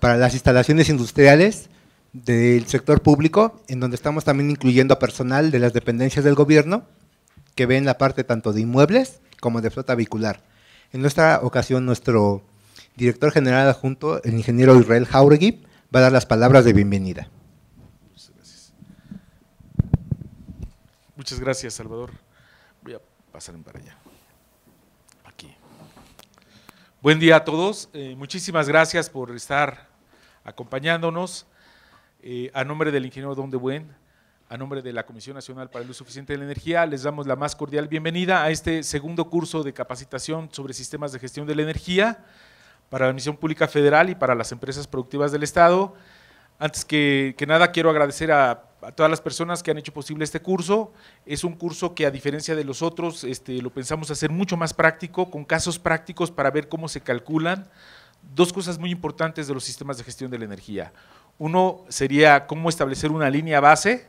para las instalaciones industriales del sector público, en donde estamos también incluyendo a personal de las dependencias del gobierno que ven la parte tanto de inmuebles como de flota vehicular. En nuestra ocasión, nuestro director general adjunto, el ingeniero Israel Jauregui, va a dar las palabras de bienvenida. Muchas gracias. Salvador. Voy a pasar para allá. Aquí. Buen día a todos. Eh, muchísimas gracias por estar acompañándonos. Eh, a nombre del ingeniero Don Buen, a nombre de la Comisión Nacional para el Uso Eficiente de la Energía, les damos la más cordial bienvenida a este segundo curso de capacitación sobre sistemas de gestión de la energía para la Misión Pública Federal y para las empresas productivas del Estado. Antes que, nada, quiero agradecer a, todas las personas que han hecho posible este curso. Es un curso que, a diferencia de los otros, este, lo pensamos hacer mucho más práctico, con casos prácticos para ver cómo se calculan dos cosas muy importantes de los sistemas de gestión de la energía. Uno sería cómo establecer una línea base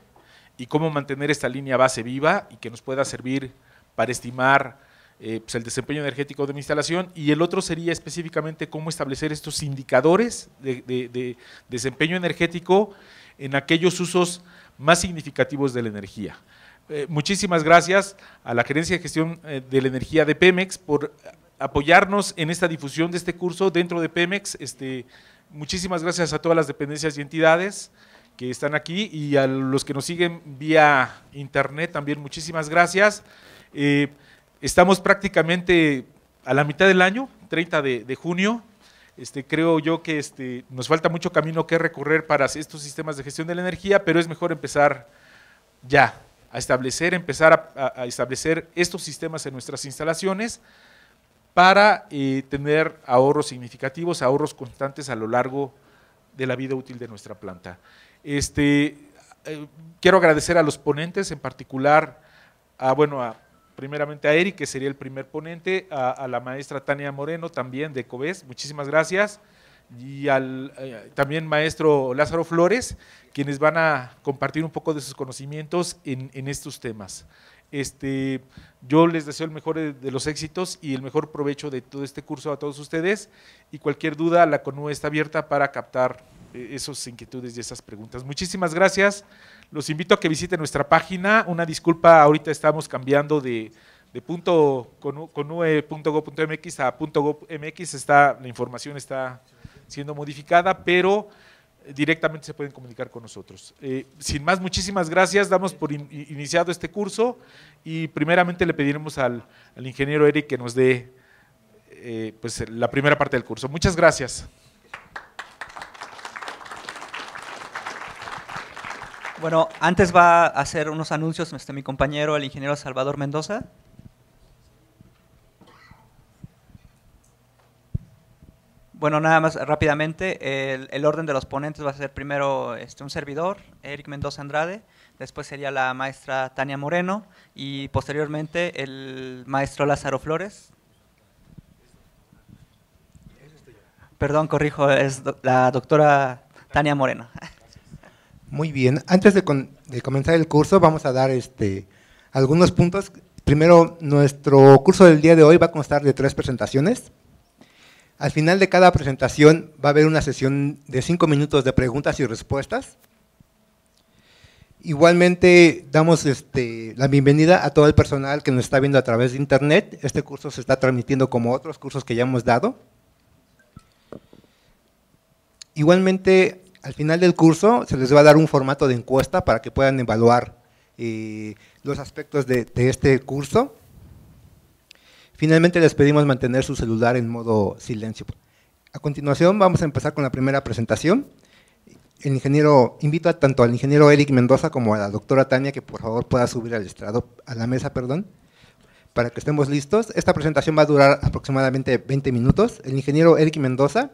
y cómo mantener esta línea base viva y que nos pueda servir para estimar eh, pues, el desempeño energético de mi instalación. Y el otro sería específicamente cómo establecer estos indicadores de, desempeño energético en aquellos usos más significativos de la energía. Eh, muchísimas gracias a la Gerencia de Gestión eh, de la Energía de Pemex por apoyarnos en esta difusión de este curso dentro de Pemex. Este, muchísimas gracias a todas las dependencias y entidades que están aquí y a los que nos siguen vía internet también muchísimas gracias. Eh, estamos prácticamente a la mitad del año, 30 de, junio. Este, creo yo que este, nos falta mucho camino que recorrer para estos sistemas de gestión de la energía, pero es mejor empezar ya a establecer, empezar a, a establecer estos sistemas en nuestras instalaciones para eh, tener ahorros significativos, ahorros constantes a lo largo de la vida útil de nuestra planta. Este, eh, quiero agradecer a los ponentes, en particular a, bueno, a, primeramente a Eric, que sería el primer ponente, a, la maestra Tania Moreno, también de COVES, muchísimas gracias, y al eh, también maestro Lázaro Flores, quienes van a compartir un poco de sus conocimientos en estos temas. Este, yo les deseo el mejor de los éxitos y el mejor provecho de todo este curso a todos ustedes y cualquier duda, la CONU está abierta para captar eh, esas inquietudes y esas preguntas. Muchísimas gracias. Los invito a que visiten nuestra página. Una disculpa, ahorita estamos cambiando de, de punto a está, la información está siendo modificada, pero directamente se pueden comunicar con nosotros. Eh, sin más, muchísimas gracias. Damos por iniciado este curso y primeramente le pediremos al, ingeniero Eric que nos dé eh, pues, la primera parte del curso. Muchas gracias. Bueno, antes va a hacer unos anuncios este, mi compañero, el ingeniero Salvador Mendoza. Bueno, nada más rápidamente, el, orden de los ponentes va a ser primero este, un servidor, Eric Mendoza Andrade, después sería la maestra Tania Moreno y posteriormente el maestro Lázaro Flores. Perdón, corrijo, es la doctora Tania Moreno. Muy bien, antes de, de comenzar el curso vamos a dar este, algunos puntos. Primero, nuestro curso del día de hoy va a constar de tres presentaciones. Al final de cada presentación va a haber una sesión de cinco minutos de preguntas y respuestas. Igualmente damos este, la bienvenida a todo el personal que nos está viendo a través de internet. Este curso se está transmitiendo como otros cursos que ya hemos dado. Igualmente, al final del curso se les va a dar un formato de encuesta para que puedan evaluar eh, los aspectos de este curso. Finalmente les pedimos mantener su celular en modo silencio. A continuación vamos a empezar con la primera presentación. El ingeniero, invito a, tanto al ingeniero Eric Mendoza como a la doctora Tania que por favor pueda subir al estrado, a la mesa, perdón, para que estemos listos. Esta presentación va a durar aproximadamente 20 minutos. El ingeniero Eric Mendoza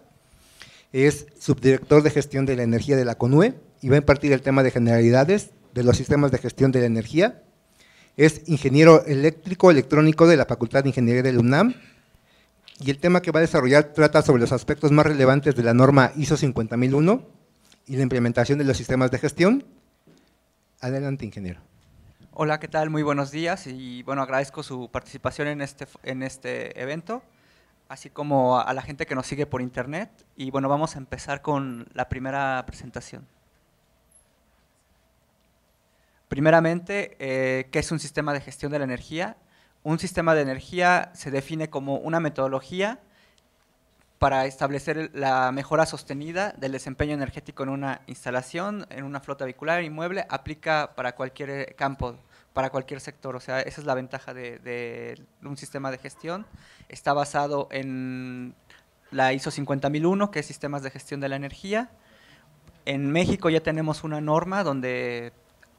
es subdirector de gestión de la energía de la CONUE y va a impartir el tema de generalidades de los sistemas de gestión de la energía es ingeniero eléctrico electrónico de la Facultad de Ingeniería de UNAM y el tema que va a desarrollar trata sobre los aspectos más relevantes de la norma ISO 50001 y la implementación de los sistemas de gestión. Adelante, ingeniero. Hola, ¿qué tal? Muy buenos días y bueno, agradezco su participación en este, en este evento, así como a la gente que nos sigue por internet. Y bueno, vamos a empezar con la primera presentación. Primeramente, eh, ¿qué es un sistema de gestión de la energía? Un sistema de energía se define como una metodología para establecer la mejora sostenida del desempeño energético en una instalación, en una flota vehicular, inmueble, aplica para cualquier eh, campo, para cualquier sector. O sea, esa es la ventaja de, de un sistema de gestión. Está basado en la ISO 50001, que es Sistemas de Gestión de la Energía. En México ya tenemos una norma donde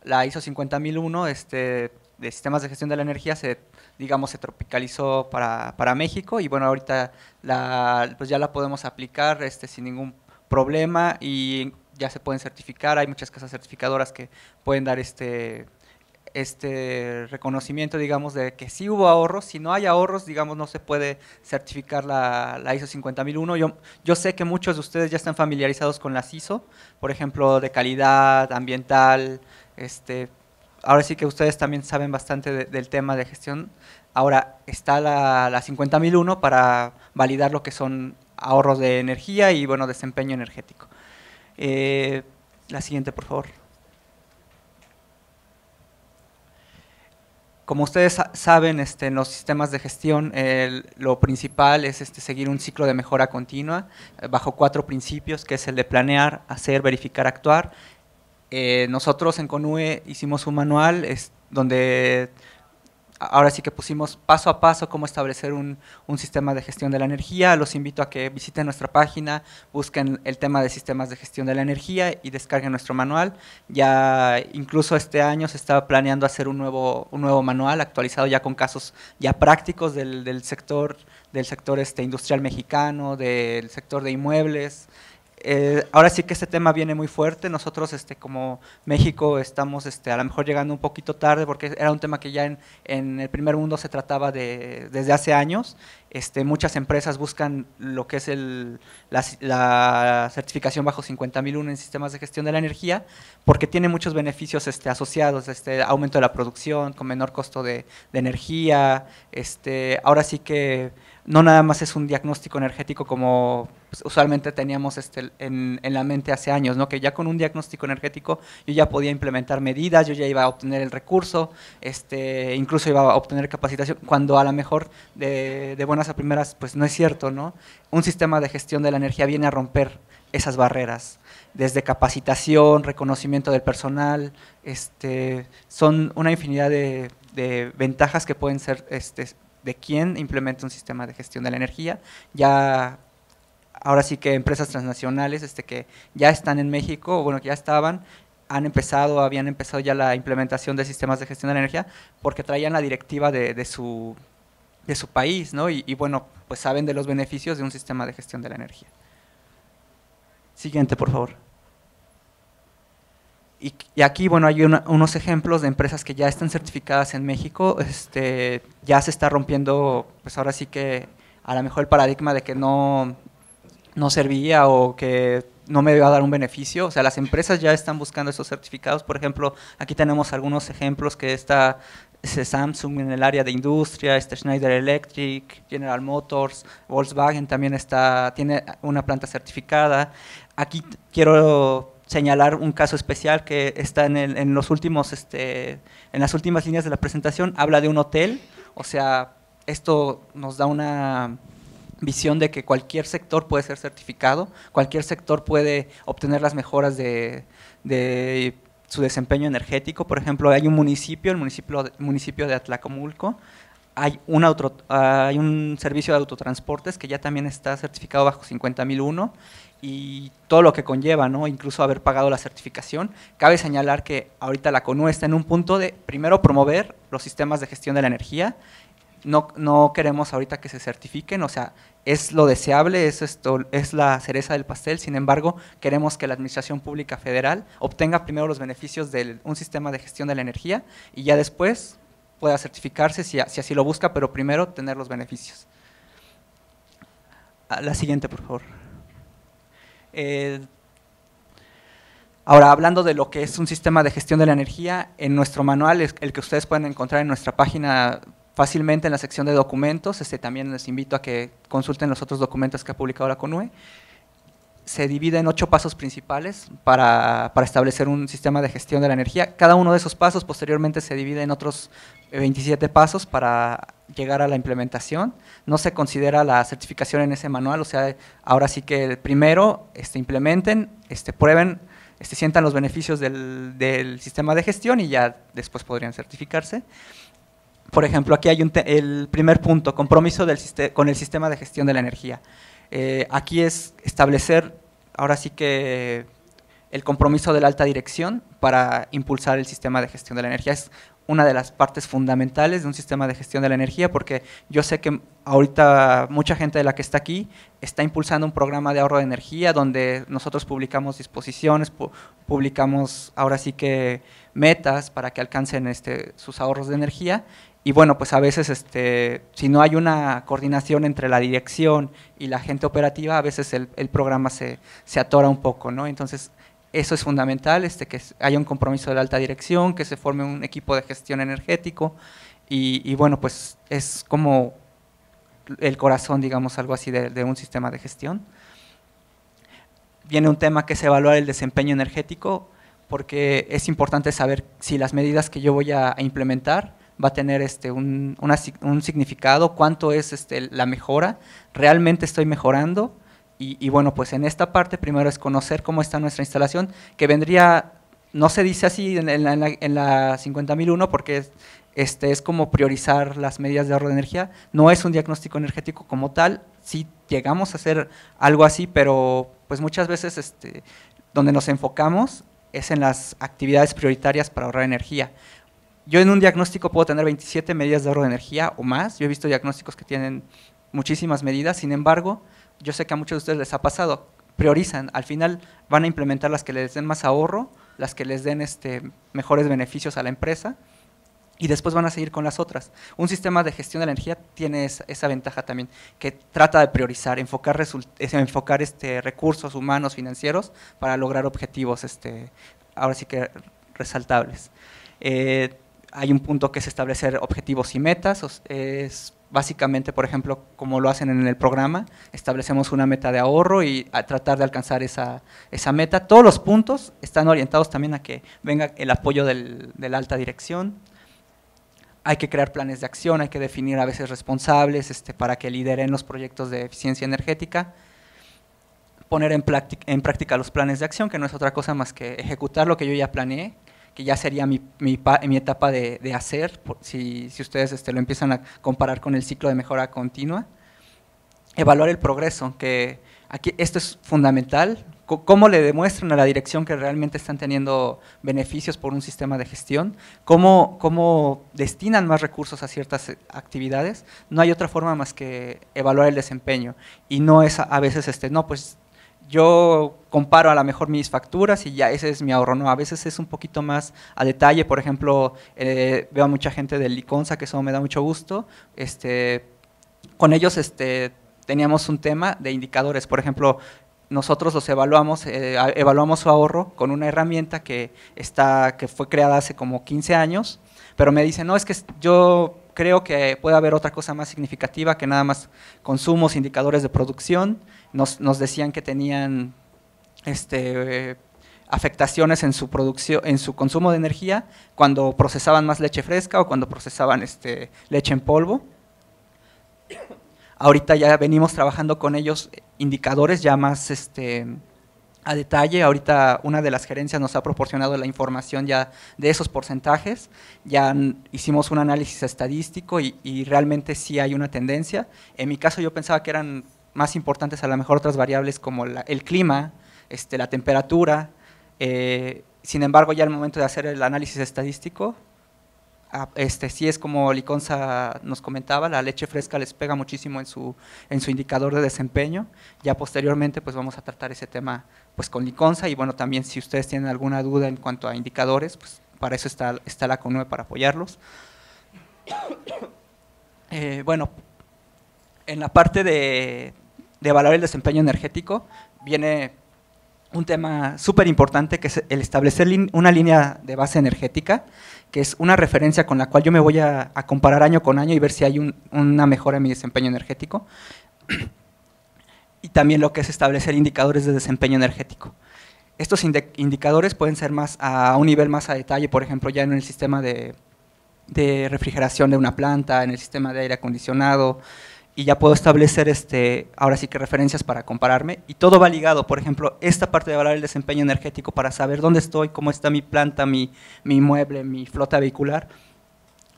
la ISO 50001 este, de sistemas de gestión de la energía se, digamos, se tropicalizó para, México y bueno, ahorita la, pues ya la podemos aplicar este, sin ningún problema y ya se pueden certificar, hay muchas casas certificadoras que pueden dar este este reconocimiento, digamos, de que sí hubo ahorros, si no hay ahorros, digamos, no se puede certificar la, la ISO 50001. Yo, yo sé que muchos de ustedes ya están familiarizados con las ISO, por ejemplo, de calidad, ambiental, este, ahora sí que ustedes también saben bastante del tema de gestión. Ahora está la, la 50001 para validar lo que son ahorros de energía y bueno, desempeño energético. Eh, la siguiente, por favor. Como ustedes saben, este, en los sistemas de gestión lo principal es este, seguir un ciclo de mejora continua eh, bajo cuatro principios, que es el de planear, hacer, verificar, actuar. Eh, nosotros en CONUE hicimos un manual donde ahora sí que pusimos paso a paso cómo establecer un, sistema de gestión de la energía. Los invito a que visiten nuestra página, busquen el tema de sistemas de gestión de la energía y descarguen nuestro manual. Ya incluso este año se está planeando hacer un nuevo, un nuevo manual actualizado ya con casos ya prácticos del, del sector, del sector este, industrial mexicano, del sector de inmuebles, eh, ahora sí que este tema viene muy fuerte. Nosotros, este, como México, estamos este, a lo mejor llegando un poquito tarde porque era un tema que ya en, el primer mundo se trataba de, desde hace años. Este, muchas empresas buscan lo que es el, la, certificación bajo 50001 en sistemas de gestión de la energía porque tiene muchos beneficios este, asociados, este, aumento de la producción, con menor costo de, de energía. Este, ahora sí que no nada más es un diagnóstico energético como pues, usualmente teníamos este, en, la mente hace años, ¿no? que ya con un diagnóstico energético yo ya podía implementar medidas, yo ya iba a obtener el recurso, este, incluso iba a obtener capacitación, cuando a lo mejor de, buenas a primeras pues no es cierto. ¿no? Un sistema de gestión de la energía viene a romper esas barreras desde capacitación, reconocimiento del personal, este, son una infinidad de, de ventajas que pueden ser este, de quién implementa un sistema de gestión de la energía. Ya, ahora sí que empresas transnacionales este, que ya están en México, o bueno, que ya estaban, han empezado, habían empezado ya la implementación de sistemas de gestión de la energía porque traían la directiva de, su, de su país, ¿no? y, bueno, pues saben de los beneficios de un sistema de gestión de la energía. Siguiente, por favor. Y, aquí, bueno, hay unos ejemplos de empresas que ya están certificadas en México. Este, ya se está rompiendo, pues ahora sí que a lo mejor el paradigma de que no, no servía o que no me iba a dar un beneficio. O sea, las empresas ya están buscando esos certificados. Por ejemplo, aquí tenemos algunos ejemplos que está este, Samsung en el área de industria, este, Schneider Electric, General Motors, Volkswagen también está, tiene una planta certificada. Aquí quiero señalar un caso especial que está en, los últimos, este, en las últimas líneas de la presentación, habla de un hotel, o sea, esto nos da una visión de que cualquier sector puede ser certificado, cualquier sector puede obtener las mejoras de, de su desempeño energético. Por ejemplo, hay un municipio, el municipio, municipio de Atlacomulco, hay un, servicio de autotransportes que ya también está certificado bajo 50001 y todo lo que conlleva, ¿no? incluso haber pagado la certificación. Cabe señalar que ahorita la CONU está en un punto de, primero, promover los sistemas de gestión de la energía. No, no queremos ahorita que se certifiquen, o sea, es lo deseable, es, esto, es la cereza del pastel, sin embargo, queremos que la Administración Pública Federal obtenga primero los beneficios de un sistema de gestión de la energía y ya después pueda certificarse si, así lo busca, pero primero tener los beneficios. Ah, la siguiente, por favor. ahora, hablando de lo que es un sistema de gestión de la energía, en nuestro manual, el que ustedes pueden encontrar en nuestra página fácilmente en la sección de documentos, este, también les invito a que consulten los otros documentos que ha publicado la CONUE, se divide en ocho pasos principales para establecer un sistema de gestión de la energía. Cada uno de esos pasos posteriormente se divide en otros 27 pasos para llegar a la implementación. No se considera la certificación en ese manual, o sea, ahora sí que primero este, implementen, este, prueben, este, sientan los beneficios del, sistema de gestión y ya después podrían certificarse. Por ejemplo, aquí hay el primer punto, compromiso con el sistema de gestión de la energía. Eh, aquí es establecer, ahora sí que el compromiso de la alta dirección para impulsar el sistema de gestión de la energía. Es una de las partes fundamentales de un sistema de gestión de la energía, porque yo sé que ahorita mucha gente de la que está aquí está impulsando un programa de ahorro de energía donde nosotros publicamos disposiciones, publicamos ahora sí que metas para que alcancen este, sus ahorros de energía. Y bueno, pues a veces este, si no hay una coordinación entre la dirección y la gente operativa, a veces el, programa se, se atora un poco, ¿no? Entonces eso es fundamental, este, que haya un compromiso de la alta dirección, que se forme un equipo de gestión energético y, bueno, pues es como el corazón, digamos, algo así de, un sistema de gestión. Viene un tema que es evaluar el desempeño energético, porque es importante saber si las medidas que yo voy a, implementar va a tener este, un, significado, cuánto es este, la mejora, realmente estoy mejorando, y, bueno, pues en esta parte primero es conocer cómo está nuestra instalación, que vendría, no se dice así en, la, en la 50001 porque es, este, es como priorizar las medidas de ahorro de energía, no es un diagnóstico energético como tal, sí llegamos a hacer algo así, pero pues muchas veces este, donde nos enfocamos es en las actividades prioritarias para ahorrar energía. Yo en un diagnóstico puedo tener 27 medidas de ahorro de energía o más, yo he visto diagnósticos que tienen muchísimas medidas, sin embargo, yo sé que a muchos de ustedes les ha pasado, priorizan, al final van a implementar las que les den más ahorro, las que les den este, mejores beneficios a la empresa y después van a seguir con las otras. Un sistema de gestión de la energía tiene esa, ventaja también, que trata de priorizar, enfocar, enfocar este, recursos humanos, financieros, para lograr objetivos, este, ahora sí que resaltables. Eh, hay un punto que es establecer objetivos y metas, es básicamente, por ejemplo, como lo hacen en el programa, establecemos una meta de ahorro y tratar de alcanzar esa, meta. Todos los puntos están orientados también a que venga el apoyo de la alta dirección. Hay que crear planes de acción, hay que definir a veces responsables este, para que lideren los proyectos de eficiencia energética, poner en, en práctica los planes de acción, que no es otra cosa más que ejecutar lo que yo ya planeé, que ya sería mi, mi, etapa de, de hacer, si, si, ustedes este, lo empiezan a comparar con el ciclo de mejora continua. Evaluar el progreso, que aquí esto es fundamental, cómo le demuestran a la dirección que realmente están teniendo beneficios por un sistema de gestión, cómo, cómo destinan más recursos a ciertas eh, actividades, no hay otra forma más que evaluar el desempeño. Y no es a, a veces, este, no, pues yo comparo a lo mejor mis facturas y ya ese es mi ahorro, ¿no? A veces es un poquito más a detalle, por ejemplo, eh, veo a mucha gente del Liconza, que eso me da mucho gusto, este, con ellos este, teníamos un tema de indicadores, por ejemplo, nosotros los evaluamos, eh, evaluamos su ahorro con una herramienta que, está, que fue creada hace como 15 años, pero me dicen, no, es que yo creo que puede haber otra cosa más significativa que nada más consumos, indicadores de producción, nos, decían que tenían este, eh, afectaciones en su, producción, en su consumo de energía cuando procesaban más leche fresca o cuando procesaban este, leche en polvo. Ahorita ya venimos trabajando con ellos indicadores ya más este, a detalle. Ahorita una de las gerencias nos ha proporcionado la información ya de esos porcentajes. Ya hicimos un análisis estadístico y realmente sí hay una tendencia. En mi caso yo pensaba que eran más importantes a lo mejor otras variables como el clima, este, la temperatura. Eh, sin embargo, ya al momento de hacer el análisis estadístico, ah, este, sí es como Liconza nos comentaba, la leche fresca les pega muchísimo en su, en su indicador de desempeño. Ya posteriormente pues vamos a tratar ese tema pues con Liconza y bueno, también si ustedes tienen alguna duda en cuanto a indicadores, pues para eso está, está la CONUE para apoyarlos. Eh, bueno, en la parte de, de evaluar el desempeño energético viene un tema súper importante que es el establecer una línea de base energética, que es una referencia con la cual yo me voy a, comparar año con año y ver si hay una mejora en mi desempeño energético. Y también lo que es establecer indicadores de desempeño energético. Estos indicadores pueden ser más a un nivel más a detalle, por ejemplo, ya en el sistema de refrigeración de una planta, en el sistema de aire acondicionado, y ya puedo establecer este, ahora sí que referencias para compararme y todo va ligado, por ejemplo, esta parte de evaluar el desempeño energético para saber dónde estoy, cómo está mi planta, mi, mueble, mi flota vehicular,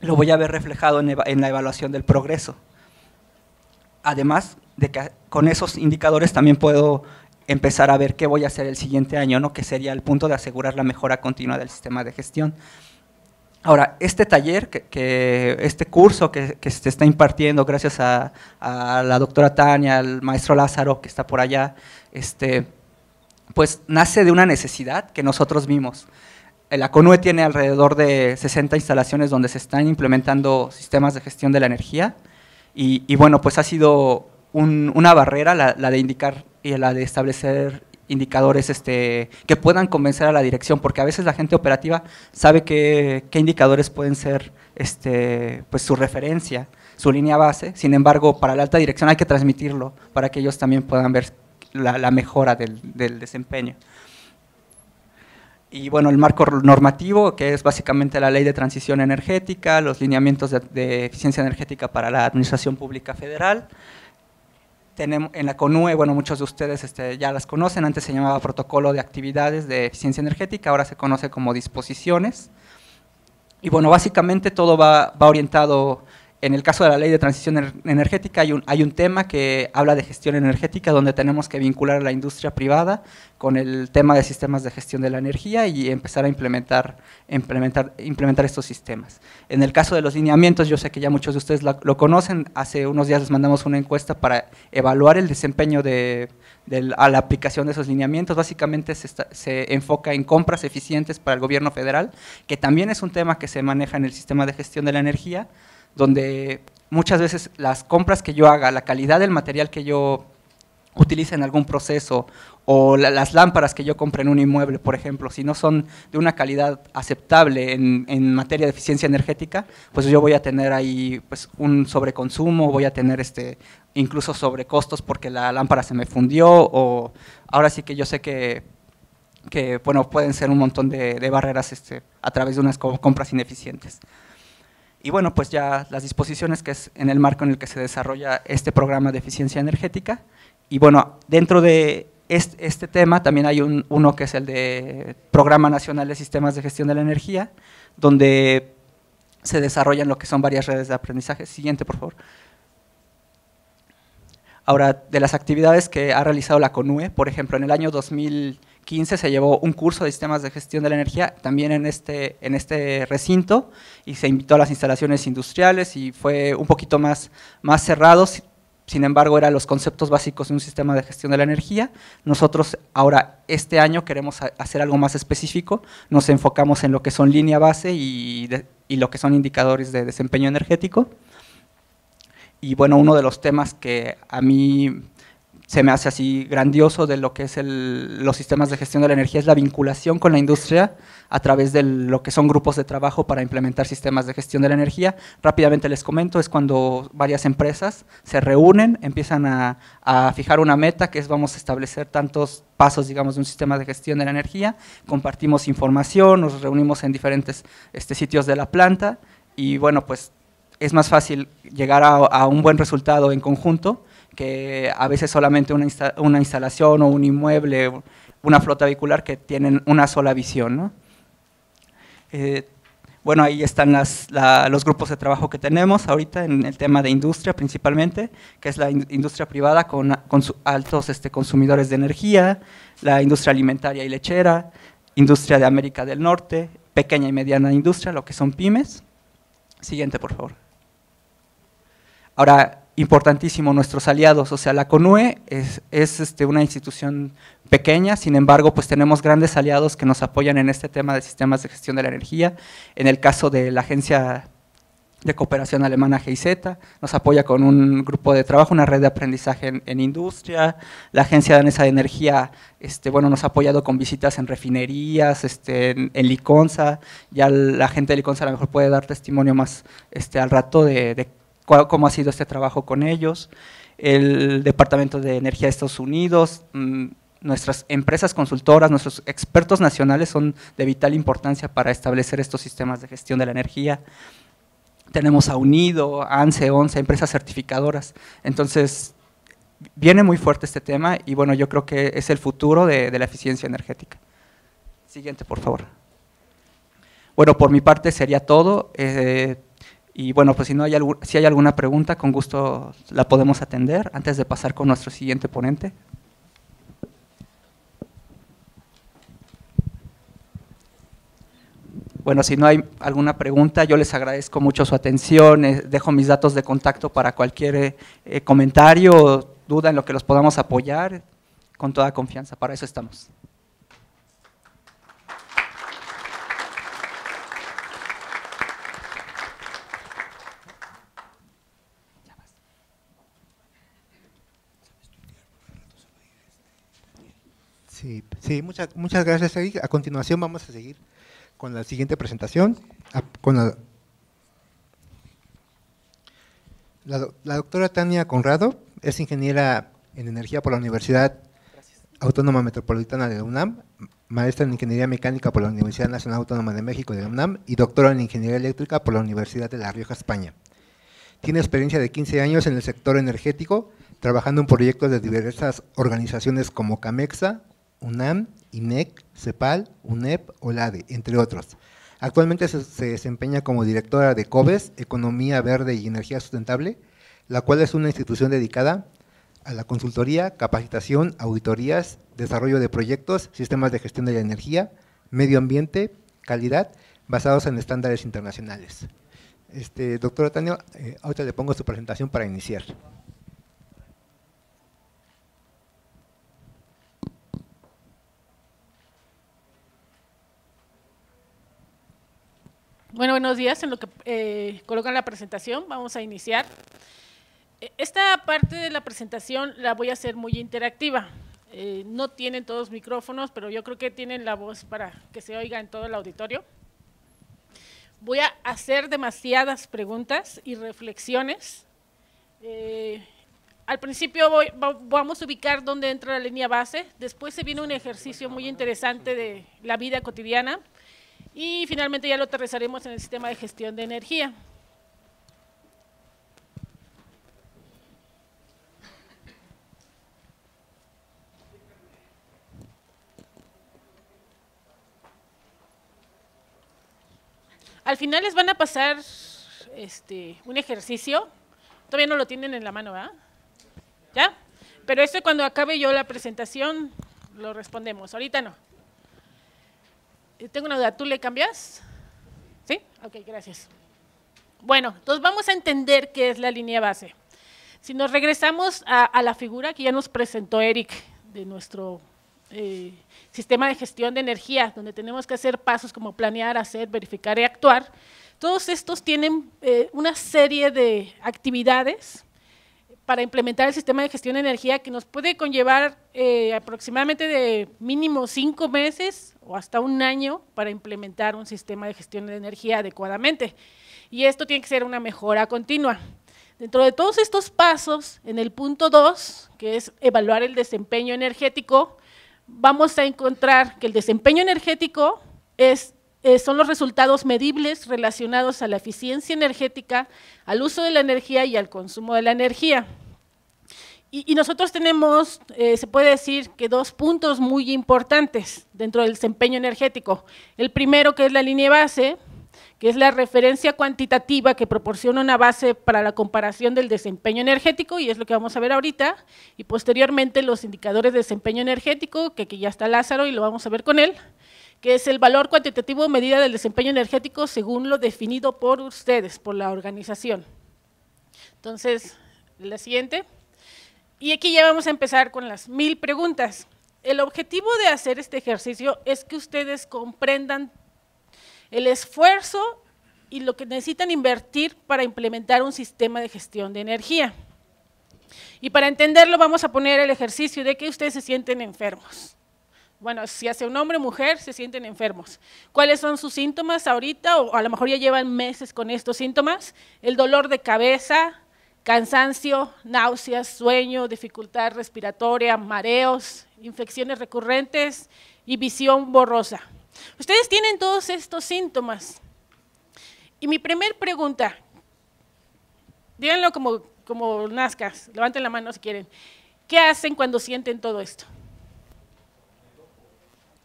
lo voy a ver reflejado en, la evaluación del progreso. Además de que con esos indicadores también puedo empezar a ver qué voy a hacer el siguiente año, ¿no? que sería el punto de asegurar la mejora continua del sistema de gestión. Ahora, este taller, que, este curso que, se está impartiendo gracias a, la doctora Tania, al maestro Lázaro que está por allá, este, pues nace de una necesidad que nosotros vimos. La CONUE tiene alrededor de 60 instalaciones donde se están implementando sistemas de gestión de la energía y, bueno, pues ha sido una barrera la de indicar y la de establecer indicadores este, que puedan convencer a la dirección, porque a veces la gente operativa sabe qué, indicadores pueden ser este, pues, su referencia, su línea base, sin embargo, para la alta dirección hay que transmitirlo para que ellos también puedan ver la, mejora del, desempeño y bueno, el marco normativo, que es básicamente la ley de transición energética, los lineamientos de, eficiencia energética para la Administración Pública Federal, en la CONUE, bueno, muchos de ustedes este, ya las conocen, antes se llamaba Protocolo de Actividades de Eficiencia Energética, ahora se conoce como disposiciones. Y bueno, básicamente todo va orientado en el caso de la ley de transición energética hay un, tema que habla de gestión energética donde tenemos que vincular a la industria privada con el tema de sistemas de gestión de la energía y empezar a implementar, implementar, implementar estos sistemas. En el caso de los lineamientos, yo sé que ya muchos de ustedes lo, conocen, hace unos días les mandamos una encuesta para evaluar el desempeño de, a la aplicación de esos lineamientos. Básicamente se enfoca en compras eficientes para el gobierno federal, que también es un tema que se maneja en el sistema de gestión de la energía donde muchas veces las compras que yo haga, la calidad del material que yo utilice en algún proceso o las lámparas que yo compre en un inmueble, por ejemplo, si no son de una calidad aceptable en, materia de eficiencia energética, pues yo voy a tener ahí pues, un sobreconsumo, voy a tener este, incluso sobrecostos porque la lámpara se me fundió o ahora sí que yo sé que, pueden ser un montón de, barreras este, a través de unas compras ineficientes. Y bueno, pues ya las disposiciones que es en el marco en el que se desarrolla este programa de eficiencia energética. Y bueno, dentro de este, tema también hay uno que es el de Programa Nacional de Sistemas de Gestión de la Energía, donde se desarrollan lo que son varias redes de aprendizaje. Siguiente, por favor. Ahora, de las actividades que ha realizado la CONUE, por ejemplo, en el año 2000 se llevó un curso de sistemas de gestión de la energía también en este, en este recinto y se invitó a las instalaciones industriales y fue un poquito más, más cerrado, sin embargo eran los conceptos básicos de un sistema de gestión de la energía. Nosotros ahora este año queremos hacer algo más específico, nos enfocamos en lo que son línea base y, y lo que son indicadores de desempeño energético. Y bueno, uno de los temas que a mí se me hace así grandioso de lo que es el, los sistemas de gestión de la energía, es la vinculación con la industria a través de lo que son grupos de trabajo para implementar sistemas de gestión de la energía. Rápidamente les comento, es cuando varias empresas se reúnen, empiezan a, fijar una meta que es vamos a establecer tantos pasos, digamos, de un sistema de gestión de la energía, compartimos información, nos reunimos en diferentes este, sitios de la planta y bueno, pues es más fácil llegar a, a un buen resultado en conjunto que a veces solamente una, una instalación o un inmueble, una flota vehicular que tienen una sola visión. ¿no? Eh, bueno, ahí están las, los grupos de trabajo que tenemos ahorita en el tema de industria principalmente, que es la industria privada con, con altos este, consumidores de energía, la industria alimentaria y lechera, industria de América del Norte, pequeña y mediana industria, lo que son pymes. Siguiente, por favor. Ahora, importantísimo nuestros aliados. O sea, la CONUE es, este, una institución pequeña, sin embargo, pues tenemos grandes aliados que nos apoyan en este tema de sistemas de gestión de la energía. En el caso de la Agencia de Cooperación Alemana GIZ, nos apoya con un grupo de trabajo, una red de aprendizaje en, industria, la Agencia Danesa de Energía, este, bueno, nos ha apoyado con visitas en refinerías, este, en, Liconza, ya la gente de Liconza a lo mejor puede dar testimonio más este, al rato de, de cómo ha sido este trabajo con ellos, el Departamento de Energía de Estados Unidos, mm, nuestras empresas consultoras, nuestros expertos nacionales son de vital importancia para establecer estos sistemas de gestión de la energía. Tenemos a UNIDO, ANSE, 11 empresas certificadoras. Entonces, viene muy fuerte este tema y bueno, yo creo que es el futuro de, la eficiencia energética. Siguiente, por favor. Bueno, por mi parte sería todo. Eh, y bueno, pues si, no hay, si hay alguna pregunta, con gusto la podemos atender antes de pasar con nuestro siguiente ponente. Bueno, si no hay alguna pregunta, yo les agradezco mucho su atención, eh, dejo mis datos de contacto para cualquier eh, comentario o duda en lo que los podamos apoyar, con toda confianza, para eso estamos. Sí, sí muchas, muchas gracias, A continuación vamos a seguir con la siguiente presentación. Ah, con la, doctora Tania Conrado es ingeniera en energía por la Universidad Autónoma Metropolitana de UNAM, maestra en Ingeniería Mecánica por la Universidad Nacional Autónoma de México de UNAM y doctora en Ingeniería Eléctrica por la Universidad de La Rioja, España. Tiene experiencia de 15 años en el sector energético, trabajando en proyectos de diversas organizaciones como CAMEXA, UNAM, INEC, CEPAL, UNEP, OLADE, entre otros. Actualmente se, desempeña como directora de COBES, Economía Verde y Energía Sustentable, la cual es una institución dedicada a la consultoría, capacitación, auditorías, desarrollo de proyectos, sistemas de gestión de la energía, medio ambiente, calidad, basados en estándares internacionales. Este, doctora Tania, eh, ahorita le pongo su presentación para iniciar. Bueno, buenos días. En lo que eh, colocan la presentación, vamos a iniciar. E, esta parte de la presentación la voy a hacer muy interactiva. Eh, no tienen todos micrófonos, pero yo creo que tienen la voz para que se oiga en todo el auditorio. Voy a hacer demasiadas preguntas y reflexiones. Eh, al principio vamos a ubicar dónde entra la línea base, después se viene un ejercicio muy interesante de la vida cotidiana, y finalmente ya lo aterrizaremos en el sistema de gestión de energía. Al final les van a pasar este, un ejercicio. Todavía no lo tienen en la mano, ¿Ya? Pero esto cuando acabe yo la presentación lo respondemos. Ahorita no tengo una duda, ¿tú le cambias? ¿Sí? Ok, gracias. Bueno, entonces vamos a entender qué es la línea base. Si nos regresamos a, la figura que ya nos presentó Eric de nuestro eh, sistema de gestión de energía, donde tenemos que hacer pasos como planear, hacer, verificar y actuar, todos estos tienen eh, una serie de actividades para implementar el sistema de gestión de energía que nos puede conllevar eh, aproximadamente de mínimo cinco meses o hasta un año para implementar un sistema de gestión de energía adecuadamente. Y esto tiene que ser una mejora continua. Dentro de todos estos pasos, en el punto 2, que es evaluar el desempeño energético, vamos a encontrar que el desempeño energético es eh, son los resultados medibles relacionados a la eficiencia energética, al uso de la energía y al consumo de la energía. Y, nosotros tenemos, eh, se puede decir que dos puntos muy importantes dentro del desempeño energético. El primero, que es la línea base, que es la referencia cuantitativa que proporciona una base para la comparación del desempeño energético, y es lo que vamos a ver ahorita, y posteriormente los indicadores de desempeño energético, que aquí ya está Lázaro y lo vamos a ver con él que es el valor cuantitativo medida del desempeño energético según lo definido por ustedes, por la organización. Entonces, la siguiente. Y aquí ya vamos a empezar con las mil preguntas. El objetivo de hacer este ejercicio es que ustedes comprendan el esfuerzo y lo que necesitan invertir para implementar un sistema de gestión de energía. Y para entenderlo vamos a poner el ejercicio de que ustedes se sienten enfermos. Bueno, si hace un hombre o mujer se sienten enfermos. ¿Cuáles son sus síntomas ahorita? O a lo mejor ya llevan meses con estos síntomas. El dolor de cabeza, cansancio, náuseas, sueño, dificultad respiratoria, mareos, infecciones recurrentes y visión borrosa. Ustedes tienen todos estos síntomas. Y mi primer pregunta, díganlo como, como nazcas, levanten la mano si quieren. ¿Qué hacen cuando sienten todo esto?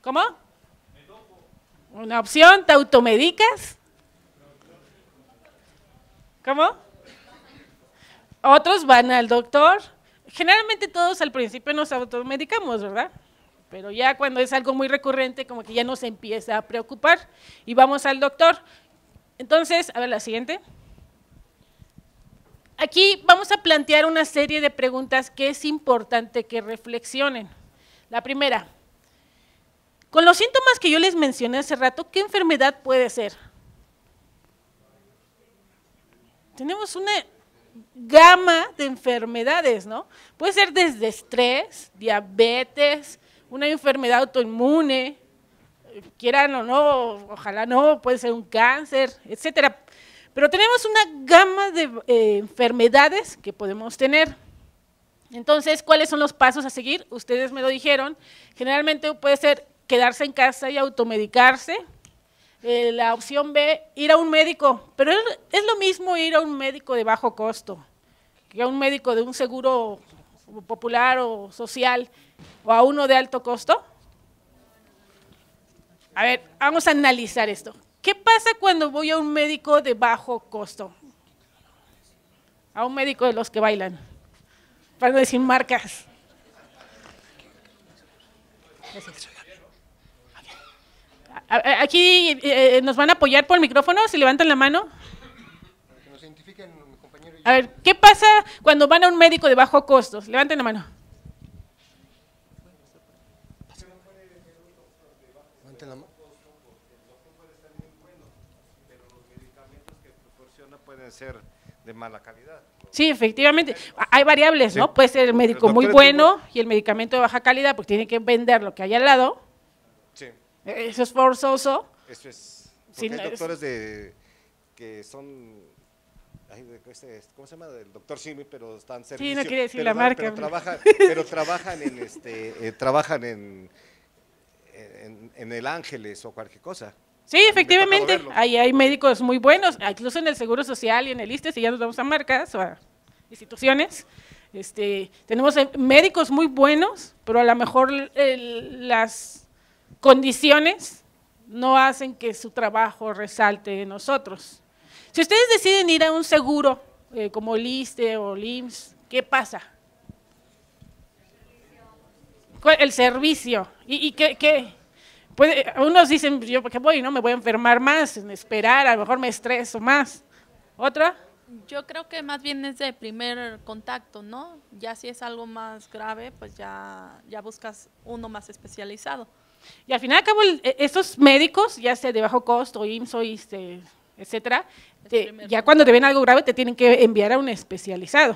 ¿Cómo? Una opción, ¿te automedicas? ¿Cómo? Otros van al doctor. Generalmente todos al principio nos automedicamos, ¿verdad? Pero ya cuando es algo muy recurrente, como que ya nos empieza a preocupar y vamos al doctor. Entonces, a ver la siguiente. Aquí vamos a plantear una serie de preguntas que es importante que reflexionen. La primera, con los síntomas que yo les mencioné hace rato, ¿qué enfermedad puede ser? Tenemos una gama de enfermedades, ¿no? Puede ser desde estrés, diabetes, una enfermedad autoinmune, quieran o no, ojalá no, puede ser un cáncer, etcétera. Pero tenemos una gama de eh, enfermedades que podemos tener. Entonces, ¿cuáles son los pasos a seguir? Ustedes me lo dijeron. Generalmente puede ser quedarse en casa y automedicarse. Eh, la opción B, ir a un médico, pero es, lo mismo ir a un médico de bajo costo que a un médico de un seguro popular o social o a uno de alto costo. A ver, vamos a analizar esto. ¿Qué pasa cuando voy a un médico de bajo costo? A un médico de los que bailan, para no decir marcas. Gracias. Aquí eh, nos van a apoyar por el micrófono, si levantan la mano. A ver, ¿qué pasa cuando van a un médico de bajo costo? Levanten la mano. Sí, efectivamente. Hay variables, ¿no? Puede ser el médico muy bueno y el medicamento de baja calidad porque tiene que vender lo que hay al lado eso es forzoso. Eso es. Porque hay doctores de, que son este, ¿cómo se llama? El doctor Simi, pero están servicio. Sí, no quiere decir pero, la marca. Pero, trabaja, pero trabajan en este, eh, trabajan en, en, el Ángeles o cualquier cosa. Sí, efectivamente, ahí hay médicos muy buenos, incluso en el Seguro Social y en el ISTE, si ya nos vamos a marcas o a instituciones, este, tenemos eh, médicos muy buenos, pero a lo mejor eh, las condiciones no hacen que su trabajo resalte de nosotros. Si ustedes deciden ir a un seguro eh, como LISTE o LIMS, ¿qué pasa? El servicio. ¿Y, qué, unos dicen, yo porque voy, ¿no? Me voy a enfermar más, en esperar, a lo mejor me estreso más. ¿Otra? Yo creo que más bien es de primer contacto, ¿no? Ya si es algo más grave, pues ya, ya buscas uno más especializado. Y al final, al cabo, e, estos médicos, ya sea de bajo costo, IMSO, este, etcétera, ya cuando te ven algo grave te tienen que enviar a un especializado.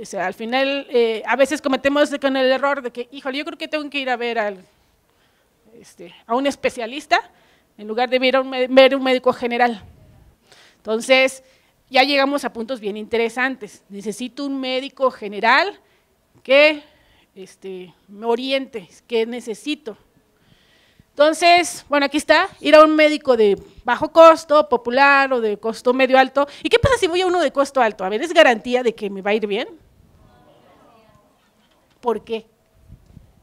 O sea, al final, eh, a veces cometemos con el error de que, híjole, yo creo que tengo que ir a ver este, a un especialista en lugar de ver a un, ver un médico general. Entonces, ya llegamos a puntos bien interesantes. Necesito un médico general que este, me oriente, que necesito. Entonces, bueno, aquí está, ir a un médico de bajo costo, popular o de costo medio-alto. ¿Y qué pasa si voy a uno de costo alto? A ver, ¿es garantía de que me va a ir bien? ¿Por qué?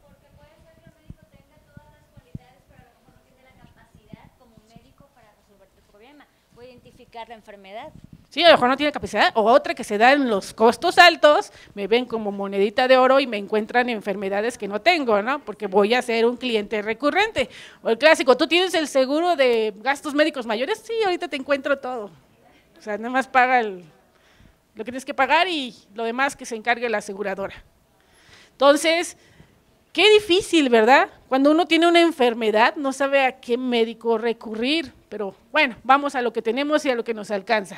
Porque puede ser que el médico tenga todas las cualidades, pero mejor no tiene la capacidad como médico para resolver tu problema, voy identificar la enfermedad. Sí, a lo mejor no tiene capacidad, o otra que se da en los costos altos, me ven como monedita de oro y me encuentran enfermedades que no tengo, ¿no? Porque voy a ser un cliente recurrente. O el clásico, ¿tú tienes el seguro de gastos médicos mayores? Sí, ahorita te encuentro todo. O sea, nada más paga lo que tienes que pagar y lo demás que se encargue la aseguradora. Entonces, qué difícil, ¿verdad? Cuando uno tiene una enfermedad no sabe a qué médico recurrir, pero bueno, vamos a lo que tenemos y a lo que nos alcanza.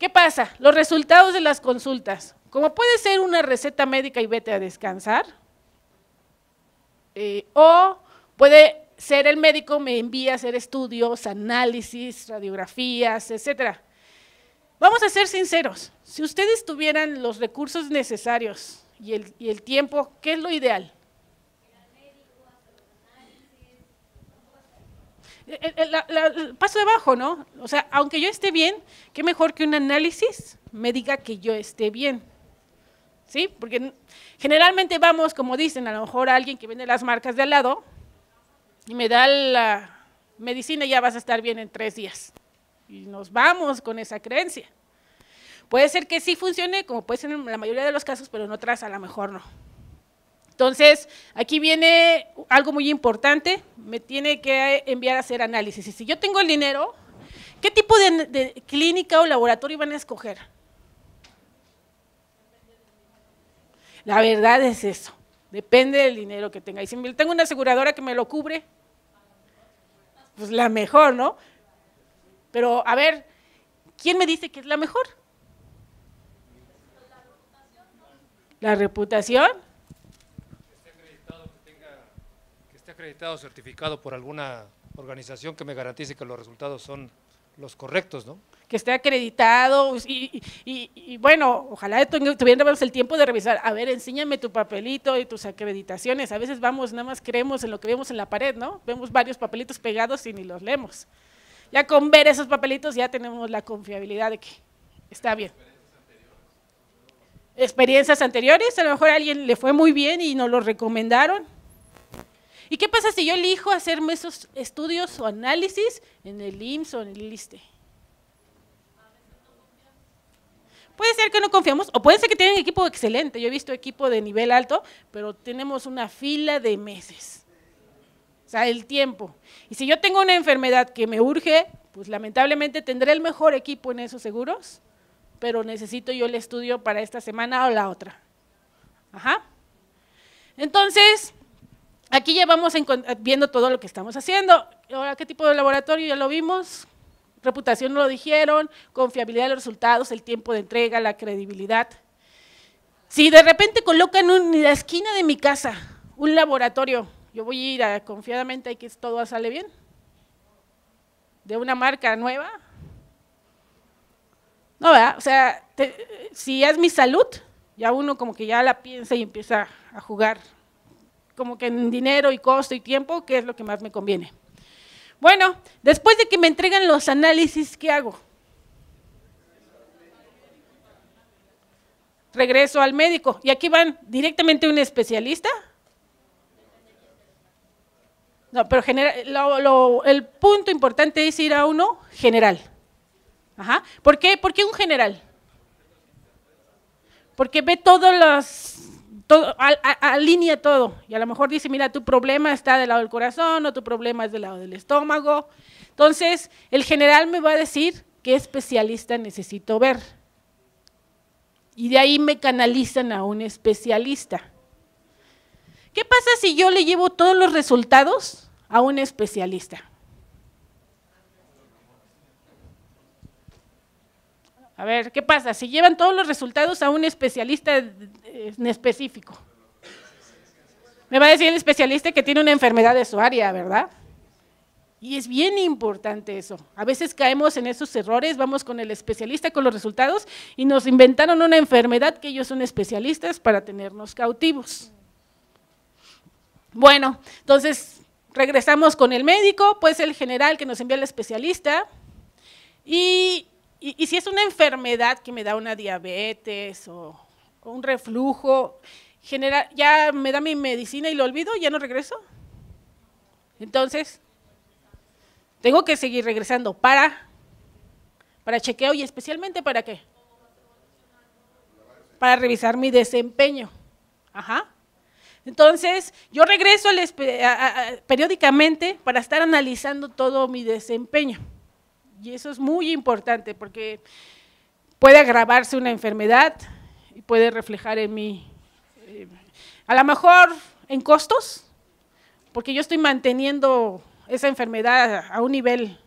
¿Qué pasa? Los resultados de las consultas. Como puede ser una receta médica y vete a descansar, eh, o puede ser el médico me envía a hacer estudios, análisis, radiografías, etcétera. Vamos a ser sinceros, si ustedes tuvieran los recursos necesarios y el tiempo, ¿qué es lo ideal? el, paso de abajo, ¿no? O sea, aunque yo esté bien, qué mejor que un análisis me diga que yo esté bien. ¿Sí? Porque generalmente vamos, como dicen, a lo mejor alguien que vende las marcas de al lado y me da la medicina y ya vas a estar bien en tres días. Y nos vamos con esa creencia. Puede ser que sí funcione, como puede ser en la mayoría de los casos, pero en otras a lo mejor no. Entonces, aquí viene algo muy importante, me tiene que enviar a hacer análisis. Y si yo tengo el dinero, ¿qué tipo de, clínica o laboratorio van a escoger? La verdad es eso, depende del dinero que tenga. Y si tengo una aseguradora que me lo cubre, pues la mejor, ¿no? Pero a ver, ¿quién me dice que es la mejor? ¿La reputación? acreditado, certificado por alguna organización que me garantice que los resultados son los correctos, ¿no? Que esté acreditado y, y, y bueno, ojalá tuviéramos el tiempo de revisar. A ver, enséñame tu papelito y tus acreditaciones. A veces vamos, nada más creemos en lo que vemos en la pared, ¿no? Vemos varios papelitos pegados y ni los leemos. Ya con ver esos papelitos ya tenemos la confiabilidad de que está bien. Experiencias anteriores, a lo mejor a alguien le fue muy bien y nos lo recomendaron. ¿Y qué pasa si yo elijo hacerme esos estudios o análisis en el IMSS o en el ISTE? Puede ser que no confiamos, o puede ser que tienen equipo excelente. Yo he visto equipo de nivel alto, pero tenemos una fila de meses. O sea, el tiempo. Y si yo tengo una enfermedad que me urge, pues lamentablemente tendré el mejor equipo en esos seguros, pero necesito yo el estudio para esta semana o la otra. Ajá. Entonces, Aquí ya vamos viendo todo lo que estamos haciendo. Ahora, ¿qué tipo de laboratorio? Ya lo vimos. Reputación lo dijeron, confiabilidad de los resultados, el tiempo de entrega, la credibilidad. Si de repente colocan en la esquina de mi casa un laboratorio, yo voy a ir a, confiadamente a que todo sale bien. De una marca nueva. No, ¿verdad? O sea, si es mi salud, ya uno como que ya la piensa y empieza a jugar como que en dinero y costo y tiempo, qué es lo que más me conviene. Bueno, después de que me entregan los análisis, ¿qué hago? Regreso al médico. ¿Y aquí van directamente a un especialista? No, pero general, el punto importante es ir a uno general. Ajá. ¿Por qué? ¿Por qué un general? Porque ve todas las alinea todo. Y a lo mejor dice, mira, tu problema está del lado del corazón o tu problema es del lado del estómago. Entonces, el general me va a decir qué especialista necesito ver. Y de ahí me canalizan a un especialista. ¿Qué pasa si yo le llevo todos los resultados a un especialista? A ver, ¿qué pasa? Si llevan todos los resultados a un especialista eh, en específico. Me va a decir el especialista que tiene una enfermedad de su área, ¿verdad? Y es bien importante eso. A veces caemos en esos errores, vamos con el especialista con los resultados y nos inventaron una enfermedad que ellos son especialistas para tenernos cautivos. Bueno, entonces regresamos con el médico, pues el general que nos envía el especialista y y, si es una enfermedad que me da una diabetes o, un reflujo, ya me da mi medicina y lo olvido, ya no regreso. Entonces, tengo que seguir regresando para, para chequeo y especialmente para qué? Para revisar mi desempeño. Ajá. Entonces, yo regreso al, periódicamente para estar analizando todo mi desempeño. Y eso es muy importante porque puede agravarse una enfermedad y puede reflejar en mí, eh, a lo mejor en costos, porque yo estoy manteniendo esa enfermedad a un nivel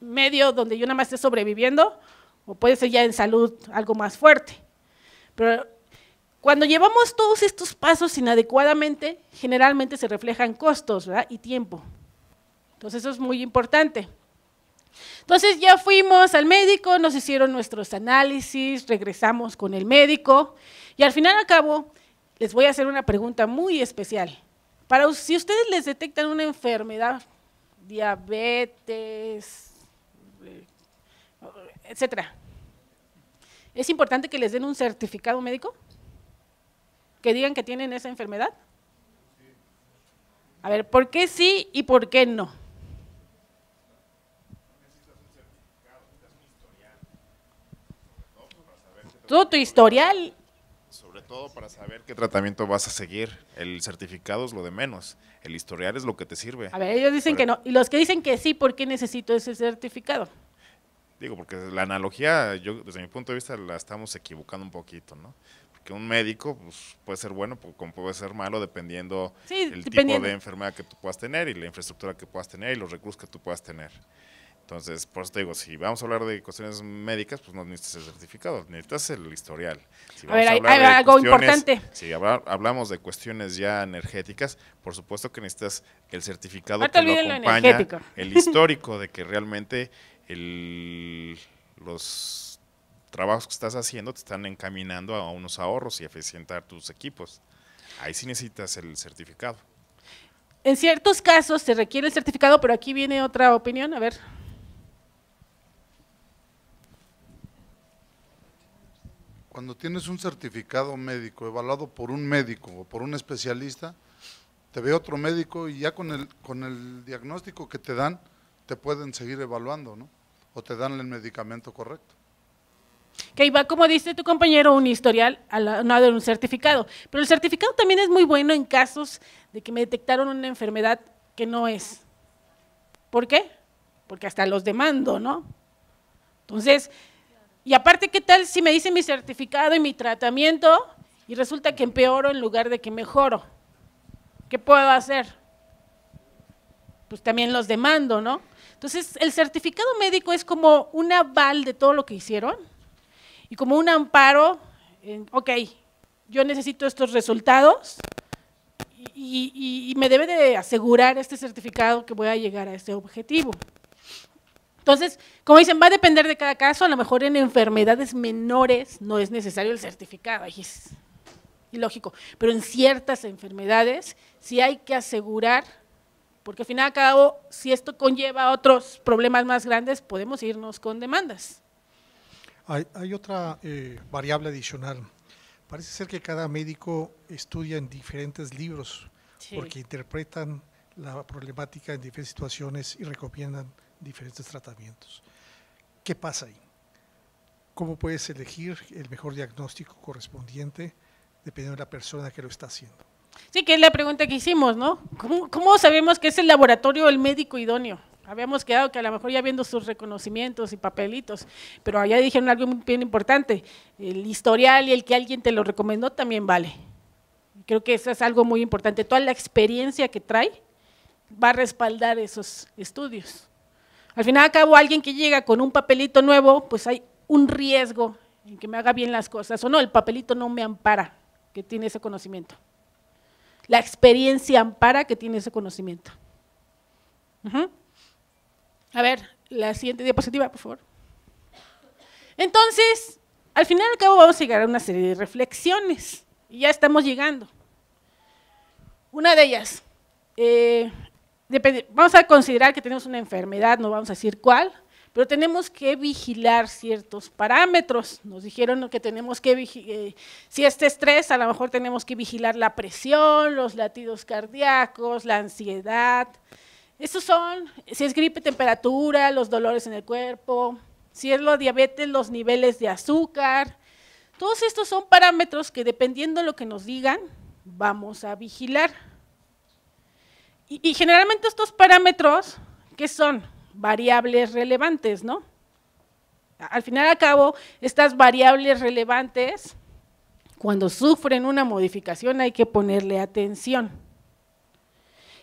medio donde yo nada más esté sobreviviendo, o puede ser ya en salud algo más fuerte. Pero cuando llevamos todos estos pasos inadecuadamente, generalmente se reflejan costos y tiempo. Entonces eso es muy importante. Entonces ya fuimos al médico, nos hicieron nuestros análisis, regresamos con el médico y al final acabo les voy a hacer una pregunta muy especial. Para si ustedes les detectan una enfermedad, diabetes, eh, etcétera, ¿es importante que les den un certificado médico? ¿Que digan que tienen esa enfermedad? A ver, ¿por qué sí y por qué no? todo tu historial. Sobre todo para saber qué tratamiento vas a seguir. El certificado es lo de menos. El historial es lo que te sirve. A ver, ellos dicen que no. Y los que dicen que sí, ¿por qué necesito ese certificado? Digo, porque la analogía, yo desde mi punto de vista, la estamos equivocando un poquito, ¿no? Porque un médico pues, puede ser bueno, pues, como puede ser malo, dependiendo el tipo de enfermedad que tú puedas tener y la infraestructura que puedas tener y los recursos que tú puedas tener. Entonces, por eso te digo, si vamos a hablar de cuestiones médicas, pues no necesitas el certificado, necesitas el historial. a ver, hay, algo importante. Si hablamos de cuestiones ya energéticas, por supuesto que necesitas el certificado que lo acompaña, el histórico de que realmente los trabajos que estás haciendo te están encaminando a unos ahorros y eficientar tus equipos. Ahí sí necesitas el certificado. En ciertos casos se requiere el certificado, pero aquí viene otra opinión, a ver. cuando tienes un certificado médico evaluado por un médico o por un especialista, te ve otro médico y ya con el, con el diagnóstico que te dan, te pueden seguir evaluando, ¿no? O te dan el medicamento correcto. Que va, como dice tu compañero, un historial no lado de un certificado. Pero el certificado también es muy bueno en casos de que me detectaron una enfermedad que no es. ¿Por qué? Porque hasta los demando, ¿no? Entonces, y aparte, ¿qué tal si me dicen mi certificado y mi tratamiento y resulta que empeoro en lugar de que mejoro? ¿Qué puedo hacer? Pues también los demando, ¿no? Entonces, el certificado médico es como un aval de todo lo que hicieron y como un amparo, ok, yo necesito estos resultados y, y me debe de asegurar este certificado que voy a llegar a este objetivo. Entonces, como dicen, va a depender de cada caso, a lo mejor en enfermedades menores no es necesario el certificado, y es ilógico, pero en ciertas enfermedades sí hay que asegurar, porque al final a cabo, si esto conlleva otros problemas más grandes, podemos irnos con demandas. Hay, otra eh, variable adicional. Parece ser que cada médico estudia en diferentes libros, porque interpretan la problemática en diferentes situaciones y recomiendan diferentes tratamientos. ¿Qué pasa ahí? ¿Cómo puedes elegir el mejor diagnóstico correspondiente dependiendo de la persona que lo está haciendo? Sí, que es la pregunta que hicimos, ¿no? ¿Cómo, sabemos que es el laboratorio el médico idóneo? Habíamos quedado que a lo mejor ya viendo sus reconocimientos y papelitos, pero allá dijeron algo muy bien importante, el historial y el que alguien te lo recomendó también vale. Creo que eso es algo muy importante. Toda la experiencia que trae va a respaldar esos estudios. Al final acabo cabo, alguien que llega con un papelito nuevo, pues hay un riesgo en que me haga bien las cosas. O no, el papelito no me ampara, que tiene ese conocimiento. La experiencia ampara que tiene ese conocimiento. A ver, la siguiente diapositiva, por favor. Entonces, al final y cabo vamos a llegar a una serie de reflexiones. Y ya estamos llegando. Una de ellas, eh, vamos a considerar que tenemos una enfermedad, no vamos a decir cuál, pero tenemos que vigilar ciertos parámetros. Nos dijeron que tenemos que, eh, si este estrés, a lo mejor tenemos que vigilar la presión, los latidos cardíacos, la ansiedad. Estos son, si es gripe, temperatura, los dolores en el cuerpo, si es la diabetes, los niveles de azúcar. Todos estos son parámetros que dependiendo de lo que nos digan, vamos a vigilar. Y, generalmente estos parámetros, que son? Variables relevantes, ¿no? Al final y al cabo, estas variables relevantes, cuando sufren una modificación, hay que ponerle atención.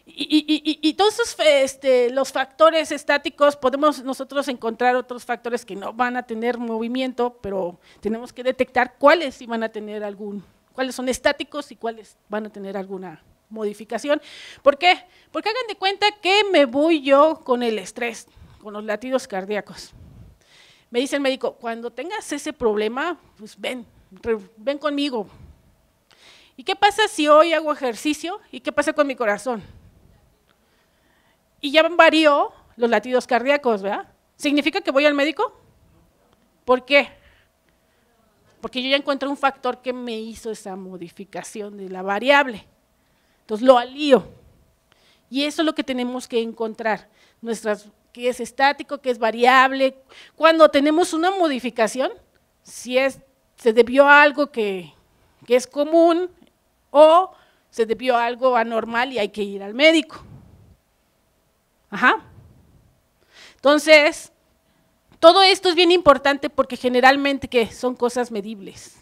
Y, todos este, los factores estáticos, podemos nosotros encontrar otros factores que no van a tener movimiento, pero tenemos que detectar cuáles sí van a tener algún, cuáles son estáticos y cuáles van a tener alguna modificación. ¿Por qué? Porque hagan de cuenta que me voy yo con el estrés, con los latidos cardíacos. Me dice el médico, cuando tengas ese problema, pues ven, ven conmigo. ¿Y qué pasa si hoy hago ejercicio? ¿Y qué pasa con mi corazón? Y ya varió los latidos cardíacos, ¿verdad? ¿Significa que voy al médico? ¿Por qué? Porque yo ya encuentro un factor que me hizo esa modificación de la variable. Entonces lo alío. Y eso es lo que tenemos que encontrar. Nuestras, qué es estático, qué es variable. Cuando tenemos una modificación, si es, se debió a algo que, que es común o se debió a algo anormal y hay que ir al médico. Ajá. Entonces, todo esto es bien importante porque generalmente que son cosas medibles.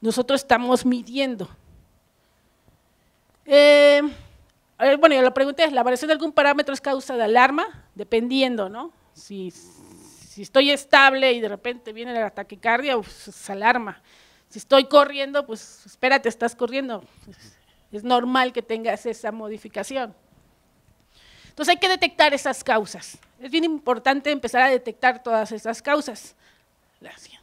Nosotros estamos midiendo. Eh, eh, bueno, pregunta es, ¿la variación de algún parámetro es causa de alarma? Dependiendo, ¿no? Si, estoy estable y de repente viene la taquicardia, pues, es alarma. Si estoy corriendo, pues espérate, estás corriendo. Es normal que tengas esa modificación. Entonces hay que detectar esas causas. Es bien importante empezar a detectar todas esas causas. Gracias.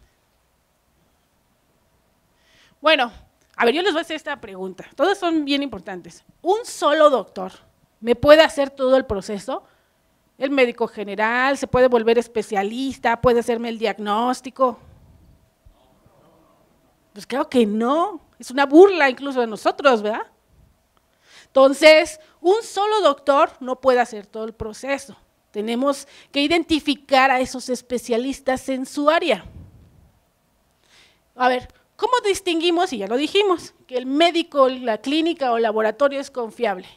Bueno, a ver, yo les voy a hacer esta pregunta. Todas son bien importantes. ¿Un solo doctor me puede hacer todo el proceso? El médico general se puede volver especialista, puede hacerme el diagnóstico. Pues claro que no. Es una burla incluso de nosotros, ¿verdad? Entonces, un solo doctor no puede hacer todo el proceso. Tenemos que identificar a esos especialistas en su área. A ver, ¿Cómo distinguimos, y ya lo dijimos, que el médico, la clínica o laboratorio es confiable?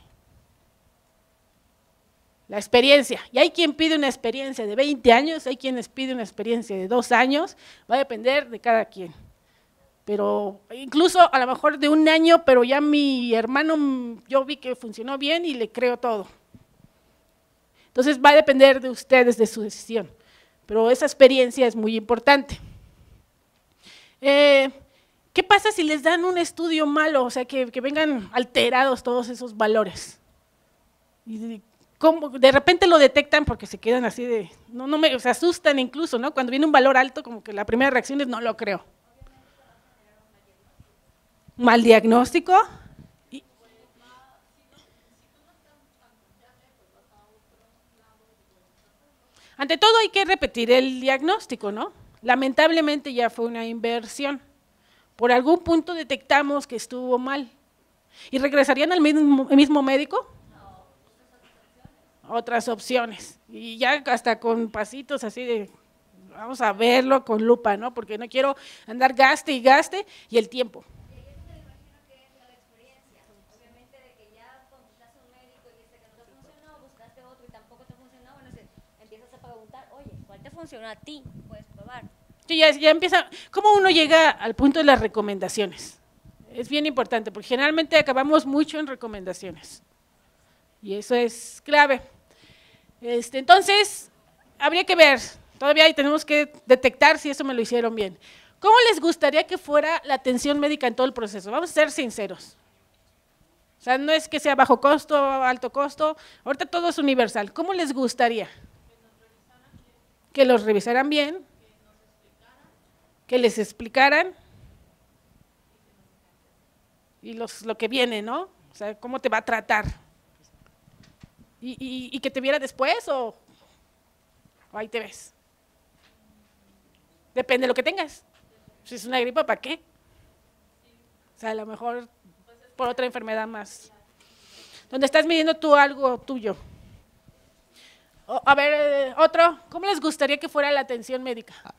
La experiencia. Y hay quien pide una experiencia de 20 años, hay quienes piden una experiencia de 2 años, va a depender de cada quien. Pero incluso a lo mejor de un año, pero ya mi hermano, yo vi que funcionó bien y le creo todo. Entonces va a depender de ustedes, de su decisión. Pero esa experiencia es muy importante. Eh, ¿Qué pasa si les dan un estudio malo? O sea, que, vengan alterados todos esos valores. Y ¿cómo? de repente lo detectan porque se quedan así de, no, no me, se asustan incluso, ¿no? Cuando viene un valor alto, como que la primera reacción es, no lo creo. Mal diagnóstico. ante todo hay que repetir el diagnóstico, ¿no? Lamentablemente ya fue una inversión. Por algún punto detectamos que estuvo mal. ¿Y regresarían al mismo médico? No, buscas otras opciones. Otras opciones. Y ya hasta con pasitos así de, vamos a verlo con lupa, ¿no? Porque no quiero andar gaste y gaste y el tiempo. me imagino que es la experiencia. Obviamente de que ya consultaste a un médico y dice que no te funcionó, buscaste otro y tampoco te funcionó. Bueno, empiezas a preguntar, oye, ¿cuál te funcionó a ti? Puedes probar ya, empieza, ¿cómo uno llega al punto de las recomendaciones? Es bien importante, porque generalmente acabamos mucho en recomendaciones. Y eso es clave. Este, entonces, habría que ver, todavía tenemos que detectar si eso me lo hicieron bien. ¿Cómo les gustaría que fuera la atención médica en todo el proceso? Vamos a ser sinceros. O sea, no es que sea bajo costo, alto costo, ahorita todo es universal. ¿Cómo les gustaría? Que los revisaran bien, que les explicaran y los, lo que viene, ¿no? O sea, cómo te va a tratar. Y, que te viera después o, ahí te ves. Depende de lo que tengas. Si es una gripa, ¿para qué? O sea, a lo mejor por otra enfermedad más. Donde estás midiendo tú algo tuyo. a ver, eh, otro, ¿cómo les gustaría que fuera la atención médica? Ah,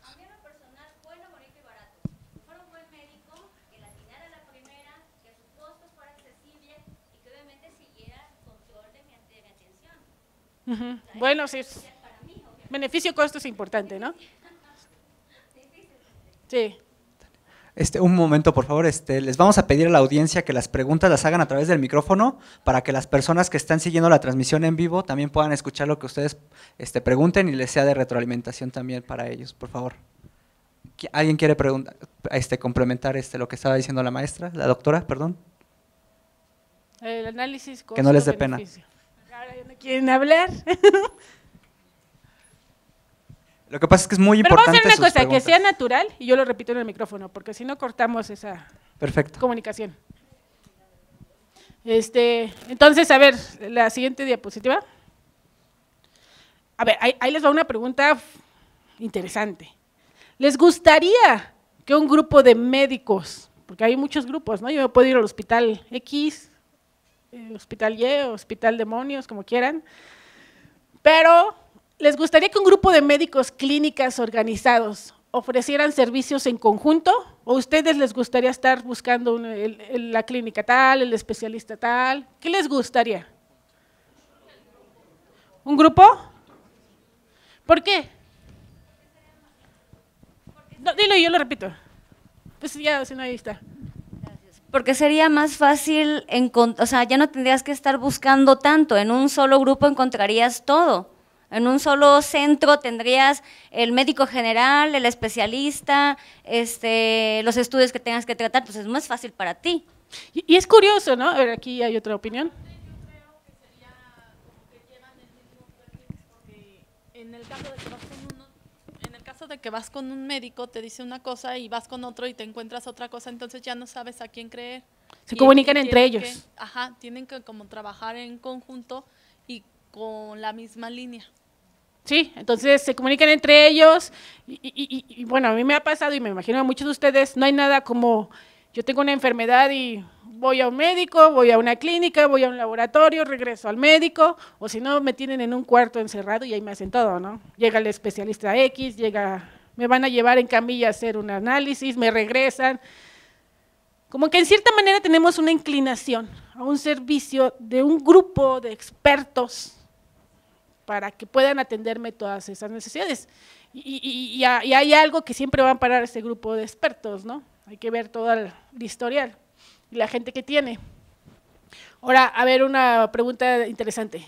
Bueno, sí. Beneficio-costo es importante, ¿no? Sí. Este, un momento, por favor. Este, les vamos a pedir a la audiencia que las preguntas las hagan a través del micrófono para que las personas que están siguiendo la transmisión en vivo también puedan escuchar lo que ustedes este, pregunten y les sea de retroalimentación también para ellos, por favor. ¿Alguien quiere preguntar, este, complementar este, lo que estaba diciendo la maestra, la doctora, perdón? El análisis. Costo, que no les dé pena ahora ya no quieren hablar. Lo que pasa es que es muy importante. Pero vamos a hacer una cosa, que sea natural y yo lo repito en el micrófono, porque si no cortamos esa Perfecto. comunicación. Este, entonces, a ver, la siguiente diapositiva. A ver, ahí, les va una pregunta interesante. ¿Les gustaría que un grupo de médicos, porque hay muchos grupos, ¿no? Yo puedo ir al hospital X, Hospital Y, Hospital Demonios, como quieran. Pero les gustaría que un grupo de médicos clínicas organizados ofrecieran servicios en conjunto o ustedes les gustaría estar buscando la clínica tal, el especialista tal, ¿qué les gustaría? ¿Un grupo? ¿Por qué? No, dilo y yo lo repito. Pues ya, si no, ahí está porque sería más fácil, o sea, ya no tendrías que estar buscando tanto, en un solo grupo encontrarías todo, en un solo centro tendrías el médico general, el especialista, este, los estudios que tengas que tratar, pues es más fácil para ti. Y, es curioso, ¿no? A ver, aquí hay otra opinión. En el caso de de que vas con un médico, te dice una cosa y vas con otro y te encuentras otra cosa, entonces ya no sabes a quién creer. Se comunican entre ellos. ajá, tienen que como trabajar en conjunto y con la misma línea. Sí, entonces se comunican entre ellos y bueno, a mí me ha pasado y me imagino a muchos de ustedes, no hay nada como yo tengo una enfermedad y voy a un médico, voy a una clínica, voy a un laboratorio, regreso al médico, o si no, me tienen en un cuarto encerrado y ahí me hacen todo, ¿no? Llega el especialista X, llega, me van a llevar en camilla a hacer un análisis, me regresan. Como que en cierta manera tenemos una inclinación a un servicio de un grupo de expertos para que puedan atenderme todas esas necesidades. Y, hay algo que siempre va a parar ese grupo de expertos, ¿no? Hay que ver todo el historial y la gente que tiene. Ahora, a ver, una pregunta interesante.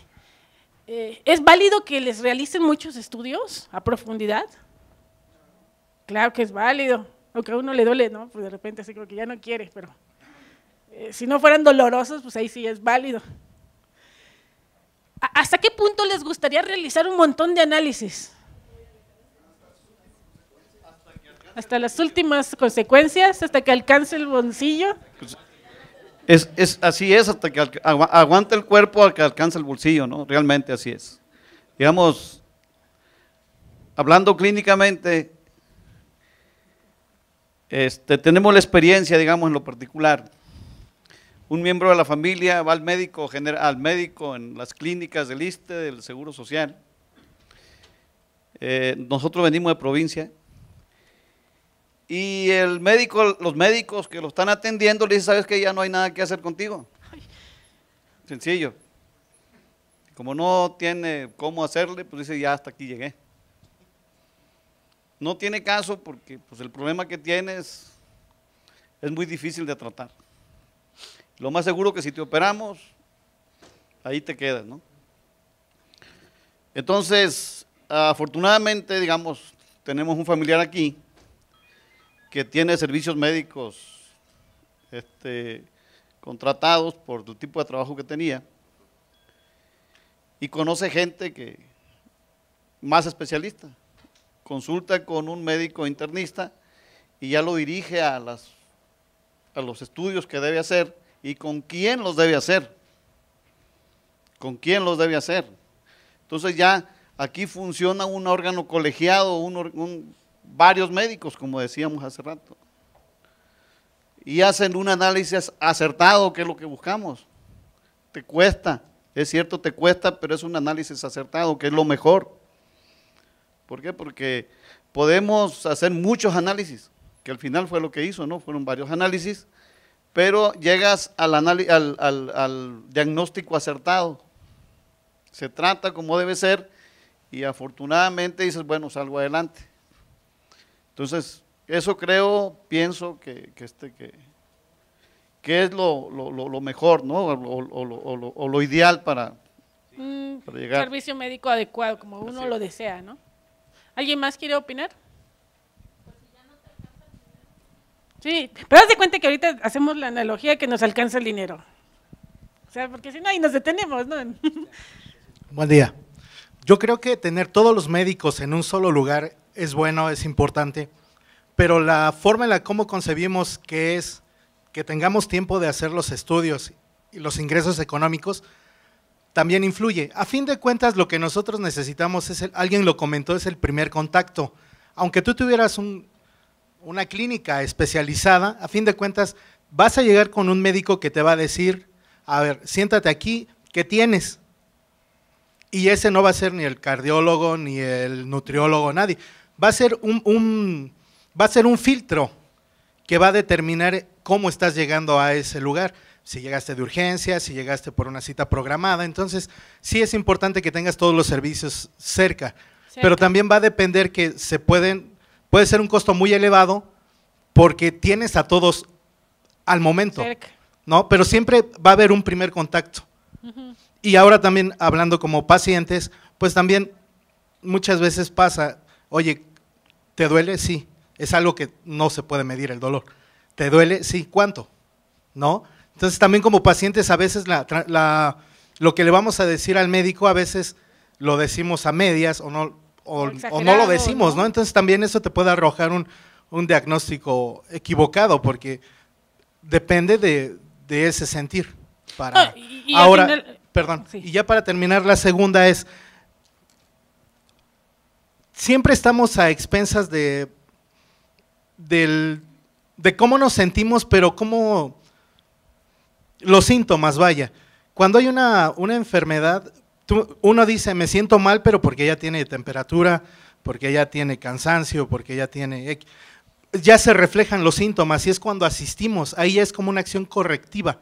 Eh, ¿Es válido que les realicen muchos estudios a profundidad? Claro que es válido, aunque a uno le duele, ¿no? Pues de repente así creo que ya no quiere, pero eh, si no fueran dolorosos, pues ahí sí es válido. ¿Hasta qué punto les gustaría realizar un montón de análisis? Hasta las últimas consecuencias, hasta que alcance el boncillo? Pues, es, así es, hasta que aguanta el cuerpo, hasta que alcanza el bolsillo, ¿no? Realmente así es. Digamos, hablando clínicamente, este, tenemos la experiencia, digamos, en lo particular. Un miembro de la familia va al médico, general al médico en las clínicas del ISTE, del Seguro Social. Eh, nosotros venimos de provincia y el médico, los médicos que lo están atendiendo le dicen, sabes que ya no hay nada que hacer contigo. Sencillo. Como no tiene cómo hacerle, pues dice, ya hasta aquí llegué. No tiene caso porque pues, el problema que tienes es muy difícil de tratar. Lo más seguro que si te operamos, ahí te quedas, ¿no? Entonces, afortunadamente, digamos, tenemos un familiar aquí que tiene servicios médicos este, contratados por el tipo de trabajo que tenía y conoce gente que más especialista. Consulta con un médico internista y ya lo dirige a, las, a los estudios que debe hacer y con quién los debe hacer. Con quién los debe hacer. Entonces ya aquí funciona un órgano colegiado, un, un varios médicos, como decíamos hace rato, y hacen un análisis acertado, que es lo que buscamos. Te cuesta, es cierto, te cuesta, pero es un análisis acertado, que es lo mejor. ¿Por qué? Porque podemos hacer muchos análisis, que al final fue lo que hizo, ¿no? Fueron varios análisis, pero llegas al, al, al diagnóstico acertado. Se trata como debe ser y afortunadamente dices, bueno, salgo adelante. Entonces, eso creo, pienso que, este, que, que, es lo, mejor, ¿no? O, lo, ideal mm, para, llegar. Servicio médico adecuado, como uno lo desea, ¿no? ¿Alguien más quiere opinar? Sí, pero haz de cuenta que ahorita hacemos la analogía que nos alcanza el dinero. O sea, porque si no, ahí nos detenemos, ¿no? Buen día. Yo creo que tener todos los médicos en un solo lugar es bueno, es importante, pero la forma en la cómo concebimos que es que tengamos tiempo de hacer los estudios y los ingresos económicos también influye. A fin de cuentas, lo que nosotros necesitamos es, el, alguien lo comentó, es el primer contacto. Aunque tú tuvieras una clínica especializada, a fin de cuentas, vas a llegar con un médico que te va a decir, a ver, siéntate aquí, ¿qué tienes? Y ese no va a ser ni el cardiólogo, ni el nutriólogo, nadie va a ser un, va a ser un filtro que va a determinar cómo estás llegando a ese lugar. Si llegaste de urgencia, si llegaste por una cita programada. Entonces, sí es importante que tengas todos los servicios cerca. Pero también va a depender que se pueden, puede ser un costo muy elevado porque tienes a todos al momento. ¿No? Pero siempre va a haber un primer contacto. Y ahora también, hablando como pacientes, pues también muchas veces pasa, oye, ¿Te duele? Sí. Es algo que no se puede medir el dolor. ¿Te duele? Sí. ¿Cuánto? ¿No? Entonces también como pacientes a veces la, lo que le vamos a decir al médico a veces lo decimos a medias o no, o, no lo decimos, ¿no? Entonces también eso te puede arrojar un, diagnóstico equivocado porque depende de, ese sentir. Ah, ahora, perdón, y ya para terminar la segunda es, siempre estamos a expensas de, de cómo nos sentimos, pero cómo los síntomas, vaya. Cuando hay una, enfermedad, uno dice, me siento mal, pero porque ya tiene temperatura, porque ella tiene cansancio, porque ya tiene... Ya se reflejan los síntomas y es cuando asistimos, ahí es como una acción correctiva,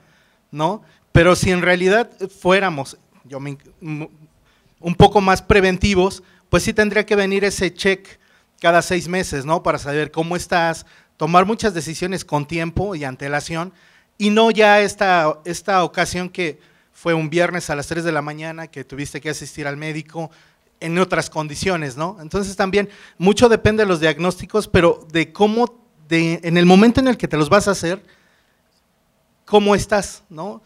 ¿no? Pero si en realidad fuéramos, yo un poco más preventivos, pues sí tendría que venir ese check cada seis meses, ¿no? Para saber cómo estás, tomar muchas decisiones con tiempo y antelación, y no ya esta, esta ocasión que fue un viernes a las 3 de la mañana, que tuviste que asistir al médico en otras condiciones, ¿no? Entonces también mucho depende de los diagnósticos, pero de cómo, de, en el momento en el que te los vas a hacer, cómo estás, ¿no?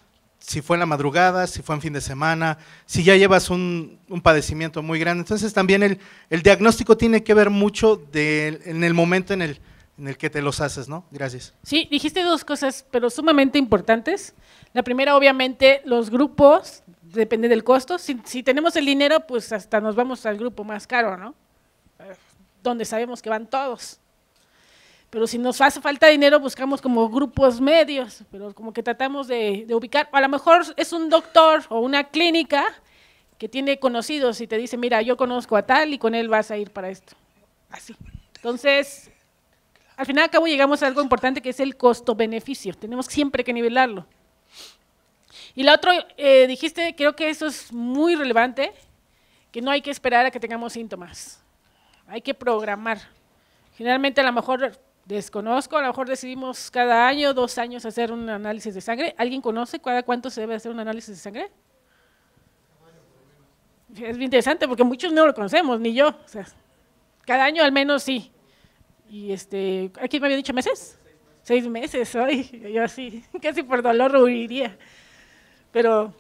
si fue en la madrugada, si fue en fin de semana, si ya llevas un, un padecimiento muy grande. Entonces también el, diagnóstico tiene que ver mucho en el momento en el, en el que te los haces, ¿no? Gracias. Sí, dijiste dos cosas, pero sumamente importantes. La primera, obviamente, los grupos, depende del costo. si tenemos el dinero, pues hasta nos vamos al grupo más caro, ¿no? Eh, donde sabemos que van todos pero si nos hace falta dinero buscamos como grupos medios, pero como que tratamos de, ubicar, a lo mejor es un doctor o una clínica que tiene conocidos y te dice, mira, yo conozco a tal y con él vas a ir para esto. Así. Entonces, al final y llegamos a algo importante que es el costo-beneficio. Tenemos siempre que nivelarlo. Y la otra, eh, dijiste, creo que eso es muy relevante, que no hay que esperar a que tengamos síntomas. Hay que programar. Generalmente a lo mejor Desconozco, a lo mejor decidimos cada año, dos años hacer un análisis de sangre. ¿Alguien conoce cada cuánto se debe hacer un análisis de sangre? Es bien interesante porque muchos no lo conocemos, ni yo. sea, cada año al menos sí. Y este, ¿quién me había dicho meses? Seis meses, hoy. Yo así, casi por dolor huiría. Pero,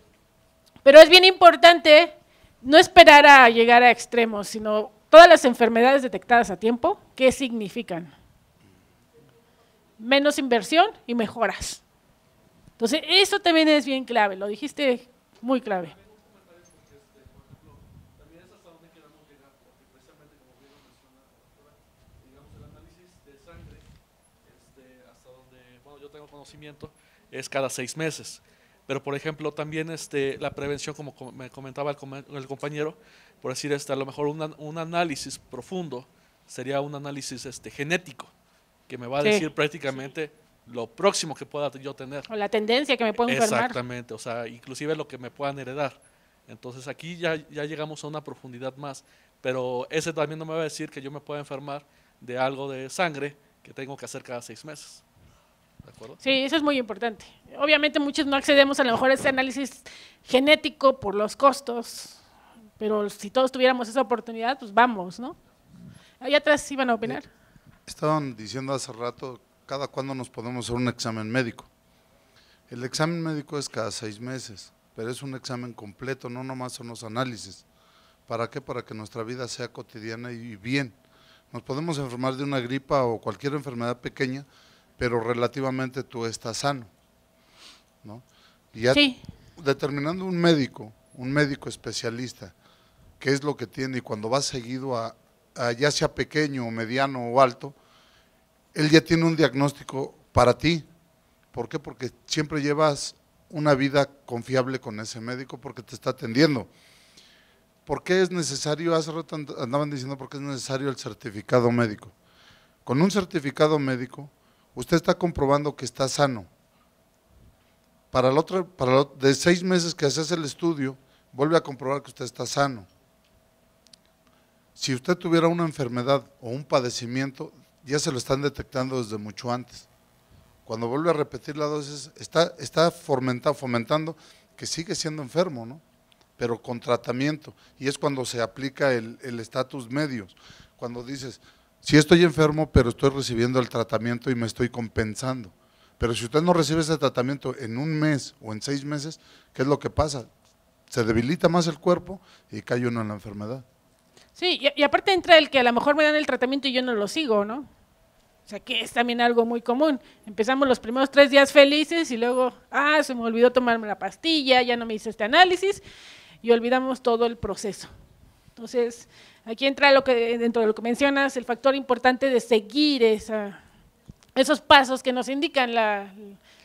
pero es bien importante no esperar a llegar a extremos, sino todas las enfermedades detectadas a tiempo, ¿qué significan? menos inversión y mejoras. Entonces, eso también es bien clave, lo dijiste muy clave. tengo hasta análisis de sangre, conocimiento es cada seis meses. Pero, por ejemplo, también este, la prevención, como me comentaba el, compañero, por decir, este, a lo mejor un, un análisis profundo sería un análisis este, genético que me va a decir prácticamente lo próximo que pueda yo tener. O la tendencia que me pueda enfermar. Exactamente, o sea, inclusive lo que me puedan heredar. Entonces aquí ya, ya llegamos a una profundidad más, pero ese también no me va a decir que yo me pueda enfermar de algo de sangre que tengo que hacer cada seis meses. ¿De acuerdo? Sí, eso es muy importante. Obviamente muchos no accedemos a lo mejor a ese análisis genético por los costos, pero si todos tuviéramos esa oportunidad, pues vamos, ¿no? Allá atrás iban a opinar. Estaban diciendo hace rato, cada cuándo nos podemos hacer un examen médico. El examen médico es cada seis meses, pero es un examen completo, no nomás son los análisis. ¿Para qué? Para que nuestra vida sea cotidiana y bien. Nos podemos enfermar de una gripa o cualquier enfermedad pequeña, pero relativamente tú estás sano. Y determinando un médico, un médico especialista, qué es lo que tiene y cuando va seguido a, Ah, ya sea pequeño, mediano o alto, él ya tiene un diagnóstico para ti. ¿Por qué? Porque siempre llevas una vida confiable con ese médico porque te está atendiendo. ¿Por qué es necesario? Hace rato andaban diciendo por qué es necesario el certificado médico. Con un certificado médico, usted está comprobando que está sano. Para el otro, para de seis meses que haces el estudio, vuelve a comprobar que usted está sano si usted tuviera una enfermedad o un padecimiento, ya se lo están detectando desde mucho antes. Cuando vuelve a repetir la dosis, está, está fomentando que sigue siendo enfermo, ¿no? Pero con tratamiento. Y es cuando se aplica el estatus medios. Cuando dices, si estoy enfermo, pero estoy recibiendo el tratamiento y me estoy compensando. Pero si usted no recibe ese tratamiento en un mes o en seis meses, ¿qué es lo que pasa? Se debilita más el cuerpo y cae uno en la enfermedad. Sí, y, aparte entra el que a lo mejor me dan el tratamiento y yo no lo sigo, ¿no? O sea, que es también algo muy común. Empezamos los primeros tres días felices y luego, ah, se me olvidó tomarme la pastilla, ya no me hice este análisis y olvidamos todo el proceso. Entonces, aquí entra lo que, dentro de lo que mencionas, el factor importante de seguir esos pasos que nos indican.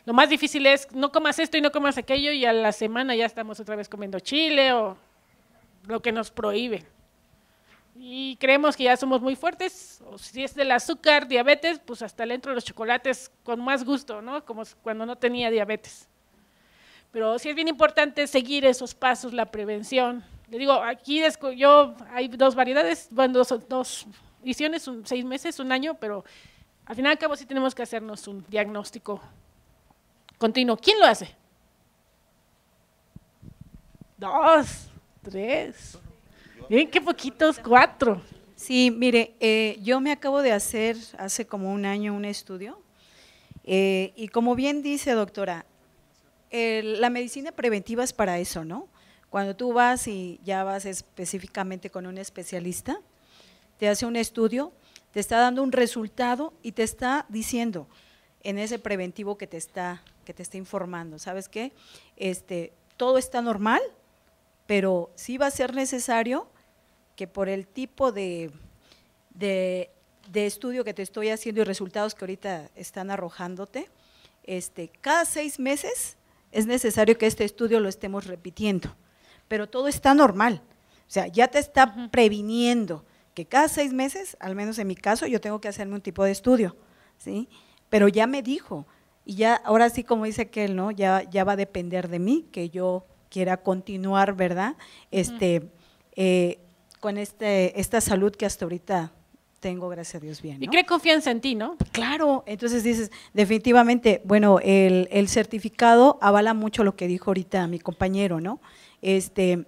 lo más difícil es no comas esto y no comas aquello y a la semana ya estamos otra vez comiendo chile o lo que nos prohíbe y creemos que ya somos muy fuertes. O si es del azúcar, diabetes, pues hasta le entro los chocolates con más gusto, ¿no? Como cuando no tenía diabetes. Pero sí es bien importante seguir esos pasos, la prevención. Le digo, aquí yo hay dos variedades, bueno, dos, dos visiones, un, seis meses, un año, pero al final y al cabo sí tenemos que hacernos un diagnóstico continuo. ¿Quién lo hace? Dos, tres. Miren qué poquitos, cuatro. Sí, mire, eh, yo me acabo de hacer hace como un año un estudio eh, y como bien dice doctora, la medicina preventiva es para eso, ¿no? Cuando tú vas y ya vas específicamente con un especialista, te hace un estudio, te está dando un resultado y te está diciendo en ese preventivo que te está, que te está informando, ¿sabes qué? Este, todo está normal, pero sí va a ser necesario que por el tipo de, estudio que te estoy haciendo y resultados que ahorita están arrojándote, este, cada seis meses es necesario que este estudio lo estemos repitiendo, pero todo está normal, o sea, ya te está previniendo que cada seis meses, al menos en mi caso, yo tengo que hacerme un tipo de estudio, ¿sí? Pero ya me dijo, y ya ahora sí como dice que él, ¿no? Ya, ya va a depender de mí, que yo quiera continuar, ¿verdad? Este, eh, con este, esta salud que hasta ahorita tengo, gracias a Dios, bien. Y cree confianza en ti, ¿no? Claro, entonces dices, definitivamente, bueno, el, el, certificado avala mucho lo que dijo ahorita mi compañero, ¿no? Este,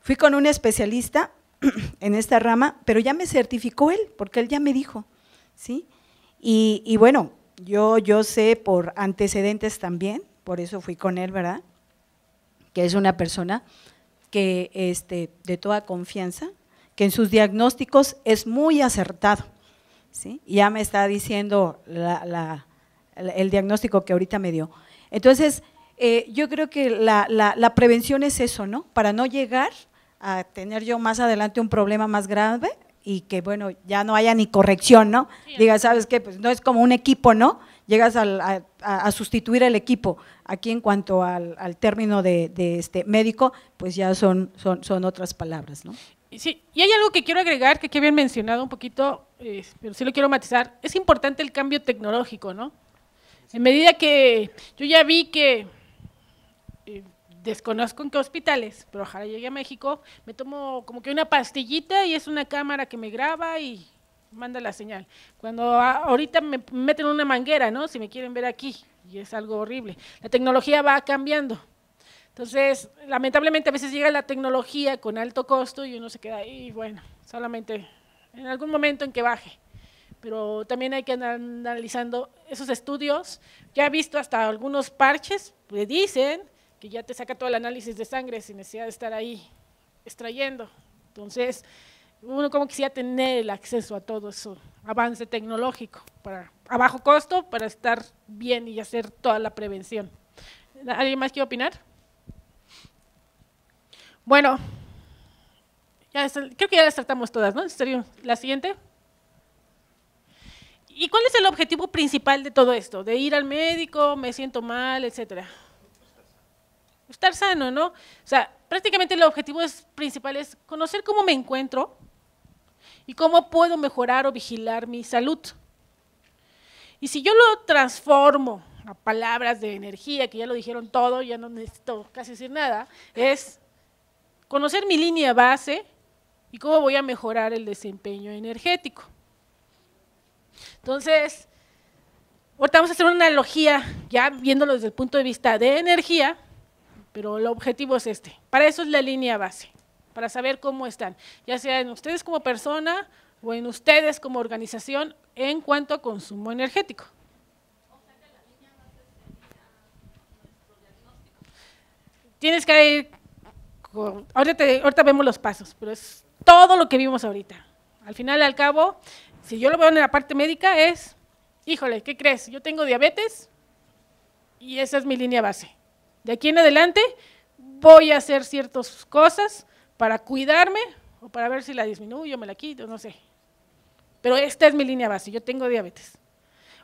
fui con un especialista en esta rama, pero ya me certificó él, porque él ya me dijo, ¿sí? Y, y bueno, yo, yo sé por antecedentes también, por eso fui con él, ¿verdad? Que es una persona que este, de toda confianza, que en sus diagnósticos es muy acertado. ¿sí? Ya me está diciendo la, el diagnóstico que ahorita me dio. Entonces, eh, yo creo que la, la, prevención es eso, ¿no? Para no llegar a tener yo más adelante un problema más grave y que, bueno, ya no haya ni corrección, ¿no? Diga, ¿sabes qué? Pues no es como un equipo, ¿no? llegas a, sustituir al equipo. Aquí en cuanto al, término de, este médico, pues ya son, son, otras palabras. ¿no? Sí, y hay algo que quiero agregar, que aquí habían mencionado un poquito, eh, pero sí lo quiero matizar. Es importante el cambio tecnológico, ¿no? En medida que yo ya vi que eh, desconozco en qué hospitales, pero ojalá llegué a México, me tomo como que una pastillita y es una cámara que me graba y manda la señal. Cuando ah, ahorita me meten una manguera, ¿no? Si me quieren ver aquí, y es algo horrible. La tecnología va cambiando. Entonces, lamentablemente a veces llega la tecnología con alto costo y uno se queda ahí, bueno, solamente en algún momento en que baje. Pero también hay que andar analizando esos estudios. Ya he visto hasta algunos parches, le pues, dicen que ya te saca todo el análisis de sangre sin necesidad de estar ahí extrayendo. Entonces, uno como quisiera tener el acceso a todo eso, avance tecnológico, para, a bajo costo, para estar bien y hacer toda la prevención. ¿Alguien más quiere opinar? Bueno, ya, creo que ya las tratamos todas, ¿no? la siguiente. ¿Y cuál es el objetivo principal de todo esto? De ir al médico, me siento mal, etcétera. Estar sano, ¿no? O sea, prácticamente el objetivo principal es conocer cómo me encuentro, ¿Y cómo puedo mejorar o vigilar mi salud? Y si yo lo transformo a palabras de energía, que ya lo dijeron todo, ya no necesito casi decir nada, es conocer mi línea base y cómo voy a mejorar el desempeño energético. Entonces, ahorita vamos a hacer una analogía, ya viéndolo desde el punto de vista de energía, pero el objetivo es este. Para eso es la línea base para saber cómo están, ya sea en ustedes como persona o en ustedes como organización en cuanto a consumo energético. Tienes que ir, ahorita, vemos los pasos, pero es todo lo que vimos ahorita. Al final, al cabo, si yo lo veo en la parte médica es, híjole, ¿qué crees? Yo tengo diabetes y esa es mi línea base. De aquí en adelante voy a hacer ciertas cosas para cuidarme o para ver si la disminuyo, me la quito, no sé. Pero esta es mi línea base, yo tengo diabetes.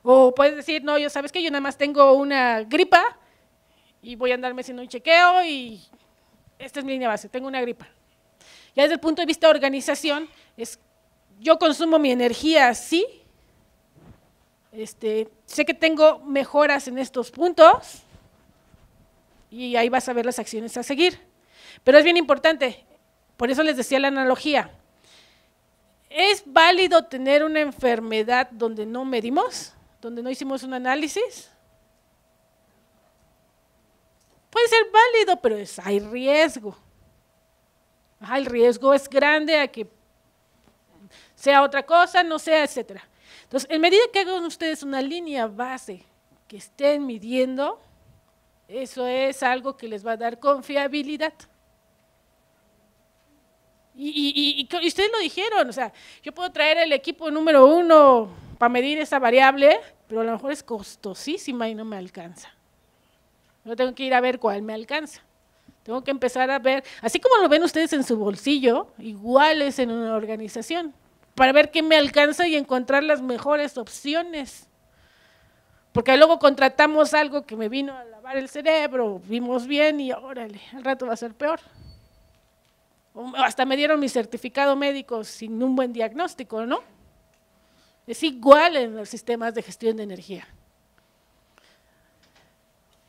O puedes decir, no, yo sabes que yo nada más tengo una gripa y voy a andarme haciendo un chequeo y esta es mi línea base, tengo una gripa. Ya desde el punto de vista de organización, es, yo consumo mi energía así, este, sé que tengo mejoras en estos puntos y ahí vas a ver las acciones a seguir. Pero es bien importante, por eso les decía la analogía. ¿Es válido tener una enfermedad donde no medimos, donde no hicimos un análisis? Puede ser válido, pero es, hay riesgo. el riesgo es grande a que sea otra cosa, no sea, etcétera. Entonces, en medida que hagan ustedes una línea base que estén midiendo, eso es algo que les va a dar confiabilidad. Y, y, ustedes lo dijeron, o sea, yo puedo traer el equipo número uno para medir esa variable, pero a lo mejor es costosísima y no me alcanza. Yo tengo que ir a ver cuál me alcanza. Tengo que empezar a ver, así como lo ven ustedes en su bolsillo, igual es en una organización, para ver qué me alcanza y encontrar las mejores opciones. Porque luego contratamos algo que me vino a lavar el cerebro, vimos bien y órale, al rato va a ser peor. Hasta me dieron mi certificado médico sin un buen diagnóstico, ¿no? Es igual en los sistemas de gestión de energía.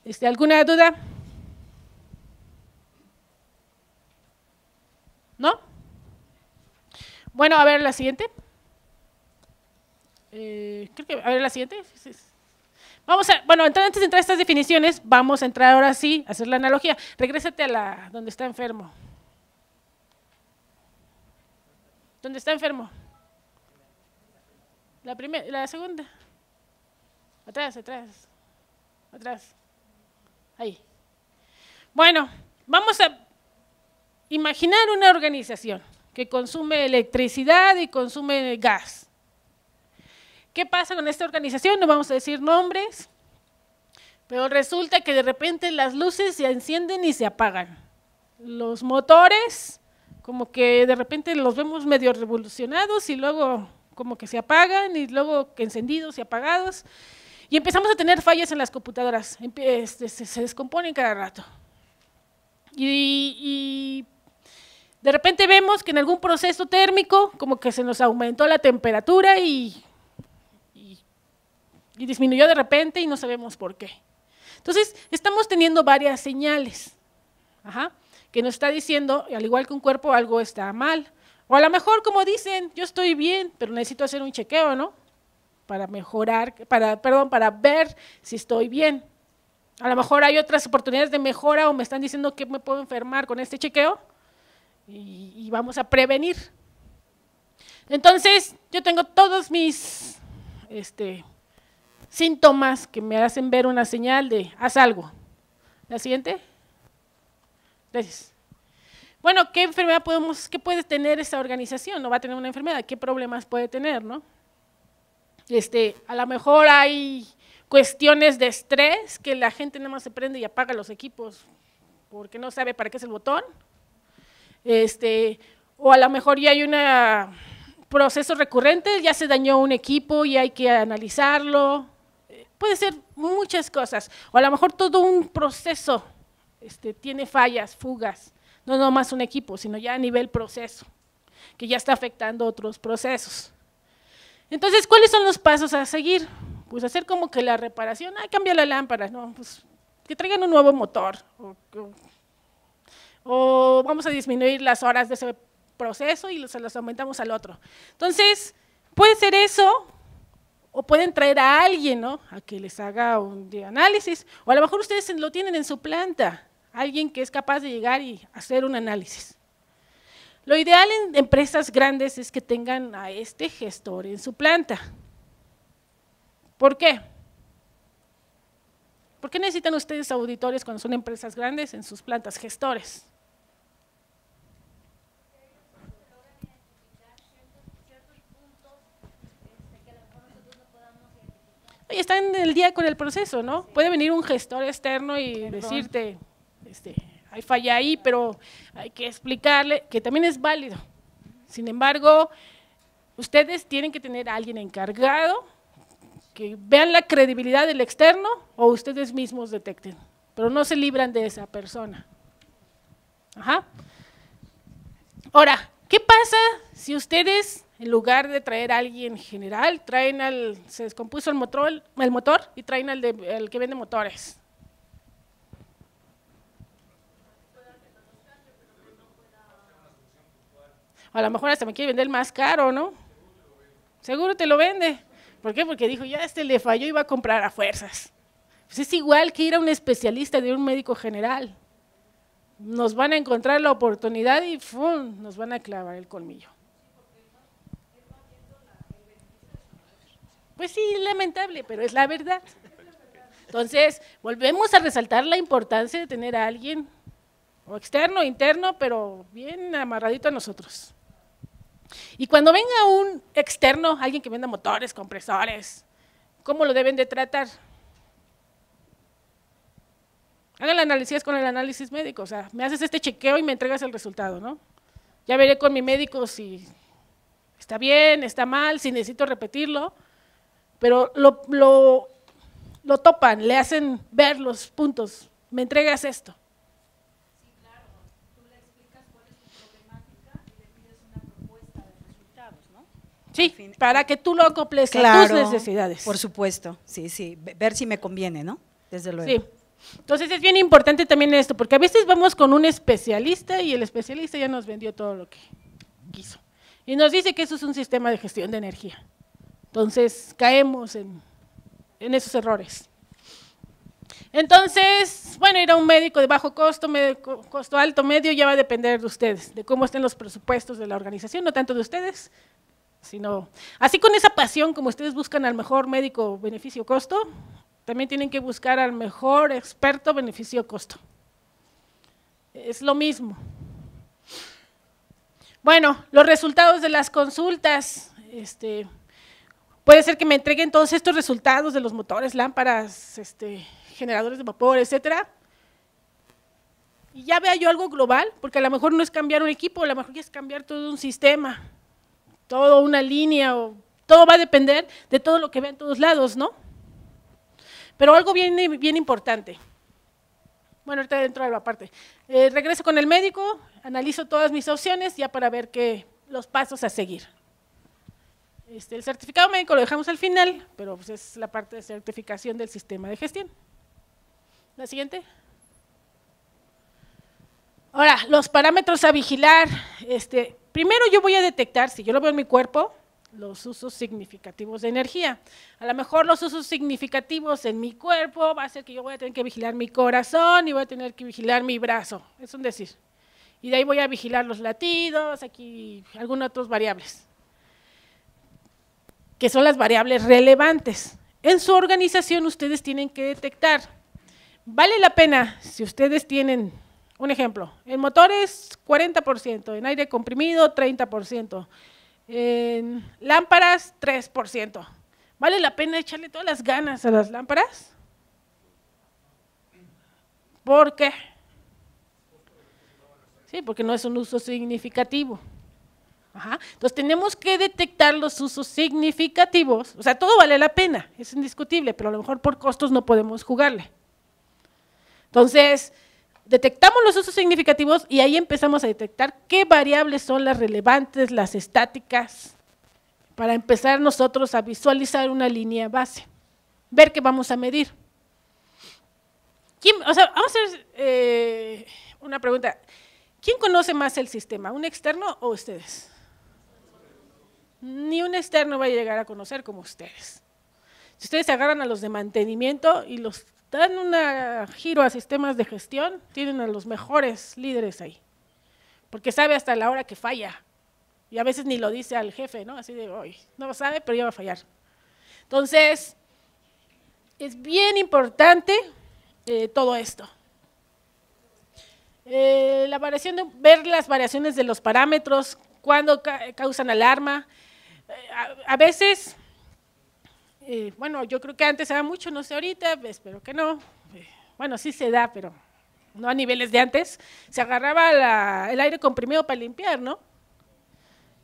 Este, ¿Alguna duda? ¿No? Bueno, a ver la siguiente. Eh, creo que, a ver la siguiente. Vamos a, bueno, antes de entrar a estas definiciones, vamos a entrar ahora sí a hacer la analogía. Regrésate a la donde está enfermo. ¿Dónde está enfermo? La primera, la segunda. Atrás, atrás. Atrás. Ahí. Bueno, vamos a imaginar una organización que consume electricidad y consume gas. ¿Qué pasa con esta organización? No vamos a decir nombres, pero resulta que de repente las luces se encienden y se apagan. Los motores como que de repente los vemos medio revolucionados y luego como que se apagan y luego encendidos y apagados. Y empezamos a tener fallas en las computadoras, este, se descomponen cada rato. Y, de repente vemos que en algún proceso térmico como que se nos aumentó la temperatura y, y disminuyó de repente y no sabemos por qué. Entonces, estamos teniendo varias señales. Ajá que nos está diciendo, al igual que un cuerpo, algo está mal. O a lo mejor, como dicen, yo estoy bien, pero necesito hacer un chequeo, ¿no? Para mejorar, para, perdón, para ver si estoy bien. A lo mejor hay otras oportunidades de mejora o me están diciendo que me puedo enfermar con este chequeo y, y vamos a prevenir. Entonces, yo tengo todos mis este, síntomas que me hacen ver una señal de haz algo. La siguiente. Gracias. Bueno, ¿qué enfermedad podemos, qué puede tener esta organización? No va a tener una enfermedad, ¿qué problemas puede tener, no? Este, a lo mejor hay cuestiones de estrés que la gente nada más se prende y apaga los equipos porque no sabe para qué es el botón. Este, o a lo mejor ya hay un proceso recurrente, ya se dañó un equipo y hay que analizarlo. Puede ser muchas cosas. O a lo mejor todo un proceso este, tiene fallas, fugas, no nomás un equipo, sino ya a nivel proceso, que ya está afectando otros procesos. Entonces, ¿cuáles son los pasos a seguir? Pues hacer como que la reparación, ay, cambia la lámpara, no, pues que traigan un nuevo motor, o, vamos a disminuir las horas de ese proceso y se las aumentamos al otro. Entonces, puede ser eso, o pueden traer a alguien, ¿no? A que les haga un análisis, o a lo mejor ustedes lo tienen en su planta alguien que es capaz de llegar y hacer un análisis. Lo ideal en empresas grandes es que tengan a este gestor en su planta. ¿Por qué? ¿Por qué necesitan ustedes auditores cuando son empresas grandes en sus plantas gestores? Oye, están el día con el proceso, ¿no? Puede venir un gestor externo y decirte, este, hay falla ahí, pero hay que explicarle que también es válido. Sin embargo, ustedes tienen que tener a alguien encargado que vean la credibilidad del externo o ustedes mismos detecten, pero no se libran de esa persona. Ahora, ¿qué pasa si ustedes, en lugar de traer a alguien general, traen al, se descompuso el motor, el motor y traen al, de, al que vende motores? a lo mejor hasta me quiere vender más caro, ¿no? Seguro te lo vende. ¿Por qué? Porque dijo, ya este le falló y va a comprar a fuerzas. Pues es igual que ir a un especialista de un médico general. Nos van a encontrar la oportunidad y ¡fum! nos van a clavar el colmillo. Pues sí, lamentable, pero es la verdad. Entonces, volvemos a resaltar la importancia de tener a alguien, o externo, interno, pero bien amarradito a nosotros. Y cuando venga un externo, alguien que venda motores, compresores, ¿cómo lo deben de tratar? Hagan el análisis con el análisis médico, o sea, me haces este chequeo y me entregas el resultado, ¿no? Ya veré con mi médico si está bien, está mal, si necesito repetirlo, pero lo topan, le hacen ver los puntos, me entregas esto. Sí, para que tú lo acoples a tus necesidades. Por supuesto, sí, sí, ver si me conviene, ¿no? Desde luego. Sí. Entonces es bien importante también esto, porque a veces vamos con un especialista y el especialista ya nos vendió todo lo que quiso. Y nos dice que eso es un sistema de gestión de energía. Entonces caemos en, esos errores. Entonces, bueno, ir a un médico de bajo costo, costo alto, medio, ya va a depender de ustedes, de cómo estén los presupuestos de la organización, no tanto de ustedes, sino así con esa pasión como ustedes buscan al mejor médico beneficio-costo, también tienen que buscar al mejor experto beneficio-costo. Es lo mismo. Bueno, los resultados de las consultas. Este, puede ser que me entreguen todos estos resultados de los motores, lámparas, este, generadores de vapor, etcétera. Y ya vea yo algo global, porque a lo mejor no es cambiar un equipo, a lo mejor es cambiar todo un sistema todo una línea o todo va a depender de todo lo que ve en todos lados, ¿no? Pero algo bien, bien importante. Bueno, ahorita dentro de la parte. Eh, regreso con el médico, analizo todas mis opciones ya para ver qué, los pasos a seguir. Este, el certificado médico lo dejamos al final, pero pues es la parte de certificación del sistema de gestión. La siguiente. Ahora, los parámetros a vigilar, este, Primero yo voy a detectar, si yo lo veo en mi cuerpo, los usos significativos de energía. A lo mejor los usos significativos en mi cuerpo va a ser que yo voy a tener que vigilar mi corazón y voy a tener que vigilar mi brazo, es un decir. Y de ahí voy a vigilar los latidos, aquí algunas otras variables, que son las variables relevantes. En su organización ustedes tienen que detectar. Vale la pena, si ustedes tienen un ejemplo, en motores 40%, en aire comprimido 30%, en lámparas 3%. ¿Vale la pena echarle todas las ganas a las lámparas? ¿Por qué? Sí, porque no es un uso significativo. Entonces tenemos que detectar los usos significativos. O sea, todo vale la pena, es indiscutible, pero a lo mejor por costos no podemos jugarle. Entonces, detectamos los usos significativos y ahí empezamos a detectar qué variables son las relevantes, las estáticas, para empezar nosotros a visualizar una línea base, ver qué vamos a medir. o sea, vamos a hacer eh, una pregunta. ¿Quién conoce más el sistema, un externo o ustedes? Ni un externo va a llegar a conocer como ustedes. Si ustedes se agarran a los de mantenimiento y los dan un giro a sistemas de gestión, tienen a los mejores líderes ahí, porque sabe hasta la hora que falla. Y a veces ni lo dice al jefe, ¿no? Así de, hoy no sabe, pero ya va a fallar. Entonces, es bien importante eh, todo esto. Eh, la variación de, ver las variaciones de los parámetros, cuándo causan alarma. Eh, a veces eh, bueno, yo creo que antes era mucho, no sé ahorita, espero que no. Eh, bueno, sí se da, pero no a niveles de antes. Se agarraba la, el aire comprimido para limpiar, ¿no?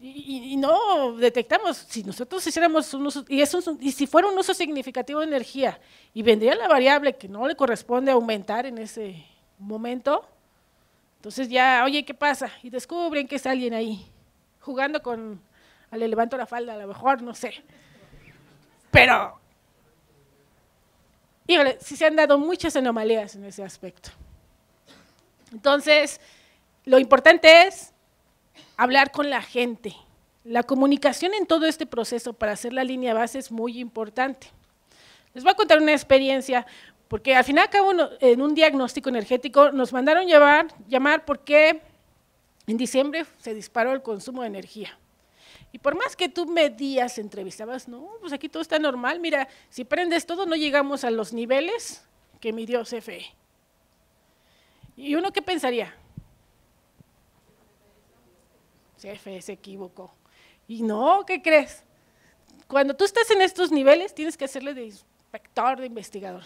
Y, no detectamos, si nosotros hiciéramos un uso, y, eso, y si fuera un uso significativo de energía y vendría la variable que no le corresponde aumentar en ese momento, entonces ya, oye, ¿qué pasa? Y descubren que es alguien ahí, jugando con, le levanto la falda a lo mejor, no sé. Pero, sí se han dado muchas anomalías en ese aspecto. Entonces, lo importante es hablar con la gente. La comunicación en todo este proceso para hacer la línea base es muy importante. Les voy a contar una experiencia, porque al final cabo en un diagnóstico energético nos mandaron llamar porque en diciembre se disparó el consumo de energía. Y por más que tú medías, entrevistabas, no, pues aquí todo está normal. Mira, si prendes todo, no llegamos a los niveles que midió CFE. ¿Y uno qué pensaría? CFE se equivocó. Y no, ¿qué crees? Cuando tú estás en estos niveles, tienes que hacerle de inspector, de investigador.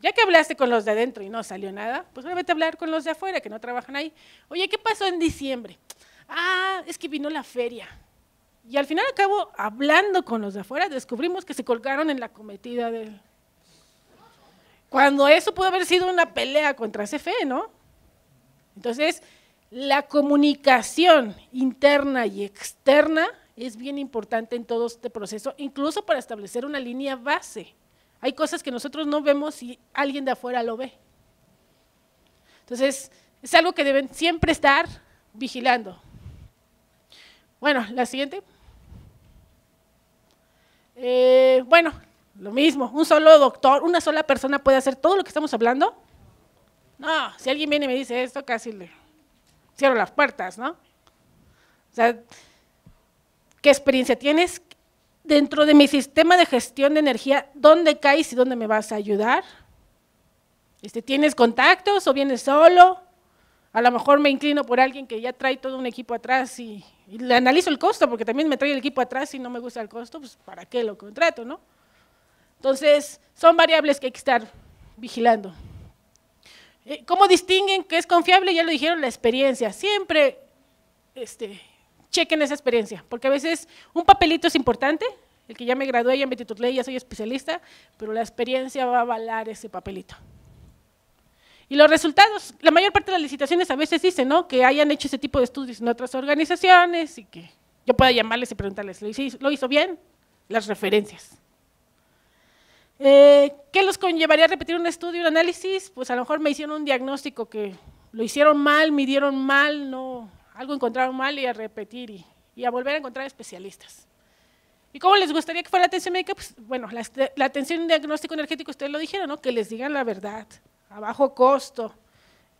Ya que hablaste con los de adentro y no salió nada, pues ahora vete a hablar con los de afuera que no trabajan ahí. Oye, ¿qué pasó en diciembre? Ah, es que vino la feria. Y al final acabo hablando con los de afuera, descubrimos que se colgaron en la cometida de... Cuando eso pudo haber sido una pelea contra CFE, ¿no? Entonces, la comunicación interna y externa es bien importante en todo este proceso, incluso para establecer una línea base. Hay cosas que nosotros no vemos y alguien de afuera lo ve. Entonces, es algo que deben siempre estar vigilando. Bueno, la siguiente. Eh, bueno, lo mismo, un solo doctor, una sola persona puede hacer todo lo que estamos hablando. No, si alguien viene y me dice esto, casi le cierro las puertas, ¿no? O sea, ¿qué experiencia tienes? Dentro de mi sistema de gestión de energía, ¿dónde caes y dónde me vas a ayudar? Este, ¿Tienes contactos o vienes solo? A lo mejor me inclino por alguien que ya trae todo un equipo atrás y y le analizo el costo, porque también me trae el equipo atrás y no me gusta el costo, pues ¿para qué lo contrato, no? Entonces, son variables que hay que estar vigilando. Eh, ¿Cómo distinguen que es confiable? Ya lo dijeron, la experiencia. Siempre este, chequen esa experiencia, porque a veces un papelito es importante, el que ya me gradué, ya me titulé, ya soy especialista, pero la experiencia va a avalar ese papelito. Y los resultados, la mayor parte de las licitaciones a veces dicen, ¿no? Que hayan hecho ese tipo de estudios en otras organizaciones y que yo pueda llamarles y preguntarles, ¿lo hizo, lo hizo bien? Las referencias. Eh, ¿Qué los conllevaría a repetir un estudio, un análisis? Pues a lo mejor me hicieron un diagnóstico que lo hicieron mal, midieron mal, no, algo encontraron mal y a repetir y, a volver a encontrar especialistas. ¿Y cómo les gustaría que fuera la atención médica? Pues bueno, la, la atención diagnóstico energético, ustedes lo dijeron, ¿no? Que les digan la verdad, a bajo costo,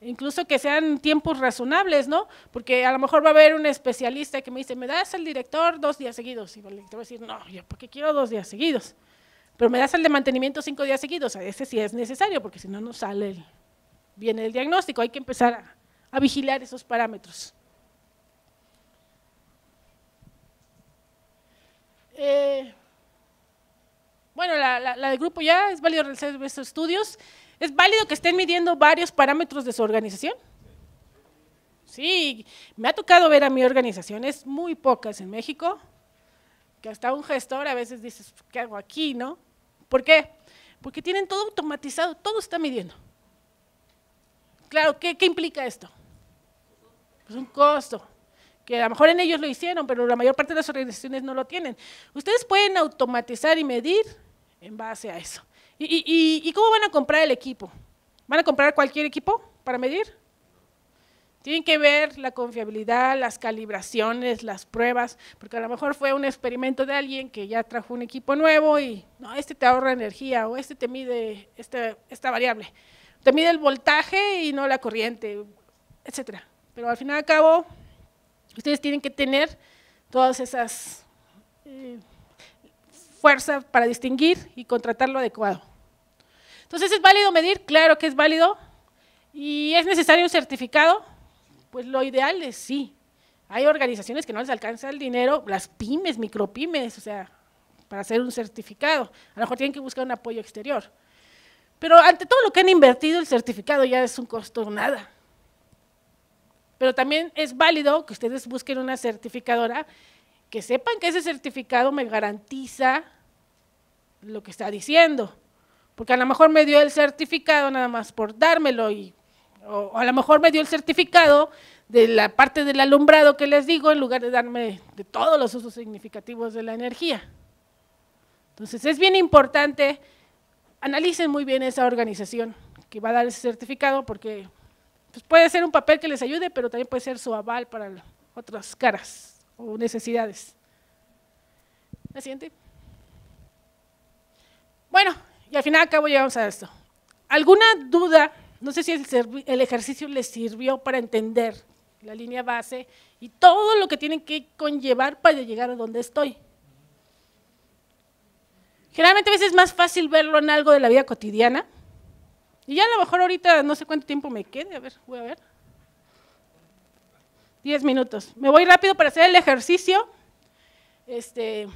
incluso que sean tiempos razonables, ¿no? Porque a lo mejor va a haber un especialista que me dice, ¿me das el director dos días seguidos? Y el director va a decir, no, yo qué quiero dos días seguidos. Pero me das el de mantenimiento cinco días seguidos, a ese sí es necesario, porque si no, no sale el, bien el diagnóstico, hay que empezar a, vigilar esos parámetros. Eh, bueno, la, del grupo ya es válido realizar esos estudios. ¿Es válido que estén midiendo varios parámetros de su organización? Sí, me ha tocado ver a mi organización, es muy pocas en México, que hasta un gestor a veces dice, ¿qué hago aquí, no? ¿Por qué? Porque tienen todo automatizado, todo está midiendo. Claro, ¿qué, implica esto? Es pues un costo, que a lo mejor en ellos lo hicieron, pero la mayor parte de las organizaciones no lo tienen. Ustedes pueden automatizar y medir en base a eso. ¿Y, cómo van a comprar el equipo? ¿Van a comprar cualquier equipo para medir? Tienen que ver la confiabilidad, las calibraciones, las pruebas, porque a lo mejor fue un experimento de alguien que ya trajo un equipo nuevo y no, este te ahorra energía o este te mide este, esta variable. Te mide el voltaje y no la corriente, etcétera. Pero al final y cabo, ustedes tienen que tener todas esas eh, fuerza para distinguir y contratar lo adecuado. Entonces, ¿es válido medir? Claro que es válido. ¿Y es necesario un certificado? Pues lo ideal es sí. Hay organizaciones que no les alcanza el dinero, las pymes, micropymes, o sea, para hacer un certificado. A lo mejor tienen que buscar un apoyo exterior. Pero ante todo lo que han invertido, el certificado ya es un costo nada. Pero también es válido que ustedes busquen una certificadora que sepan que ese certificado me garantiza lo que está diciendo. Porque a lo mejor me dio el certificado nada más por dármelo y o a lo mejor me dio el certificado de la parte del alumbrado que les digo en lugar de darme de todos los usos significativos de la energía. Entonces es bien importante, analicen muy bien esa organización que va a dar ese certificado porque pues, puede ser un papel que les ayude, pero también puede ser su aval para otras caras o necesidades. La siguiente. Bueno, y al final acabo llegamos a esto. ¿Alguna duda? No sé si el, ejercicio les sirvió para entender la línea base y todo lo que tienen que conllevar para llegar a donde estoy. Generalmente a veces es más fácil verlo en algo de la vida cotidiana. Y ya a lo mejor ahorita no sé cuánto tiempo me quede, a ver, voy a ver. 10 minutos. Me voy rápido para hacer el ejercicio. Este,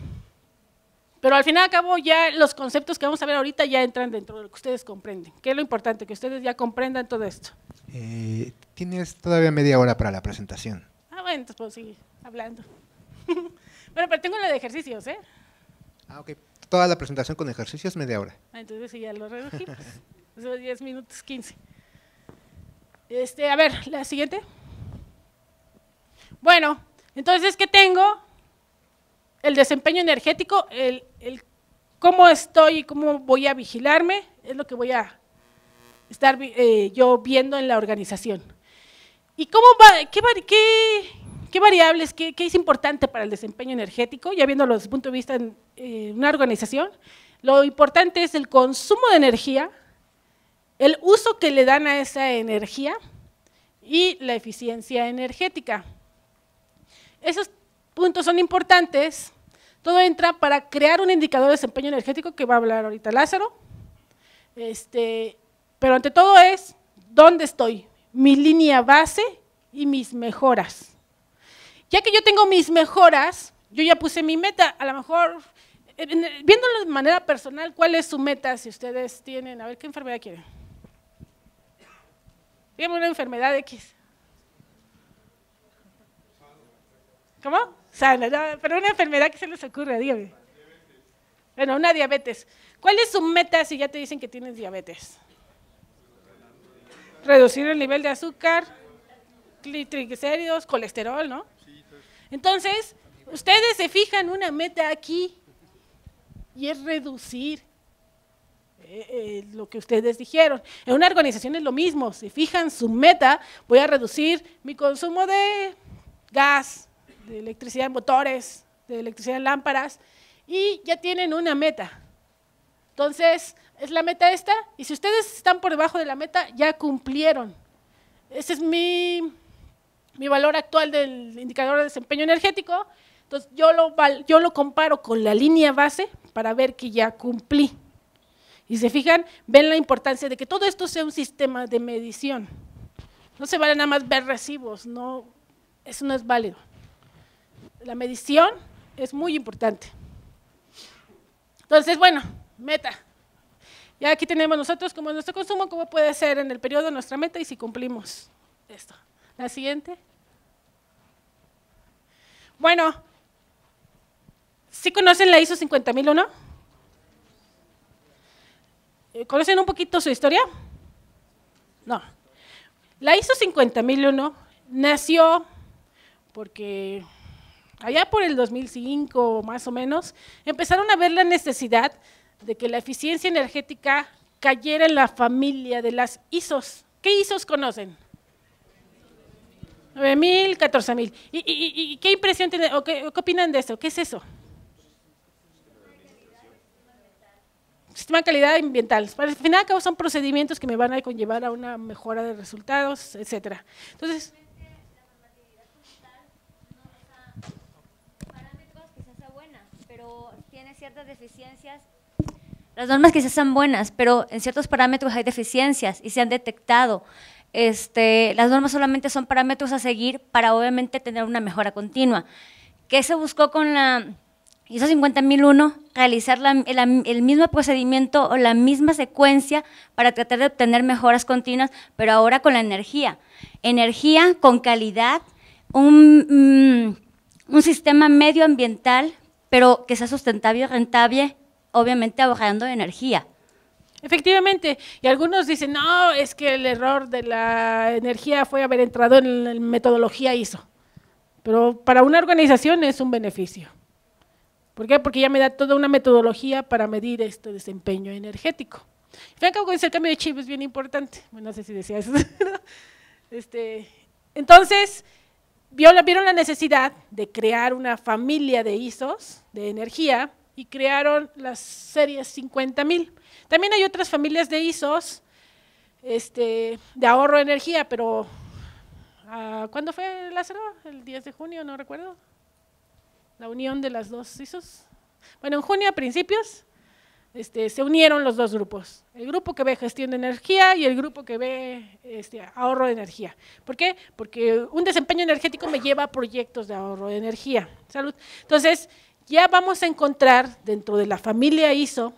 pero al final y cabo ya los conceptos que vamos a ver ahorita ya entran dentro de lo que ustedes comprenden. Que es lo importante, que ustedes ya comprendan todo esto. Eh, tienes todavía media hora para la presentación. Ah, bueno, entonces puedo seguir hablando. bueno, pero tengo la de ejercicios, ¿eh? Ah, ok. Toda la presentación con ejercicios, media hora. Ah, entonces sí, ya lo redujimos. 10 minutos 15. Este, a ver, la siguiente. Bueno, entonces, que tengo? El desempeño energético, el, cómo estoy y cómo voy a vigilarme, es lo que voy a estar eh, yo viendo en la organización. ¿Y cómo va, qué, variables, qué, es importante para el desempeño energético? Ya viéndolo desde el punto de vista de eh, una organización, lo importante es el consumo de energía, el uso que le dan a esa energía y la eficiencia energética. Esos puntos son importantes. Todo entra para crear un indicador de desempeño energético que va a hablar ahorita Lázaro. Este, pero ante todo es dónde estoy, mi línea base y mis mejoras. Ya que yo tengo mis mejoras, yo ya puse mi meta, a lo mejor viéndolo de manera personal, ¿cuál es su meta si ustedes tienen? A ver, ¿qué enfermedad quieren? Díganme una enfermedad X. ¿Cómo? Sana, pero una enfermedad que se les ocurre, a diabetes? Bueno, una diabetes. ¿Cuál es su meta si ya te dicen que tienes diabetes? Reducir el nivel de azúcar, triglicéridos, colesterol, ¿no? Entonces, ustedes se fijan una meta aquí y es reducir eh, eh, lo que ustedes dijeron. En una organización es lo mismo, si fijan su meta, voy a reducir mi consumo de gas, de electricidad en motores, de electricidad en lámparas, y ya tienen una meta. Entonces, es la meta esta, y si ustedes están por debajo de la meta, ya cumplieron. Ese es mi, mi valor actual del indicador de desempeño energético. Entonces, yo lo, yo lo comparo con la línea base para ver que ya cumplí. Y se fijan, ven la importancia de que todo esto sea un sistema de medición. No se vale nada más ver recibos, no, eso no es válido la medición es muy importante. Entonces, bueno, meta. Ya aquí tenemos nosotros como nuestro consumo, cómo puede ser en el periodo nuestra meta y si cumplimos esto. La siguiente. Bueno, ¿sí conocen la ISO 50001? Eh, ¿Conocen un poquito su historia? No. La ISO 50001 nació porque allá por el 2005 más o menos, empezaron a ver la necesidad de que la eficiencia energética cayera en la familia de las ISOs. ¿Qué ISOs conocen? 9.000, 14.000. ¿Y, qué impresión tienen, qué, opinan de eso? ¿Qué es eso? sistema de calidad ambiental. Al final, cabo, son procedimientos que me van a conllevar a una mejora de resultados, etcétera. Entonces, deficiencias, las normas quizás son buenas, pero en ciertos parámetros hay deficiencias y se han detectado. Este, las normas solamente son parámetros a seguir para obviamente tener una mejora continua. ¿Qué se buscó con la ISO 50001? Realizar el, mismo procedimiento o la misma secuencia para tratar de obtener mejoras continuas, pero ahora con la energía. Energía con calidad, un, mm, un sistema medioambiental pero que sea sustentable y rentable, obviamente ahorrando energía. Efectivamente, y algunos dicen, no, es que el error de la energía fue haber entrado en la metodología ISO. Pero para una organización es un beneficio. ¿Por qué? Porque ya me da toda una metodología para medir este desempeño energético. Franco que el cambio de chip es bien importante. Bueno, no sé si decías. este, entonces, vieron la necesidad de crear una familia de ISOs de energía y crearon las series 50.000. También hay otras familias de ISOs este, de ahorro de energía, pero ah, ¿cuándo fue Lázaro? El 10 de junio, no recuerdo. La unión de las dos ISOs. Bueno, en junio a principios este, se unieron los dos grupos, el grupo que ve gestión de energía y el grupo que ve este, ahorro de energía. ¿Por qué? Porque un desempeño energético me lleva a proyectos de ahorro de energía. Salud. Entonces, ya vamos a encontrar dentro de la familia ISO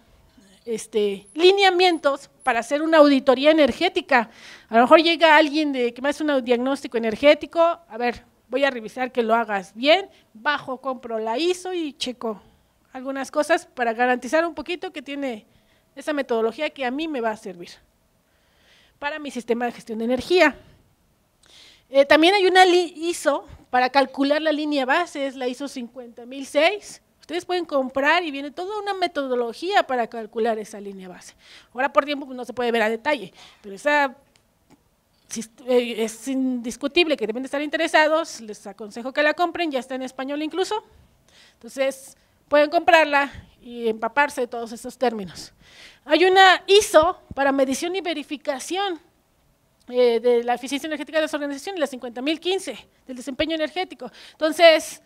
este, lineamientos para hacer una auditoría energética. A lo mejor llega alguien de, que me hace un diagnóstico energético, a ver, voy a revisar que lo hagas bien, bajo, compro la ISO y checo algunas cosas para garantizar un poquito que tiene esa metodología que a mí me va a servir para mi sistema de gestión de energía. Eh, también hay una ISO para calcular la línea base, es la ISO 50006. Ustedes pueden comprar y viene toda una metodología para calcular esa línea base. Ahora por tiempo pues, no se puede ver a detalle, pero esa eh, es indiscutible que deben de estar interesados, les aconsejo que la compren, ya está en español incluso. Entonces, pueden comprarla y empaparse de todos estos términos. Hay una ISO para medición y verificación eh, de la eficiencia energética de las organizaciones, la 50.015, del desempeño energético. Entonces,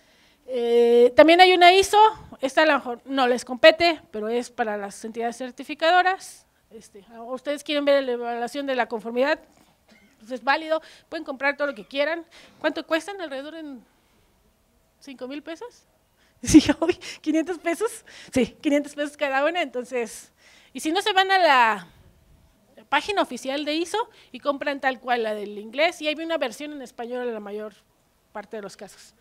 eh, también hay una ISO, esta a lo mejor no les compete, pero es para las entidades certificadoras. Este, ustedes quieren ver la evaluación de la conformidad, pues es válido, pueden comprar todo lo que quieran. ¿Cuánto cuestan? Alrededor en 5 mil pesos. 500 pesos. Sí, 500 pesos cada una. Entonces, y si no se van a la página oficial de ISO y compran tal cual la del inglés y hay una versión en español en la mayor parte de los casos.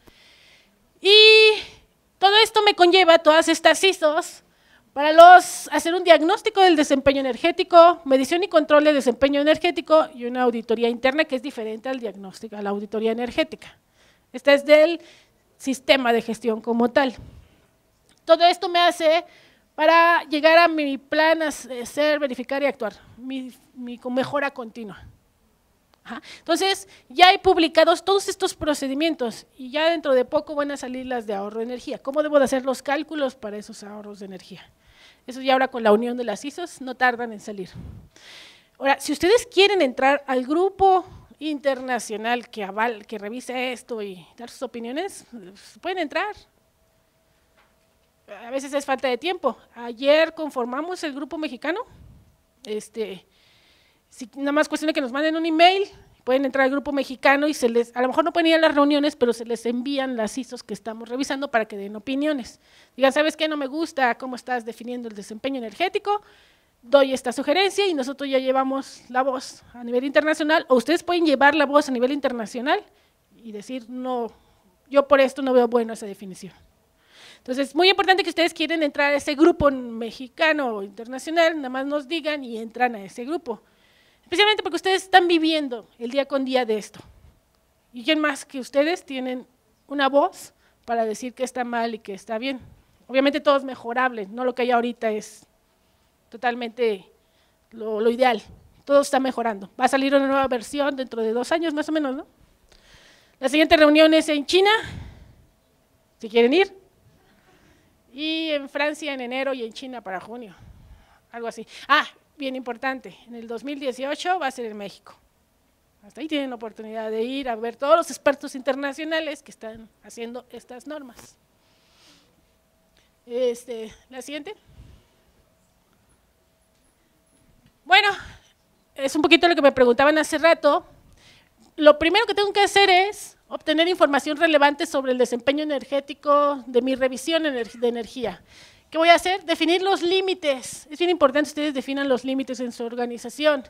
Y todo esto me conlleva todas estas ISOs para hacer un diagnóstico del desempeño energético, medición y control de desempeño energético y una auditoría interna que es diferente al diagnóstico, a la auditoría energética. Esta es del sistema de gestión como tal. Todo esto me hace para llegar a mi plan a ser, verificar y actuar, mi, mejora continua. Entonces, ya he publicados todos estos procedimientos y ya dentro de poco van a salir las de ahorro de energía. ¿Cómo debo de hacer los cálculos para esos ahorros de energía? Eso ya ahora con la unión de las ISOs no tardan en salir. Ahora, si ustedes quieren entrar al grupo internacional que, aval, que revise esto y dar sus opiniones, pues, pueden entrar. A veces es falta de tiempo. Ayer conformamos el grupo mexicano. Este, si, nada más cuestión de que nos manden un email, pueden entrar al grupo mexicano y se les, a lo mejor no pueden ir a las reuniones, pero se les envían las ISOs que estamos revisando para que den opiniones. Digan, ¿sabes qué? No me gusta, cómo estás definiendo el desempeño energético doy esta sugerencia y nosotros ya llevamos la voz a nivel internacional, o ustedes pueden llevar la voz a nivel internacional y decir, no, yo por esto no veo bueno esa definición. Entonces, es muy importante que ustedes quieren entrar a ese grupo mexicano o internacional, nada más nos digan y entran a ese grupo. Especialmente porque ustedes están viviendo el día con día de esto. Y quién más que ustedes tienen una voz para decir que está mal y que está bien. Obviamente todo es mejorable, no lo que hay ahorita es totalmente lo, ideal. Todo está mejorando. Va a salir una nueva versión dentro de dos años más o menos, ¿no? La siguiente reunión es en China, si quieren ir. Y en Francia en enero y en China para junio. Algo así. Ah, bien importante, en el 2018 va a ser en México. Hasta ahí tienen la oportunidad de ir a ver todos los expertos internacionales que están haciendo estas normas. Este, la siguiente. Bueno, es un poquito lo que me preguntaban hace rato. Lo primero que tengo que hacer es obtener información relevante sobre el desempeño energético de mi revisión de energía. ¿Qué voy a hacer? Definir los límites. Es bien importante que ustedes definan los límites en su organización.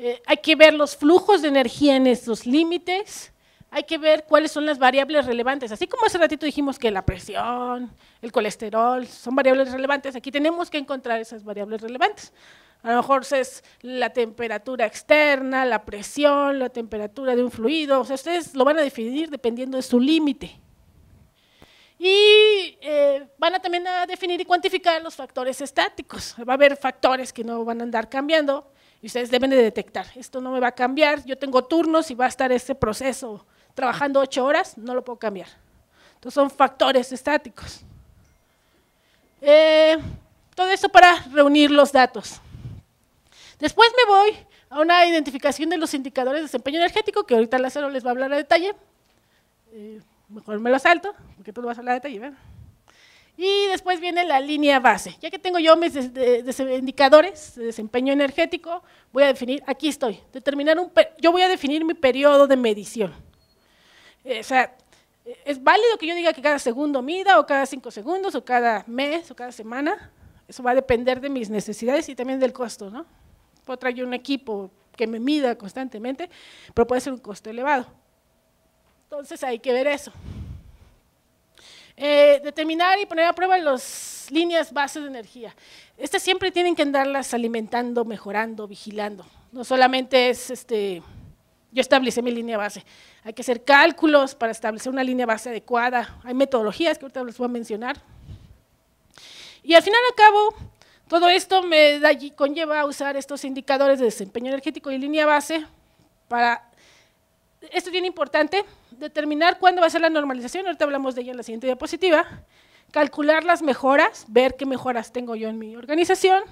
Eh, hay que ver los flujos de energía en esos límites. Hay que ver cuáles son las variables relevantes. Así como hace ratito dijimos que la presión, el colesterol son variables relevantes, aquí tenemos que encontrar esas variables relevantes. A lo mejor es la temperatura externa, la presión, la temperatura de un fluido. O sea, ustedes lo van a definir dependiendo de su límite. Y eh, van a también a definir y cuantificar los factores estáticos. Va a haber factores que no van a andar cambiando y ustedes deben de detectar. Esto no me va a cambiar, yo tengo turnos y va a estar este proceso trabajando ocho horas, no lo puedo cambiar. Entonces son factores estáticos. Eh, todo esto para reunir los datos. Después me voy a una identificación de los indicadores de desempeño energético, que ahorita Lázaro les va a hablar a detalle. Eh, mejor me lo salto, porque tú lo vas a hablar a detalle, Y después viene la línea base. Ya que tengo yo mis indicadores de desempeño energético, voy a definir, aquí estoy, determinar un, yo voy a definir mi periodo de medición. Eh, o sea, eh, es válido que yo diga que cada segundo mida, o cada cinco segundos, o cada mes, o cada semana. Eso va a depender de mis necesidades y también del costo, ¿no? Puedo traer un equipo que me mida constantemente, pero puede ser un costo elevado. Entonces hay que ver eso. Eh, determinar y poner a prueba las líneas bases de energía. Estas siempre tienen que andarlas alimentando, mejorando, vigilando. No solamente es, este, yo establecí mi línea base. Hay que hacer cálculos para establecer una línea base adecuada. Hay metodologías que ahorita les voy a mencionar. Y al final y cabo, todo esto me da, conlleva usar estos indicadores de desempeño energético y línea base para, esto es bien importante, determinar cuándo va a ser la normalización, ahorita hablamos de ella en la siguiente diapositiva, calcular las mejoras, ver qué mejoras tengo yo en mi organización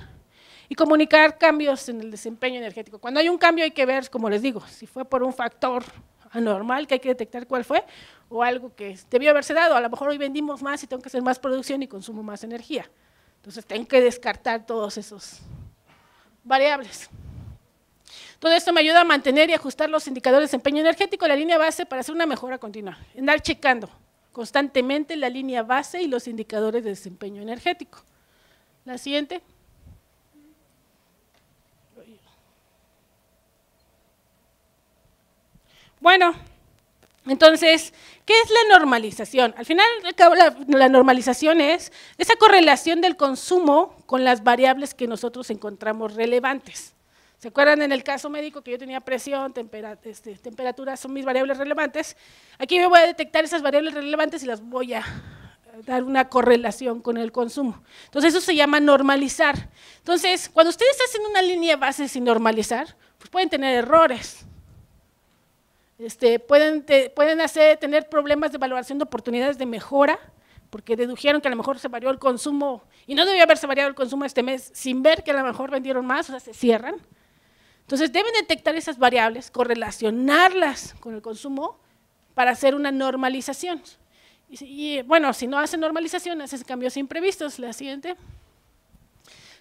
y comunicar cambios en el desempeño energético. Cuando hay un cambio hay que ver, como les digo, si fue por un factor anormal que hay que detectar cuál fue o algo que debió haberse dado. A lo mejor hoy vendimos más y tengo que hacer más producción y consumo más energía. Entonces tengo que descartar todos esos variables. Todo esto me ayuda a mantener y ajustar los indicadores de desempeño energético, la línea base para hacer una mejora continua. Andar checando constantemente la línea base y los indicadores de desempeño energético. La siguiente. Bueno, entonces, ¿qué es la normalización? Al final, la, normalización es esa correlación del consumo con las variables que nosotros encontramos relevantes. ¿Se acuerdan en el caso médico que yo tenía presión, este, temperatura, son mis variables relevantes? Aquí me voy a detectar esas variables relevantes y las voy a dar una correlación con el consumo. Entonces eso se llama normalizar. Entonces, cuando ustedes hacen una línea base sin normalizar, pues pueden tener errores. Este, pueden, hacer, tener problemas de evaluación de oportunidades de mejora, porque dedujeron que a lo mejor se varió el consumo, y no debía haberse variado el consumo este mes, sin ver que a lo mejor vendieron más, o sea, se cierran. Entonces deben detectar esas variables, correlacionarlas con el consumo para hacer una normalización. y bueno, si no hacen normalización, hacen cambios imprevistos. La siguiente.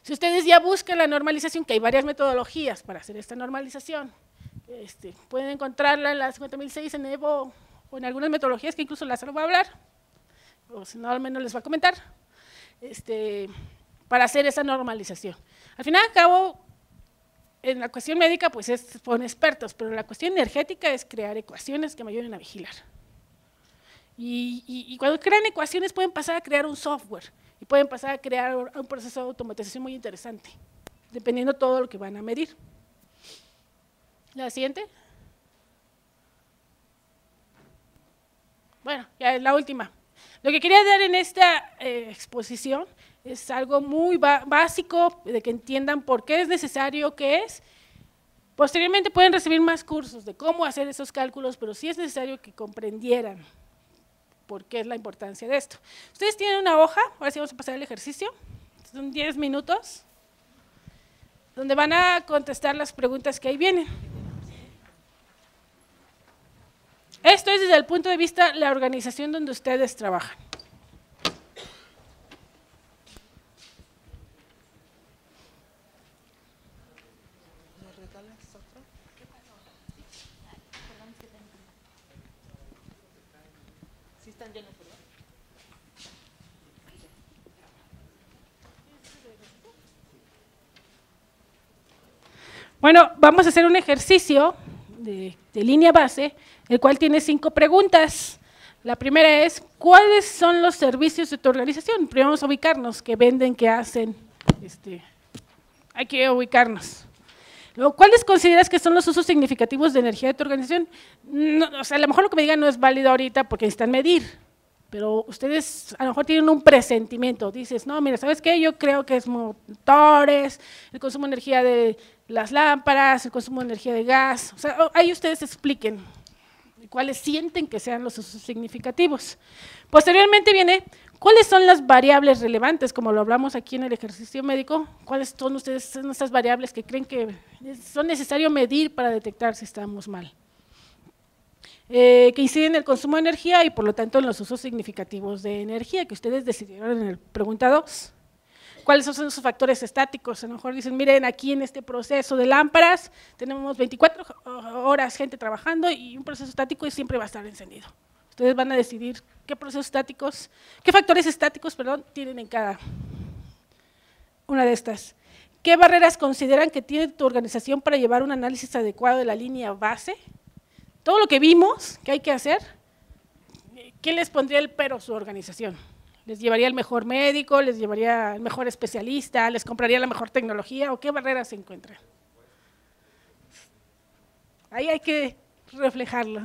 Si ustedes ya buscan la normalización, que hay varias metodologías para hacer esta normalización, este, pueden encontrarla en la 50.006 en Evo o en algunas metodologías que incluso Lázaro va a hablar, o si no, al menos les va a comentar, este, para hacer esa normalización. Al final y al cabo, en la cuestión médica, pues es con expertos, pero la cuestión energética es crear ecuaciones que me ayuden a vigilar. Y, y, cuando crean ecuaciones pueden pasar a crear un software y pueden pasar a crear un proceso de automatización muy interesante, dependiendo todo lo que van a medir. ¿La siguiente? Bueno, ya es la última. Lo que quería dar en esta eh, exposición es algo muy básico, de que entiendan por qué es necesario, qué es. Posteriormente pueden recibir más cursos de cómo hacer esos cálculos, pero sí es necesario que comprendieran por qué es la importancia de esto. Ustedes tienen una hoja, ahora sí vamos a pasar al ejercicio, son 10 minutos, donde van a contestar las preguntas que ahí vienen. Esto es desde el punto de vista de la organización donde ustedes trabajan. Bueno, vamos a hacer un ejercicio de, línea base, el cual tiene cinco preguntas. La primera es, ¿cuáles son los servicios de tu organización? Primero vamos a ubicarnos, qué venden, qué hacen. Este, hay que ubicarnos. Luego, ¿cuáles consideras que son los usos significativos de energía de tu organización? a lo mejor lo que me digan no es válido ahorita porque necesitan medir, pero ustedes a lo mejor tienen un presentimiento. Dices, no, mira, ¿sabes qué? Yo creo que es motores, el consumo de energía de, las lámparas, el consumo de energía de gas. O sea, ahí ustedes expliquen cuáles sienten que sean los usos significativos. Posteriormente viene, ¿cuáles son las variables relevantes? Como lo hablamos aquí en el ejercicio médico, ¿cuáles son ustedes estas variables que creen que son necesario medir para detectar si estamos mal? Eh, que inciden en el consumo de energía y por lo tanto en los usos significativos de energía que ustedes decidieron en el pregunta 2 cuáles son sus factores estáticos. A lo mejor dicen, miren, aquí en este proceso de lámparas tenemos 24 horas gente trabajando y un proceso estático siempre va a estar encendido. Ustedes van a decidir qué procesos estáticos, qué factores estáticos, perdón, tienen en cada una de estas. ¿Qué barreras consideran que tiene tu organización para llevar un análisis adecuado de la línea base? Todo lo que vimos que hay que hacer, ¿qué les pondría el pero a su organización? les llevaría el mejor médico, les llevaría el mejor especialista, les compraría la mejor tecnología o qué barreras se encuentra? Ahí hay que reflejarlo.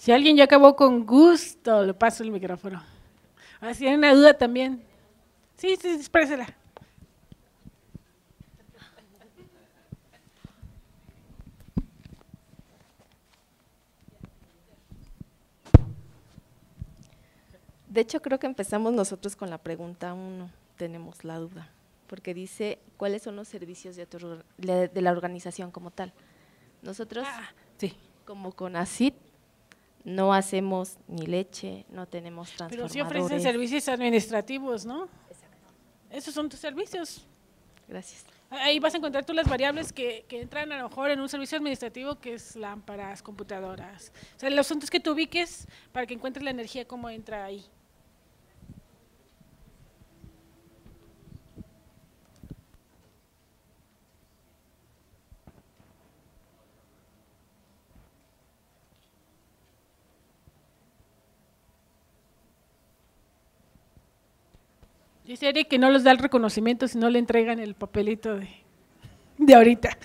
Si alguien ya acabó con gusto, le paso el micrófono. Ahora, si hay una duda también. Sí, sí, expresela. De hecho, creo que empezamos nosotros con la pregunta uno. Tenemos la duda, porque dice cuáles son los servicios de, la organización como tal. Nosotros, ah, sí. como con ACIT no hacemos ni leche, no tenemos transformadores. Pero sí ofrecen servicios administrativos, ¿no? Exacto. Esos son tus servicios. Gracias. Ahí vas a encontrar tú las variables que, entran a lo mejor en un servicio administrativo que es lámparas, computadoras. O sea, los puntos que tú ubiques para que encuentres la energía cómo entra ahí. Dice Eric que no los da el reconocimiento si no le entregan el papelito de, de ahorita.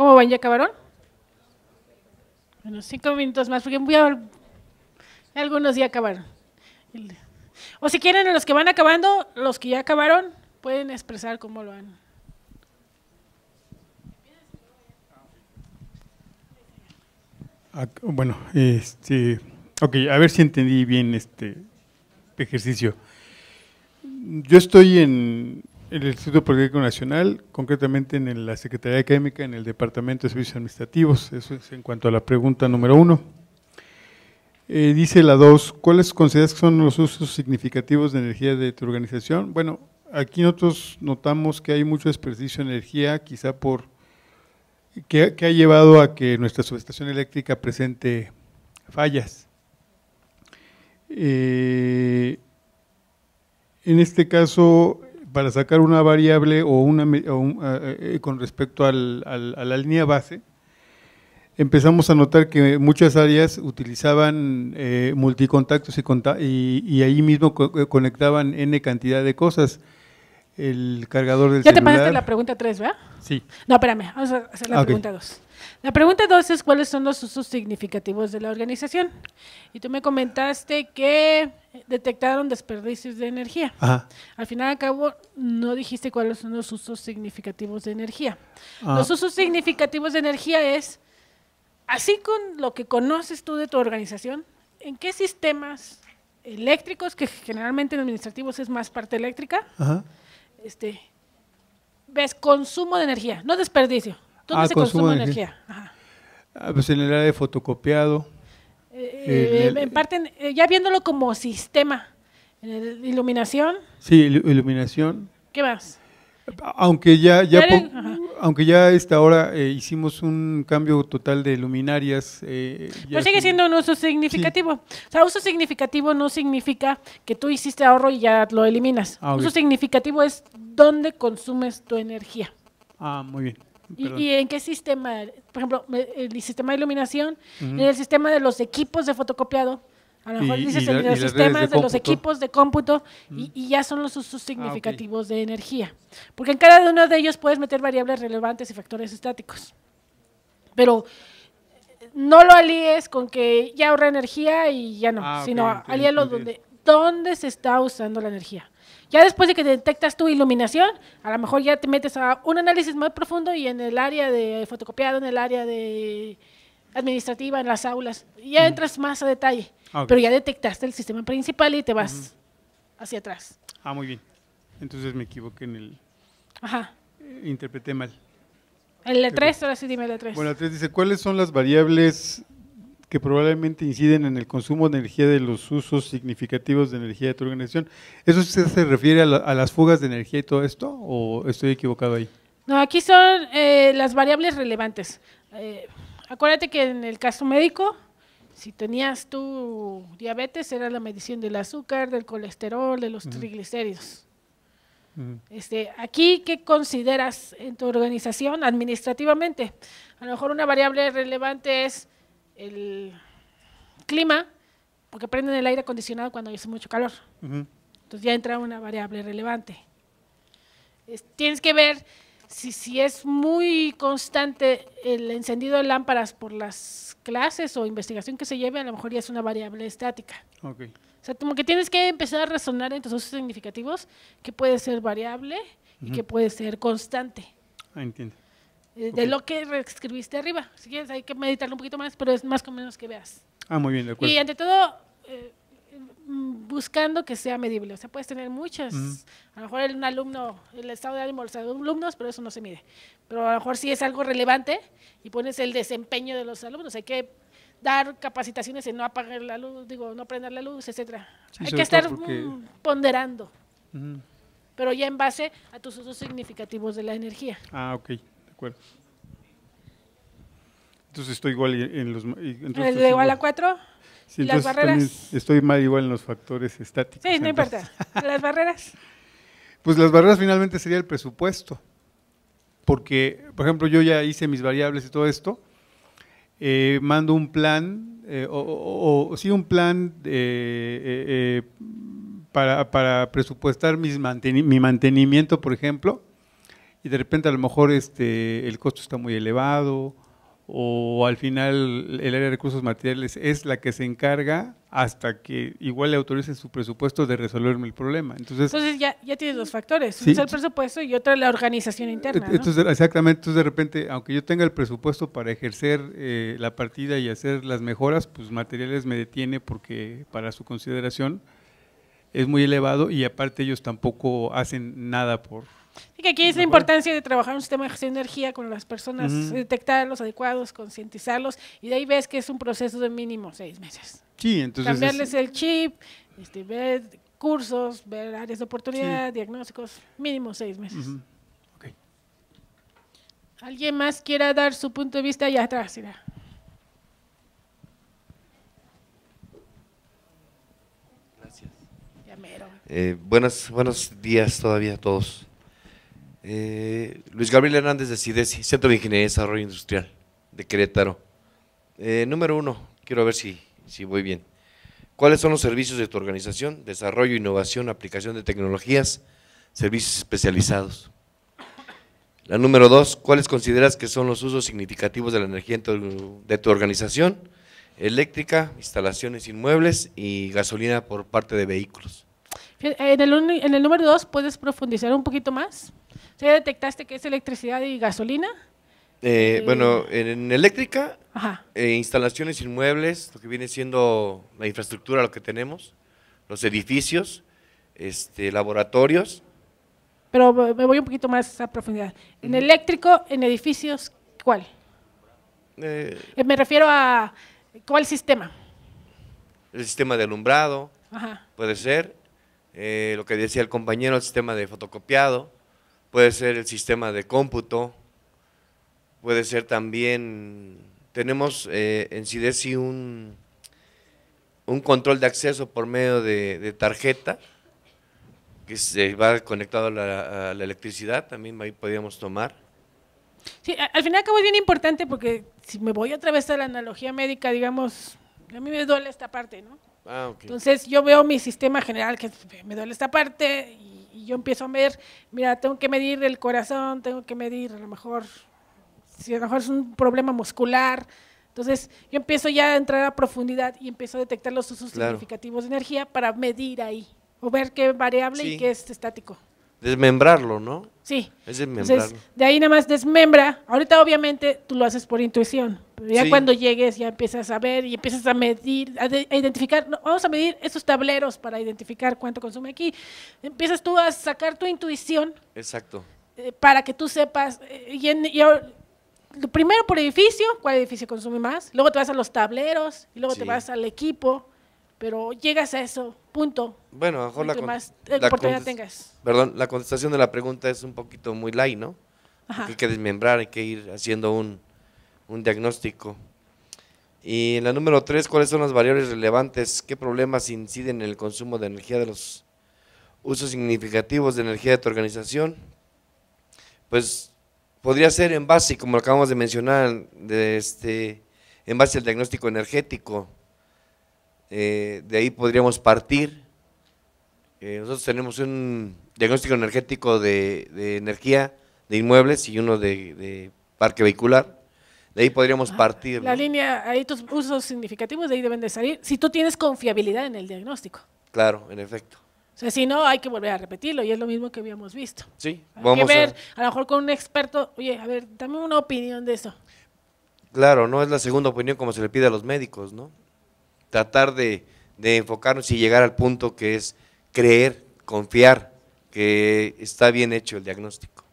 ¿Cómo van? ¿Ya acabaron? Bueno, cinco minutos más, porque voy a... Algunos ya acabaron. O si quieren, los que van acabando, los que ya acabaron, pueden expresar cómo lo han... Bueno, este, ok, a ver si entendí bien este ejercicio. Yo estoy en, en el Instituto Politécnico Nacional, concretamente en la Secretaría Académica, en el Departamento de Servicios Administrativos. Eso es en cuanto a la pregunta número uno. Eh, dice la dos, ¿cuáles consideras que son los usos significativos de energía de tu organización? Bueno, aquí nosotros notamos que hay mucho desperdicio de energía, quizá por que, ha llevado a que nuestra subestación eléctrica presente fallas. Eh, en este caso, para sacar una variable o una, eh, eh, con respecto al, al, a la línea base, empezamos a notar que muchas áreas utilizaban eh, multicontactos y, y, ahí mismo eh, conectaban N cantidad de cosas. El cargador del ¿Ya celular. Ya te pasaste la pregunta 3, ¿verdad? Sí. No, espérame, vamos a hacer la ah, pregunta 2. La pregunta dos es cuáles son los usos significativos de la organización. Y tú me comentaste que detectaron desperdicios de energía. Al final al cabo no dijiste cuáles son los usos significativos de energía. Los usos significativos de energía es, así con lo que conoces tú de tu organización, ¿en qué sistemas eléctricos, que generalmente en administrativos es más parte eléctrica, este, ves consumo de energía, no desperdicio? ¿Dónde ah, se energía? Ah, pues en el área de fotocopiado. Eh, eh, eh, en parte, ya viéndolo como sistema, iluminación. Sí, iluminación. ¿Qué más? Aunque ya, aunque ya a esta hora hicimos un cambio total de luminarias. pues sigue siendo un uso significativo. O sea, uso significativo no significa que tú hiciste ahorro y ya lo eliminas. Ah, uso significativo es dónde consumes tu energía. Ah, muy bien. ¿Y, en qué sistema? Por ejemplo, el sistema de iluminación, en el sistema de los equipos de fotocopiado, a lo mejor dices en los sistemas de, los equipos de cómputo y, ya son los usos ah, significativos de energía. Porque en cada uno de ellos puedes meter variables relevantes y factores estáticos. Pero no lo alíes con que ya ahorra energía y ya no, ah, sino alíelo donde, donde se está usando la energía. Ya después de que detectas tu iluminación, a lo mejor ya te metes a un análisis más profundo y en el área de fotocopiado, en el área de administrativa, en las aulas, ya entras más a detalle. Pero ya detectaste el sistema principal y te vas hacia atrás. Ah, muy bien. Entonces me equivoqué en el... Ajá. Eh, interpreté mal. El E3, ahora sí dime el E3. Bueno, el E3 dice, ¿cuáles son las variables que probablemente inciden en el consumo de energía de los usos significativos de energía de tu organización. ¿Eso se refiere a, las fugas de energía y todo esto o estoy equivocado ahí? No, aquí son eh, las variables relevantes. Eh, acuérdate que en el caso médico, si tenías tu diabetes, era la medición del azúcar, del colesterol, de los triglicéridos. Este, aquí, ¿qué consideras en tu organización administrativamente? A lo mejor una variable relevante es el clima, porque prenden el aire acondicionado cuando hace mucho calor. Entonces ya entra una variable relevante. tienes que ver si, si es muy constante el encendido de lámparas por las clases o investigación que se lleve, a lo mejor ya es una variable estática. O sea, como que tienes que empezar a razonar entre usos significativos que puede ser variable y que puede ser constante. Ah, entiendo. Eh, de lo que escribiste arriba. Si quieres, hay que meditarlo un poquito más, pero es más o menos que veas. Ah, muy bien, de acuerdo. Y ante todo, eh, mm, buscando que sea medible. O sea, puedes tener muchas. A lo mejor un alumno, el estado de ánimo de los alumnos, pero eso no se mide. Pero a lo mejor sí es algo relevante y pones el desempeño de los alumnos. Hay que dar capacitaciones en no apagar la luz, digo, no prender la luz, etcétera. Hay que estar mm, ponderando. Pero ya en base a tus usos significativos de la energía. Ah, ok. Entonces estoy igual en los... ¿De igual a cuatro. las Estoy mal igual en los factores estáticos. Sí, no importa. las barreras. Pues las barreras finalmente sería el presupuesto. Porque, por ejemplo, yo ya hice mis variables y todo esto. Eh, mando un plan, eh, o, sí, un plan eh, para, para, presupuestar mis mi mantenimiento, por ejemplo y de repente a lo mejor este, el costo está muy elevado o al final el área de recursos materiales es la que se encarga hasta que igual le autorice su presupuesto de resolverme el problema. Entonces, entonces ya, ya tienes dos factores, Uno es el presupuesto y otro la organización interna. Exactamente, entonces de repente, aunque yo tenga el presupuesto para ejercer eh, la partida y hacer las mejoras, pues materiales me detiene porque para su consideración es muy elevado y aparte ellos tampoco hacen nada por, Así que aquí es la importancia de trabajar un sistema de gestión de energía con las personas, detectarlos adecuados, concientizarlos, y de ahí ves que es un proceso de mínimo seis meses. Sí, entonces. Cambiarles el chip, este, ver cursos, ver áreas de oportunidad, diagnósticos, mínimo seis meses. ¿Alguien más quiera dar su punto de vista allá atrás? Gracias. Ya mero. Eh, buenos días todavía a todos. Eh, Luis Gabriel Hernández de CIDESI, Centro de Ingeniería y Desarrollo Industrial de Querétaro. Eh, número uno, quiero ver si, si voy bien. ¿Cuáles son los servicios de tu organización? Desarrollo, innovación, aplicación de tecnologías, servicios especializados. La número dos, ¿cuáles consideras que son los usos significativos de la energía de tu organización? Eléctrica, instalaciones inmuebles y gasolina por parte de vehículos. En el, número dos, puedes profundizar un poquito más. ¿Se detectaste que es electricidad y gasolina? Eh, eh, bueno, en eléctrica, eh, instalaciones inmuebles, lo que viene siendo la infraestructura, lo que tenemos, los edificios, este, laboratorios. Pero me voy un poquito más a profundidad. En eléctrico, en edificios, ¿cuál? me refiero a ¿cuál sistema? El sistema de alumbrado, puede ser, eh, lo que decía el compañero, el sistema de fotocopiado, puede ser el sistema de cómputo, puede ser también, tenemos eh, en CIDESI un, un control de acceso por medio de, tarjeta, que se eh, va conectado a la, electricidad, también ahí podríamos tomar. Sí, al final acabo es bien importante porque si me voy a vez a la analogía médica, digamos, a mí me duele esta parte, ¿no? Ah, Entonces yo veo mi sistema general que me duele esta parte y, yo empiezo a ver, mira, tengo que medir el corazón, tengo que medir a lo mejor, si a lo mejor es un problema muscular. Entonces yo empiezo ya a entrar a profundidad y empiezo a detectar los usos significativos de energía para medir ahí o ver qué variable y qué es estático desmembrarlo, ¿no? Sí. de ahí nada más desmembra. Ahorita obviamente tú lo haces por intuición, pero ya cuando llegues ya empiezas a ver y empiezas a medir, a, identificar, vamos a medir esos tableros para identificar cuánto consume aquí. Empiezas tú a sacar tu intuición. Exacto. Eh, para que tú sepas, eh, y, primero por edificio, cuál edificio consume más, luego te vas a los tableros, y luego te vas al equipo, pero llegas a eso, punto. Bueno, mejor la, con, más eh, oportunidad tengas perdón, la contestación de la pregunta es un poquito muy light, ¿no? Hay que desmembrar, hay que ir haciendo un, un diagnóstico. Y la número tres, ¿cuáles son las variables relevantes? ¿Qué problemas inciden en el consumo de energía de los usos significativos de energía de tu organización? Pues podría ser en base, como lo acabamos de mencionar, de este, en base al diagnóstico energético. Eh, de ahí podríamos partir eh, nosotros tenemos un diagnóstico energético de, energía de inmuebles y uno de, parque vehicular. De ahí podríamos ah, partir. La línea, ahí tus usos significativos de ahí deben de salir, si tú tienes confiabilidad en el diagnóstico. Claro, en efecto. O sea, si no, hay que volver a repetirlo y es lo mismo que habíamos visto. Sí, vamos a ver, a... lo mejor con un experto, oye, a ver, dame una opinión de eso. Claro, no es la segunda opinión como se le pide a los médicos, ¿no? Tratar de enfocarnos y llegar al punto que es creer, confiar que está bien hecho el diagnóstico.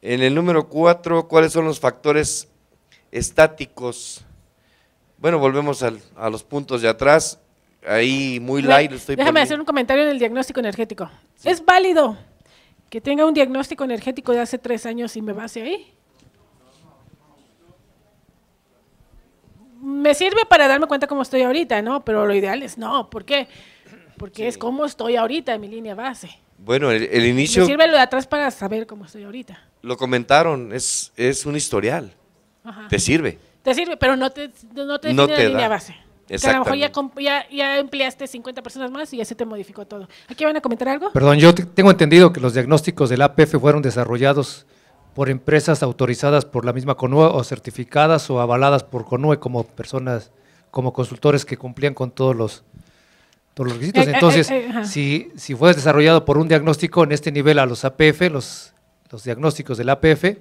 En el número cuatro, ¿cuáles son los factores estáticos? Bueno, volvemos a los puntos de atrás. Ahí muy light. Estoy Déjame hacer un comentario en el diagnóstico energético. Es válido que tenga un diagnóstico energético de hace tres años y me base ahí. Me sirve para darme cuenta cómo estoy ahorita, ¿no? Pero lo ideal es no. ¿Por qué? Porque porque es cómo estoy ahorita en mi línea base. Bueno, el, inicio... sirve lo de atrás para saber cómo estoy ahorita. Lo comentaron, es, es un historial. Te sirve. Te sirve, pero no te, no la línea base. a lo mejor ya, ya, empleaste 50 personas más y ya se te modificó todo. ¿Aquí van a comentar algo? Perdón, yo tengo entendido que los diagnósticos del APF fueron desarrollados por empresas autorizadas por la misma CONUE o certificadas o avaladas por CONUE como personas, como consultores que cumplían con todos los eh, eh, Entonces, eh, si, si fue desarrollado por un diagnóstico en este nivel a los APF, los, diagnósticos del APF,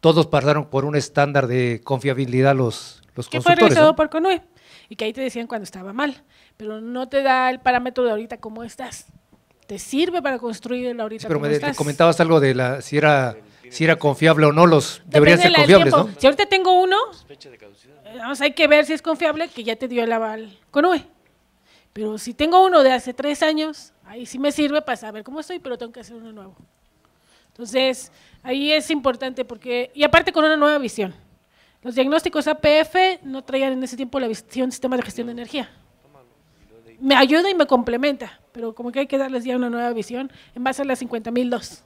todos pasaron por un estándar de confiabilidad los, los que fue realizado por CONUE y que ahí te decían cuando estaba mal, pero no te da el parámetro de ahorita cómo estás. Te sirve para construir el ahorita pero me comentabas algo de la si era si era confiable o no los deberían ser confiables, ¿no? Si ahorita tengo uno, vamos, hay que ver si es confiable que ya te dio el aval CONUE. Pero si tengo uno de hace tres años, ahí sí me sirve para saber cómo estoy, pero tengo que hacer uno nuevo. Entonces, ahí es importante porque, y aparte con una nueva visión. Los diagnósticos APF no traían en ese tiempo la visión sistema de gestión de energía. Me ayuda y me complementa, pero como que hay que darles ya una nueva visión en base a la 50.002.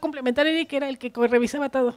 complementar, Eric, que era el que revisaba todo.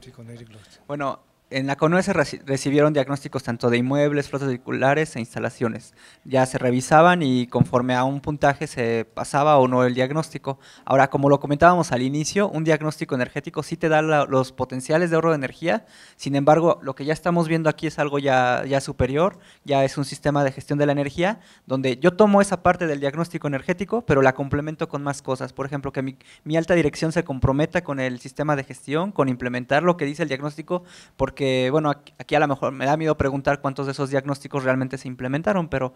Sí, con Eric Bueno, en la conue se recibieron diagnósticos tanto de inmuebles, flotas vehiculares e instalaciones. Ya se revisaban y conforme a un puntaje se pasaba o no el diagnóstico. Ahora, como lo comentábamos al inicio, un diagnóstico energético sí te da los potenciales de ahorro de energía, sin embargo, lo que ya estamos viendo aquí es algo ya, ya superior, ya es un sistema de gestión de la energía, donde yo tomo esa parte del diagnóstico energético, pero la complemento con más cosas. Por ejemplo, que mi, mi alta dirección se comprometa con el sistema de gestión, con implementar lo que dice el diagnóstico, porque que bueno, aquí a lo mejor me da miedo preguntar cuántos de esos diagnósticos realmente se implementaron, pero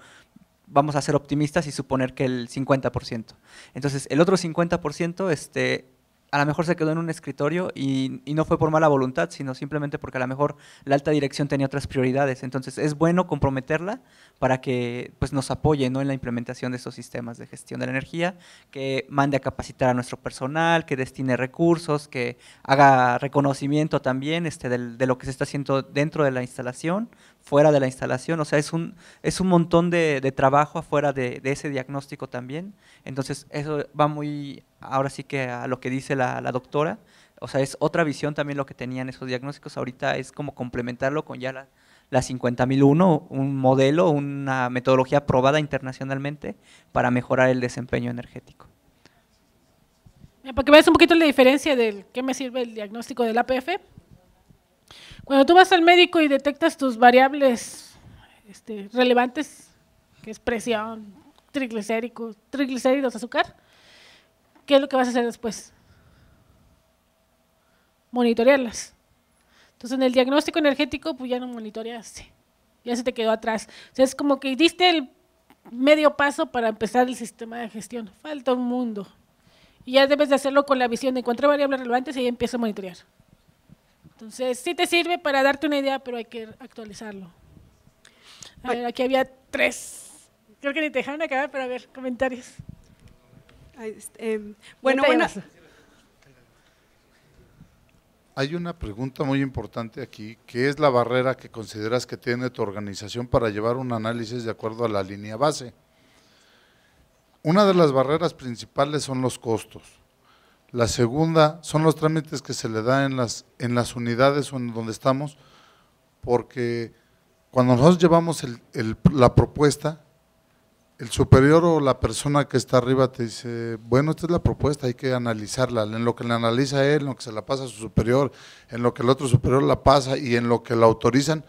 vamos a ser optimistas y suponer que el 50%. Entonces, el otro 50% este, a lo mejor se quedó en un escritorio y, no fue por mala voluntad, sino simplemente porque a lo mejor la alta dirección tenía otras prioridades. Entonces es bueno comprometerla para que pues, nos apoye ¿no? en la implementación de esos sistemas de gestión de la energía, que mande a capacitar a nuestro personal, que destine recursos, que haga reconocimiento también este, de lo que se está haciendo dentro de la instalación fuera de la instalación, o sea, es un, es un montón de, trabajo afuera de, ese diagnóstico también. Entonces, eso va muy, ahora sí que a lo que dice la, doctora, o sea, es otra visión también lo que tenían esos diagnósticos, ahorita es como complementarlo con ya la, la 50001, un modelo, una metodología aprobada internacionalmente para mejorar el desempeño energético. Para que veas un poquito la diferencia del qué me sirve el diagnóstico del APF, cuando tú vas al médico y detectas tus variables este, relevantes, que es presión, triglicéridos, triglicéridos, azúcar, ¿qué es lo que vas a hacer después? Monitorearlas. Entonces, en el diagnóstico energético, pues ya no monitoreaste, ya se te quedó atrás. O sea, es como que diste el medio paso para empezar el sistema de gestión. Falta un mundo. Y ya debes de hacerlo con la visión de encontrar variables relevantes y ahí empieza a monitorear. Entonces, sí te sirve para darte una idea, pero hay que actualizarlo. A ver, aquí había tres. Creo que ni te dejaron acabar, pero a ver, comentarios. Este, eh, bueno, bueno. Hay una pregunta muy importante aquí, que es la barrera que consideras que tiene tu organización para llevar un análisis de acuerdo a la línea base. Una de las barreras principales son los costos. La segunda son los trámites que se le da en las, en las unidades donde estamos, porque cuando nosotros llevamos la propuesta, el superior o la persona que está arriba te dice, bueno, esta es la propuesta, hay que analizarla, en lo que la analiza él, en lo que se la pasa a su superior, en lo que el otro superior la pasa y en lo que la autorizan,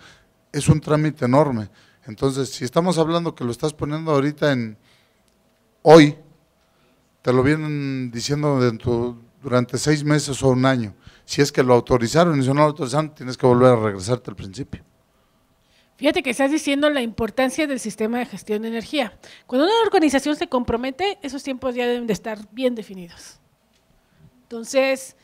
es un trámite enorme. Entonces, si estamos hablando que lo estás poniendo ahorita en hoy, te lo vienen diciendo durante seis meses o un año. Si es que lo autorizaron y si no lo autorizaron, tienes que volver a regresarte al principio. Fíjate que estás diciendo la importancia del sistema de gestión de energía. Cuando una organización se compromete, esos tiempos ya deben de estar bien definidos. Entonces,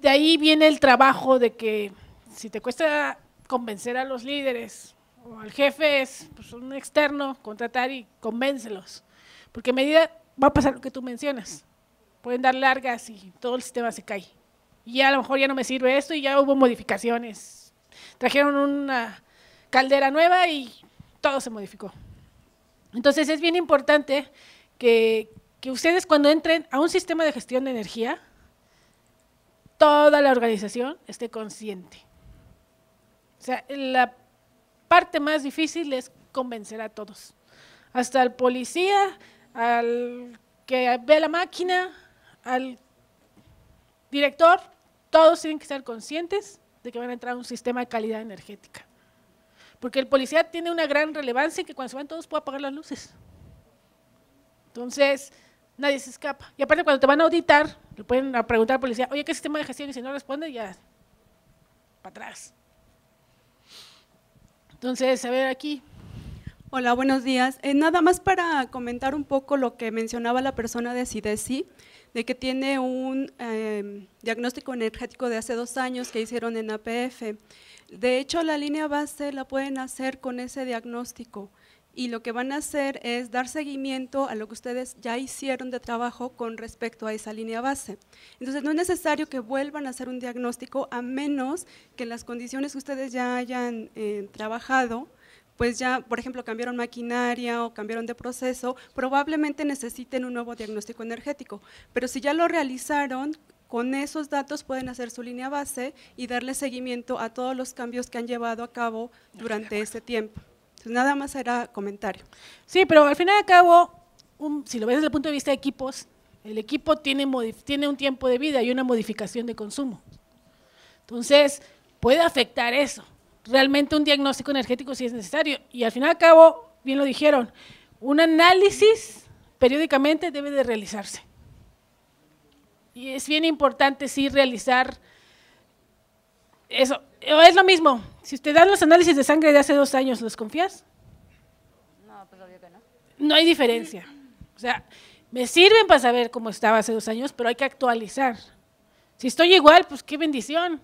de ahí viene el trabajo de que si te cuesta convencer a los líderes o al jefe, es pues, un externo, contratar y convéncelos. Porque a medida va a pasar lo que tú mencionas. Pueden dar largas y todo el sistema se cae. Y a lo mejor ya no me sirve esto y ya hubo modificaciones. Trajeron una caldera nueva y todo se modificó. Entonces es bien importante que, que ustedes cuando entren a un sistema de gestión de energía, toda la organización esté consciente. O sea, la parte más difícil es convencer a todos. Hasta el policía, al que ve la máquina, al director, todos tienen que estar conscientes de que van a entrar un sistema de calidad energética. Porque el policía tiene una gran relevancia que cuando se van todos puede apagar las luces. Entonces, nadie se escapa. Y aparte cuando te van a auditar, le pueden preguntar al policía, oye, ¿qué sistema de gestión? Y si no responde, ya, para atrás. Entonces, a ver aquí, Hola, buenos días. Eh, nada más para comentar un poco lo que mencionaba la persona de SIDESI, de que tiene un em, diagnóstico energético de hace dos años que hicieron en APF. De hecho, la línea base la pueden hacer con ese diagnóstico y lo que van a hacer es dar seguimiento a lo que ustedes ya hicieron de trabajo con respecto a esa línea base. Entonces, no es necesario que vuelvan a hacer un diagnóstico a menos que las condiciones que ustedes ya hayan eh, trabajado pues ya, por ejemplo, cambiaron maquinaria o cambiaron de proceso, probablemente necesiten un nuevo diagnóstico energético. Pero si ya lo realizaron, con esos datos pueden hacer su línea base y darle seguimiento a todos los cambios que han llevado a cabo durante este tiempo. nada más era comentario. Sí, pero al final y al cabo, si lo ves desde el punto de vista de equipos, el equipo tiene un tiempo de vida y una modificación de consumo. Entonces, puede afectar eso realmente un diagnóstico energético si es necesario. Y al final y al cabo, bien lo dijeron, un análisis periódicamente debe de realizarse. Y es bien importante sí realizar eso. Es lo mismo, si usted dan los análisis de sangre de hace dos años, ¿los confías? No, pues obvio que no. No hay diferencia. O sea, me sirven para saber cómo estaba hace dos años, pero hay que actualizar. Si estoy igual, pues qué bendición.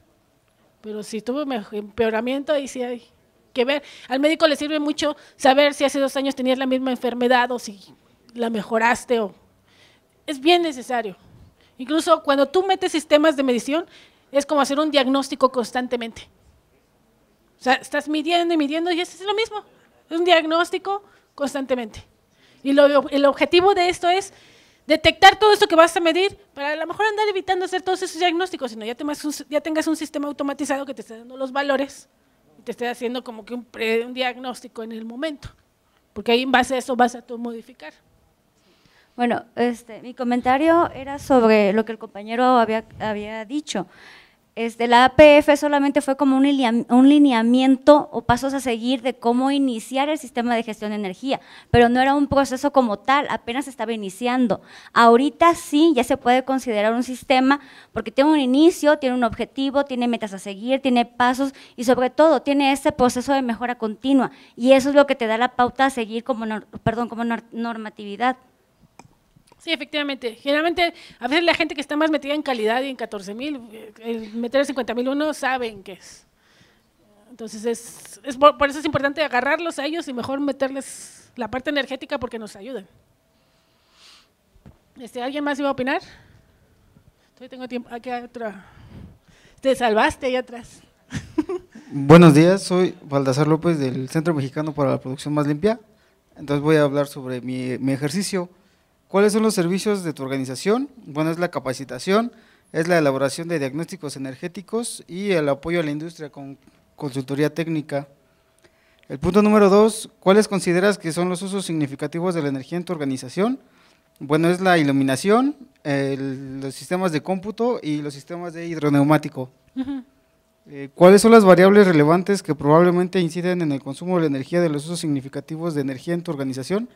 Pero si tuvo empeoramiento, ahí sí hay que ver. Al médico le sirve mucho saber si hace dos años tenías la misma enfermedad o si la mejoraste o... Es bien necesario. Incluso cuando tú metes sistemas de medición, es como hacer un diagnóstico constantemente. O sea, estás midiendo y midiendo y es lo mismo. Es un diagnóstico constantemente. Y el objetivo de esto es detectar todo eso que vas a medir para a lo mejor andar evitando hacer todos esos diagnósticos, sino ya tengas un, ya tengas un sistema automatizado que te esté dando los valores y te esté haciendo como que un, un diagnóstico en el momento, porque ahí en base a eso vas a todo modificar. Bueno, este, mi comentario era sobre lo que el compañero había, había dicho. Este, la APF solamente fue como un, lineamiento o pasos a seguir de cómo iniciar el sistema de gestión de energía, pero no era un proceso como tal, apenas estaba iniciando. Ahorita sí, ya se puede considerar un sistema porque tiene un inicio, tiene un objetivo, tiene metas a seguir, tiene pasos y sobre todo tiene este proceso de mejora continua y eso es lo que te da la pauta a seguir como, perdón, como normatividad. Sí, efectivamente. Generalmente, a veces la gente que está más metida en calidad y en 14.000 mil, eh, el meter 50.000 mil uno saben qué es. Entonces, es, es por, eso es importante agarrarlos a ellos y mejor meterles la parte energética porque nos ayudan. Este, ¿Alguien más iba a opinar? tengo tiempo. Aquí ah, hay otra. Te salvaste ahí atrás. Buenos días, soy Baldassar López del Centro Mexicano para la Producción Más Limpia. Entonces voy a hablar sobre mi ejercicio. ¿Cuáles son los servicios de tu organización? Bueno, es la capacitación, es la elaboración de diagnósticos energéticos y el apoyo a la industria con consultoría técnica. El punto número dos, ¿cuáles consideras que son los usos significativos de la energía en tu organización? Bueno, es la iluminación, los sistemas de cómputo y los sistemas de hidroneumático. Eh, ¿Cuáles son las variables relevantes que probablemente inciden en el consumo de la energía de los usos significativos de energía en tu organización?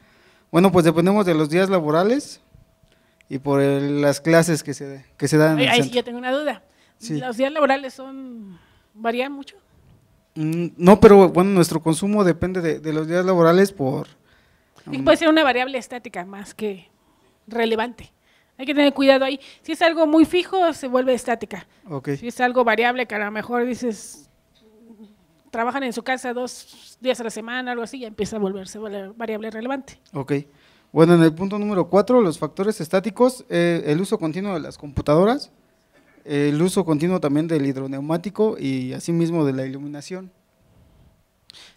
Bueno, pues dependemos de los días laborales y por las clases que se, que se dan. En el ahí sí, yo tengo una duda. ¿Los días laborales son varían mucho? Mm, no, pero bueno, nuestro consumo depende de, los días laborales por… puede um, ser una variable estática más que relevante. Hay que tener cuidado ahí. Si es algo muy fijo, se vuelve estática. Okay. Si es algo variable, que a lo mejor dices, trabajan en su casa dos días a la semana, algo así, ya empieza a volverse variable relevante. Ok. Bueno, en el punto número cuatro, los factores estáticos, eh, el uso continuo de las computadoras, el uso continuo también del hidroneumático y asimismo de la iluminación.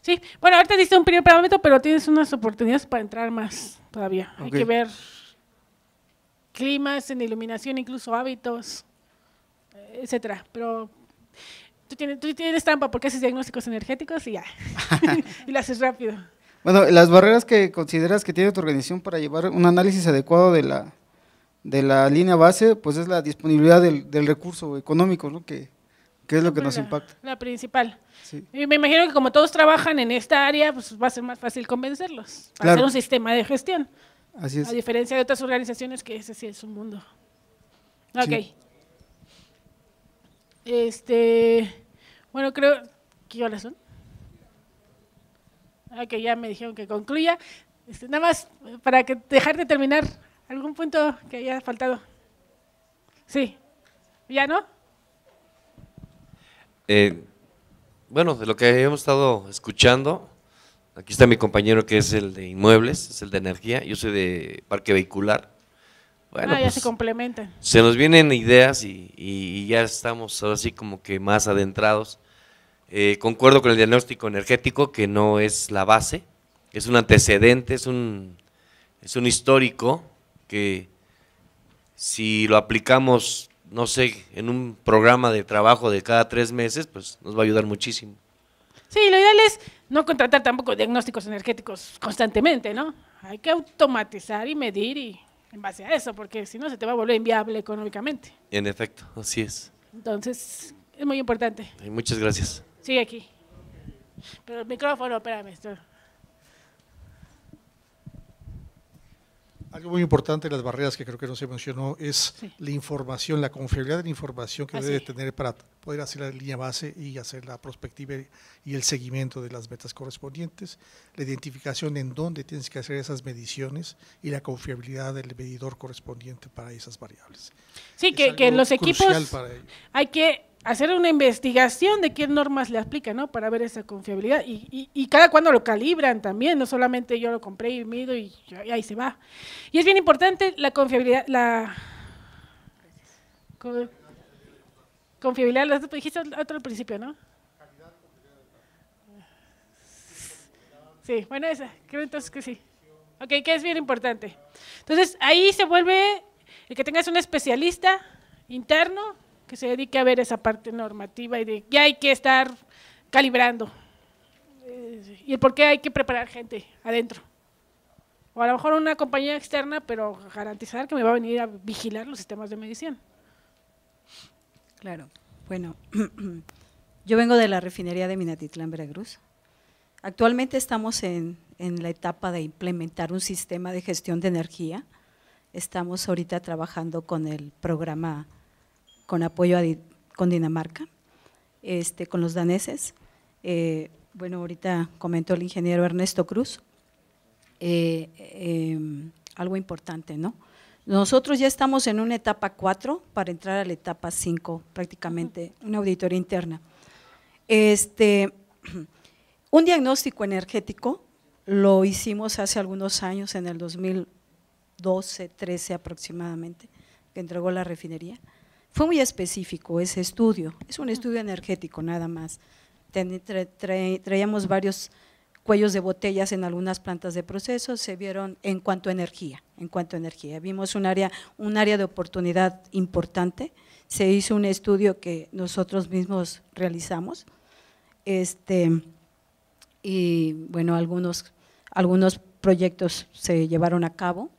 Sí, bueno, ahorita diste un primer parámetro, pero tienes unas oportunidades para entrar más todavía. Hay que ver climas, en iluminación, incluso hábitos, etcétera. Pero tú tienes, tú tienes trampa porque haces diagnósticos energéticos y ya. y lo haces rápido. Bueno, las barreras que consideras que tiene tu organización para llevar un análisis adecuado de la, de la línea base, pues es la disponibilidad del, del recurso económico, ¿no? Que, que es lo que nos impacta. La principal. Sí. me imagino que como todos trabajan en esta área, pues va a ser más fácil convencerlos hacer un sistema de gestión. Así es. A diferencia de otras organizaciones que ese sí es un mundo. Ok. Este, bueno, creo, que son? Ah, que ya me dijeron que concluya. Este, nada más, para que dejar de terminar, ¿algún punto que haya faltado? Sí, ¿ya no? Eh, bueno, de lo que hemos estado escuchando, aquí está mi compañero que es el de inmuebles, es el de energía, yo soy de parque vehicular. Ah, pues, se complementan. Se nos vienen ideas y, ya estamos así como que más adentrados. Eh, concuerdo con el diagnóstico energético, que no es la base, es un antecedente, es un, es un histórico que si lo aplicamos, no sé, en un programa de trabajo de cada tres meses, pues nos va a ayudar muchísimo. Sí, lo ideal es no contratar tampoco diagnósticos energéticos constantemente, ¿no? Hay que automatizar y medir y en base a eso, porque si no se te va a volver inviable económicamente. En efecto, así es. Entonces, es muy importante. muchas gracias. Sigue aquí. Pero el micrófono, espérame. Algo muy importante de las barreras que creo que no se mencionó es la información, la confiabilidad de la información que ah, debe tener para poder hacer la línea base y hacer la prospectiva y el seguimiento de las metas correspondientes, la identificación en dónde tienes que hacer esas mediciones y la confiabilidad del medidor correspondiente para esas variables. Sí, que, que los equipos hay que hacer una investigación de qué normas le aplican, ¿no? Para ver esa confiabilidad. Y, y, cada cuando lo calibran también, no solamente yo lo compré y mido y, ahí se va. Y es bien importante la confiabilidad, la confiabilidad, lo dijiste otro al principio, ¿no? Sí, bueno, esa, creo entonces que sí. Ok, que es bien importante. Entonces, ahí se vuelve el que tengas un especialista interno que se dedique a ver esa parte normativa y de que hay que estar calibrando eh, y el por qué hay que preparar gente adentro. O a lo mejor una compañía externa, pero garantizar que me va a venir a vigilar los sistemas de medición. Claro, bueno, yo vengo de la refinería de Minatitlán, Veracruz. Actualmente estamos en la etapa de implementar un sistema de gestión de energía. Estamos ahorita trabajando con el programa con apoyo con Dinamarca, este, con los daneses. Eh, bueno, ahorita comentó el ingeniero Ernesto Cruz, eh, eh, algo importante, ¿no? Nosotros ya estamos en una etapa 4 para entrar a la etapa 5, prácticamente, una auditoría interna. Este, un diagnóstico energético lo hicimos hace algunos años, en el 2012, 13 aproximadamente, que entregó la refinería. Fue muy específico ese estudio, es un estudio energético nada más. traíamos varios cuellos de botellas en algunas plantas de proceso, se vieron en cuanto a energía, en cuanto energía. Vimos un área, un área de oportunidad importante, se hizo un estudio que nosotros mismos realizamos, este, y bueno, algunos, algunos proyectos se llevaron a cabo,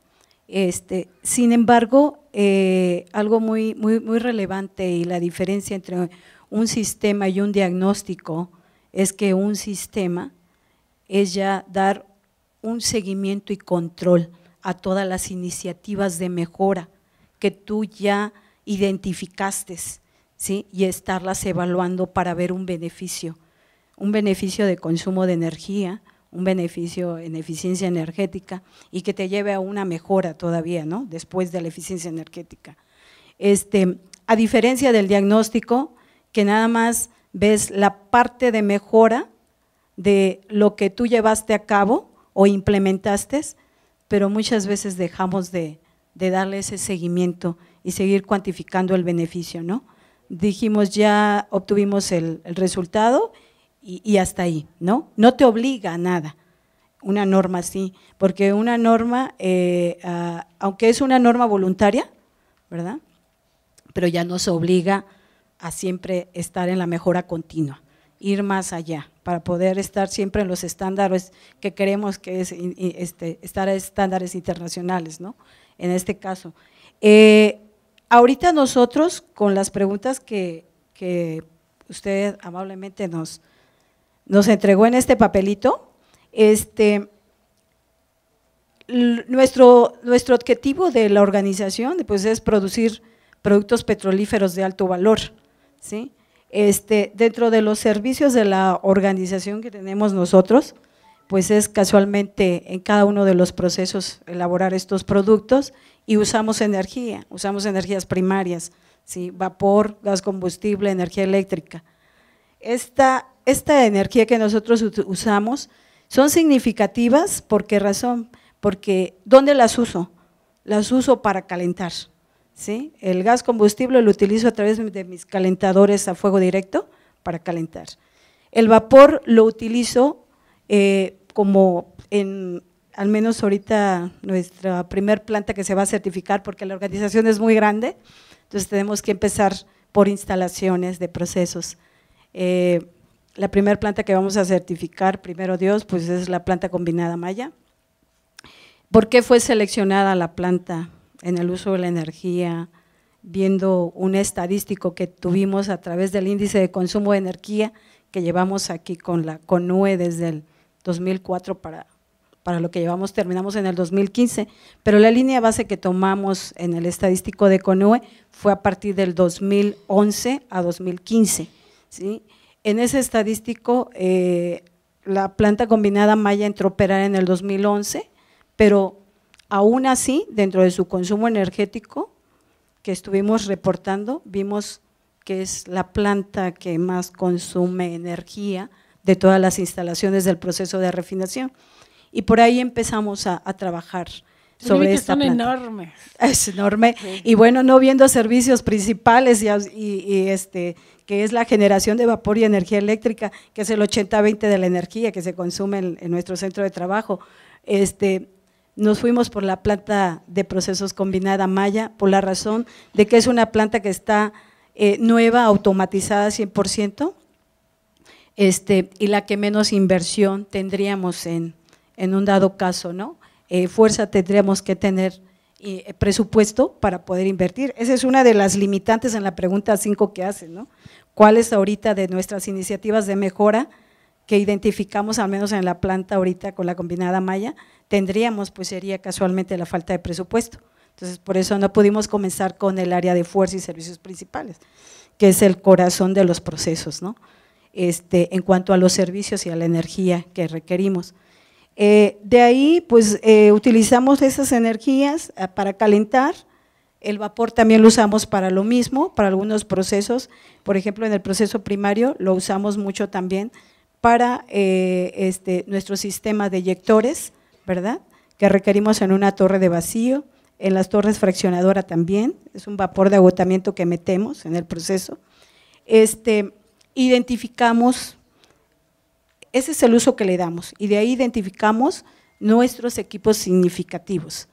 este, sin embargo, eh, algo muy, muy, muy relevante y la diferencia entre un sistema y un diagnóstico es que un sistema es ya dar un seguimiento y control a todas las iniciativas de mejora que tú ya identificaste ¿sí? y estarlas evaluando para ver un beneficio, un beneficio de consumo de energía, un beneficio en eficiencia energética y que te lleve a una mejora todavía, ¿no? Después de la eficiencia energética. Este, a diferencia del diagnóstico, que nada más ves la parte de mejora de lo que tú llevaste a cabo o implementaste, pero muchas veces dejamos de, darle ese seguimiento y seguir cuantificando el beneficio, ¿no? Dijimos ya obtuvimos el, el resultado y, hasta ahí, ¿no? No te obliga a nada una norma así, porque una norma, eh, ah, aunque es una norma voluntaria, ¿verdad? Pero ya nos obliga a siempre estar en la mejora continua, ir más allá, para poder estar siempre en los estándares que queremos que es este, estar a estándares internacionales, ¿no? En este caso. Eh, ahorita nosotros, con las preguntas que, que usted amablemente nos, nos entregó en este papelito, este, nuestro, nuestro objetivo de la organización pues, es producir productos petrolíferos de alto valor. ¿sí? Este, dentro de los servicios de la organización que tenemos nosotros, pues es casualmente en cada uno de los procesos elaborar estos productos y usamos energía, usamos energías primarias, ¿sí? vapor, gas combustible, energía eléctrica esta, energía que nosotros usamos, son significativas, ¿por qué razón? Porque ¿dónde las uso? Las uso para calentar. ¿sí? El gas combustible lo utilizo a través de mis calentadores a fuego directo para calentar. El vapor lo utilizo eh, como en, al menos ahorita nuestra primer planta que se va a certificar porque la organización es muy grande, entonces tenemos que empezar por instalaciones de procesos eh, la primera planta que vamos a certificar, primero Dios, pues es la planta combinada Maya. ¿Por qué fue seleccionada la planta en el uso de la energía? Viendo un estadístico que tuvimos a través del índice de consumo de energía que llevamos aquí con la CONUE desde el 2004 para, para lo que llevamos, terminamos en el 2015, pero la línea base que tomamos en el estadístico de CONUE fue a partir del 2011 a 2015 ¿sí? En ese estadístico, eh, la planta combinada maya entró a operar en el 2011, pero aún así, dentro de su consumo energético que estuvimos reportando, vimos que es la planta que más consume energía de todas las instalaciones del proceso de refinación. Y por ahí empezamos a, trabajar sobre esta son planta. Es enorme. Y bueno, no viendo servicios principales y este que es la generación de vapor y energía eléctrica, que es el 80-20 de la energía que se consume en, nuestro centro de trabajo. Este, nos fuimos por la planta de procesos combinada Maya, por la razón de que es una planta que está eh, nueva, automatizada 100%, este, y la que menos inversión tendríamos en, un dado caso, ¿no? Eh, fuerza tendríamos que tener eh, presupuesto para poder invertir. Esa es una de las limitantes en la pregunta 5 que hace, ¿no? cuáles ahorita de nuestras iniciativas de mejora que identificamos al menos en la planta ahorita con la combinada maya, tendríamos pues sería casualmente la falta de presupuesto. Entonces, por eso no pudimos comenzar con el área de fuerza y servicios principales, que es el corazón de los procesos, ¿no? Este, en cuanto a los servicios y a la energía que requerimos. Eh, de ahí, pues, eh, utilizamos esas energías eh, para calentar el vapor también lo usamos para lo mismo, para algunos procesos. Por ejemplo, en el proceso primario lo usamos mucho también para eh, este, nuestro sistema de eyectores, ¿verdad? Que requerimos en una torre de vacío, en las torres fraccionadora también. Es un vapor de agotamiento que metemos en el proceso. Este, identificamos, ese es el uso que le damos, y de ahí identificamos nuestros equipos significativos.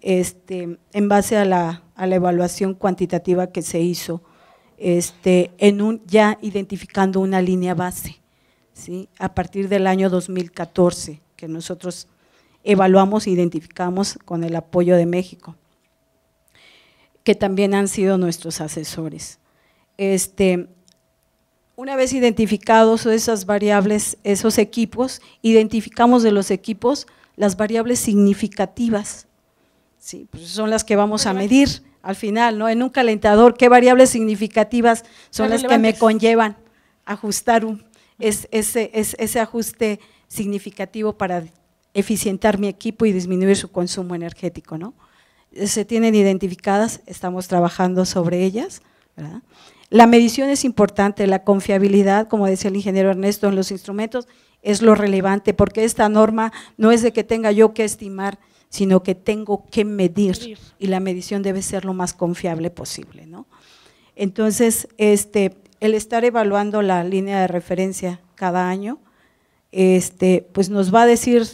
Este, en base a la, evaluación cuantitativa que se hizo, este, en un, ya identificando una línea base, a partir del año 2014, que nosotros evaluamos e identificamos con el apoyo de México, que también han sido nuestros asesores. Este, una vez identificados esas variables, esos equipos, identificamos de los equipos las variables significativas Sí, pues son las que vamos a medir al final, ¿no? En un calentador, ¿qué variables significativas son las que me conllevan ajustar ese, ese ajuste significativo para eficientar mi equipo y disminuir su consumo energético, ¿no? Se tienen identificadas, estamos trabajando sobre ellas, ¿verdad? La medición es importante, la confiabilidad, como decía el ingeniero Ernesto, en los instrumentos es lo relevante, porque esta norma no es de que tenga yo que estimar, sino que tengo que medir y la medición debe ser lo más confiable posible. ¿no? Entonces, este, el estar evaluando la línea de referencia cada año, este, pues nos va a decir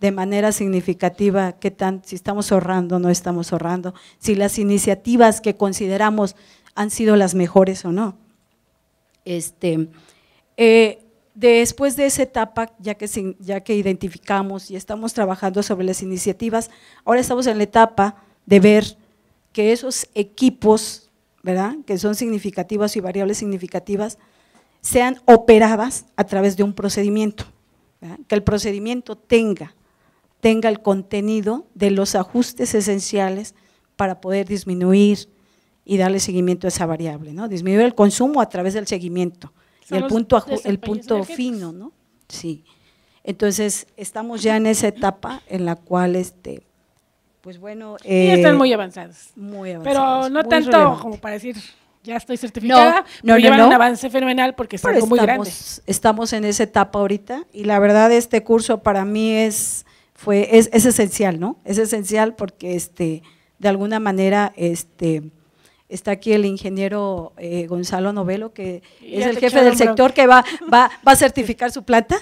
de manera significativa qué tan, si estamos ahorrando o no estamos ahorrando, si las iniciativas que consideramos han sido las mejores o no. Este, eh, Después de esa etapa, ya que, ya que identificamos y estamos trabajando sobre las iniciativas, ahora estamos en la etapa de ver que esos equipos, ¿verdad? que son significativas y variables significativas, sean operadas a través de un procedimiento, que el procedimiento tenga, tenga el contenido de los ajustes esenciales para poder disminuir y darle seguimiento a esa variable, ¿no? disminuir el consumo a través del seguimiento, el punto, el punto fino, ¿no? Sí. Entonces, estamos ya en esa etapa en la cual, este, pues bueno. Eh, y están muy avanzados. Muy avanzados. Pero no tanto como para decir, ya estoy certificada, no, no, no, un avance fenomenal porque es muy grande. Estamos en esa etapa ahorita y la verdad este curso para mí es, fue, es, es esencial, ¿no? Es esencial porque este, de alguna manera este, está aquí el ingeniero eh, Gonzalo Novelo, que es el jefe del sector que va, va, a certificar su planta.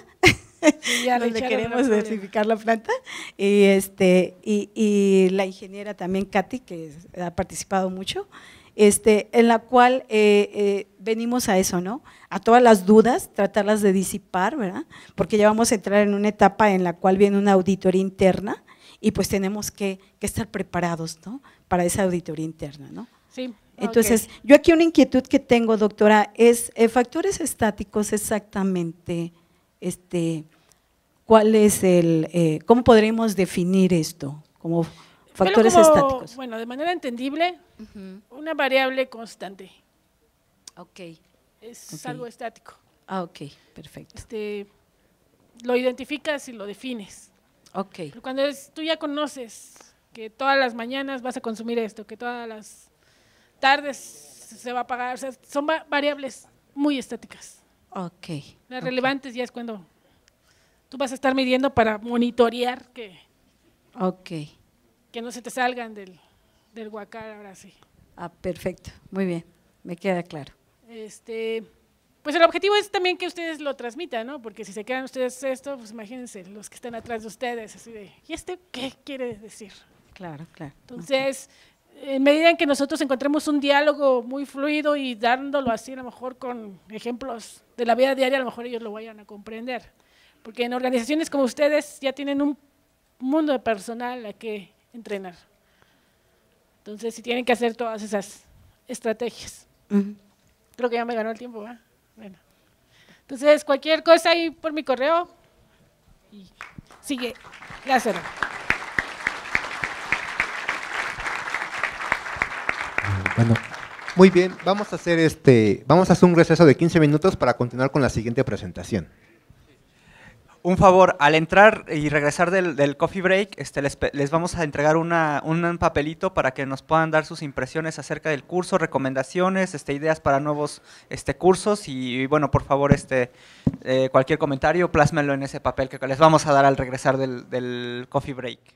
ya queremos certificar la planta y este y, la ingeniera también Katy que ha participado mucho este en la cual eh, eh, venimos a eso no a todas las dudas tratarlas de disipar verdad porque ya vamos a entrar en una etapa en la cual viene una auditoría interna y pues tenemos que, que estar preparados no para esa auditoría interna no entonces, yo aquí una inquietud que tengo, doctora, es eh, factores estáticos exactamente, este, ¿cuál es el, eh, cómo podremos definir esto como factores estáticos? Bueno, de manera entendible, una variable constante. Ok. Es algo estático. Ah, ok, perfecto. Este, lo identificas y lo defines. Ok. cuando tú ya conoces que todas las mañanas vas a consumir esto, que todas las tardes se va a apagar, O sea, son variables muy estáticas. Ok. Las relevantes ya es cuando tú vas a estar midiendo para monitorear que, okay. que no se te salgan del, del huacar ahora sí. Ah, perfecto. Muy bien. Me queda claro. Este, pues el objetivo es también que ustedes lo transmitan, ¿no? Porque si se quedan ustedes esto, pues imagínense los que están atrás de ustedes, así de, ¿y este qué quiere decir? Claro, claro. Entonces, en medida en que nosotros encontremos un diálogo muy fluido y dándolo así, a lo mejor con ejemplos de la vida diaria, a lo mejor ellos lo vayan a comprender. Porque en organizaciones como ustedes ya tienen un mundo de personal a que entrenar. Entonces, si tienen que hacer todas esas estrategias. Creo que ya me ganó el tiempo, Bueno. Entonces, cualquier cosa ahí por mi correo. sigue. gracias. Bueno, muy bien, vamos a hacer este, vamos a hacer un receso de 15 minutos para continuar con la siguiente presentación. Un favor, al entrar y regresar del, coffee break, este, les, vamos a entregar una, un papelito para que nos puedan dar sus impresiones acerca del curso, recomendaciones, este, ideas para nuevos este, cursos y, bueno, por favor, este, eh, cualquier comentario, plásmenlo en ese papel que les vamos a dar al regresar del, del coffee break.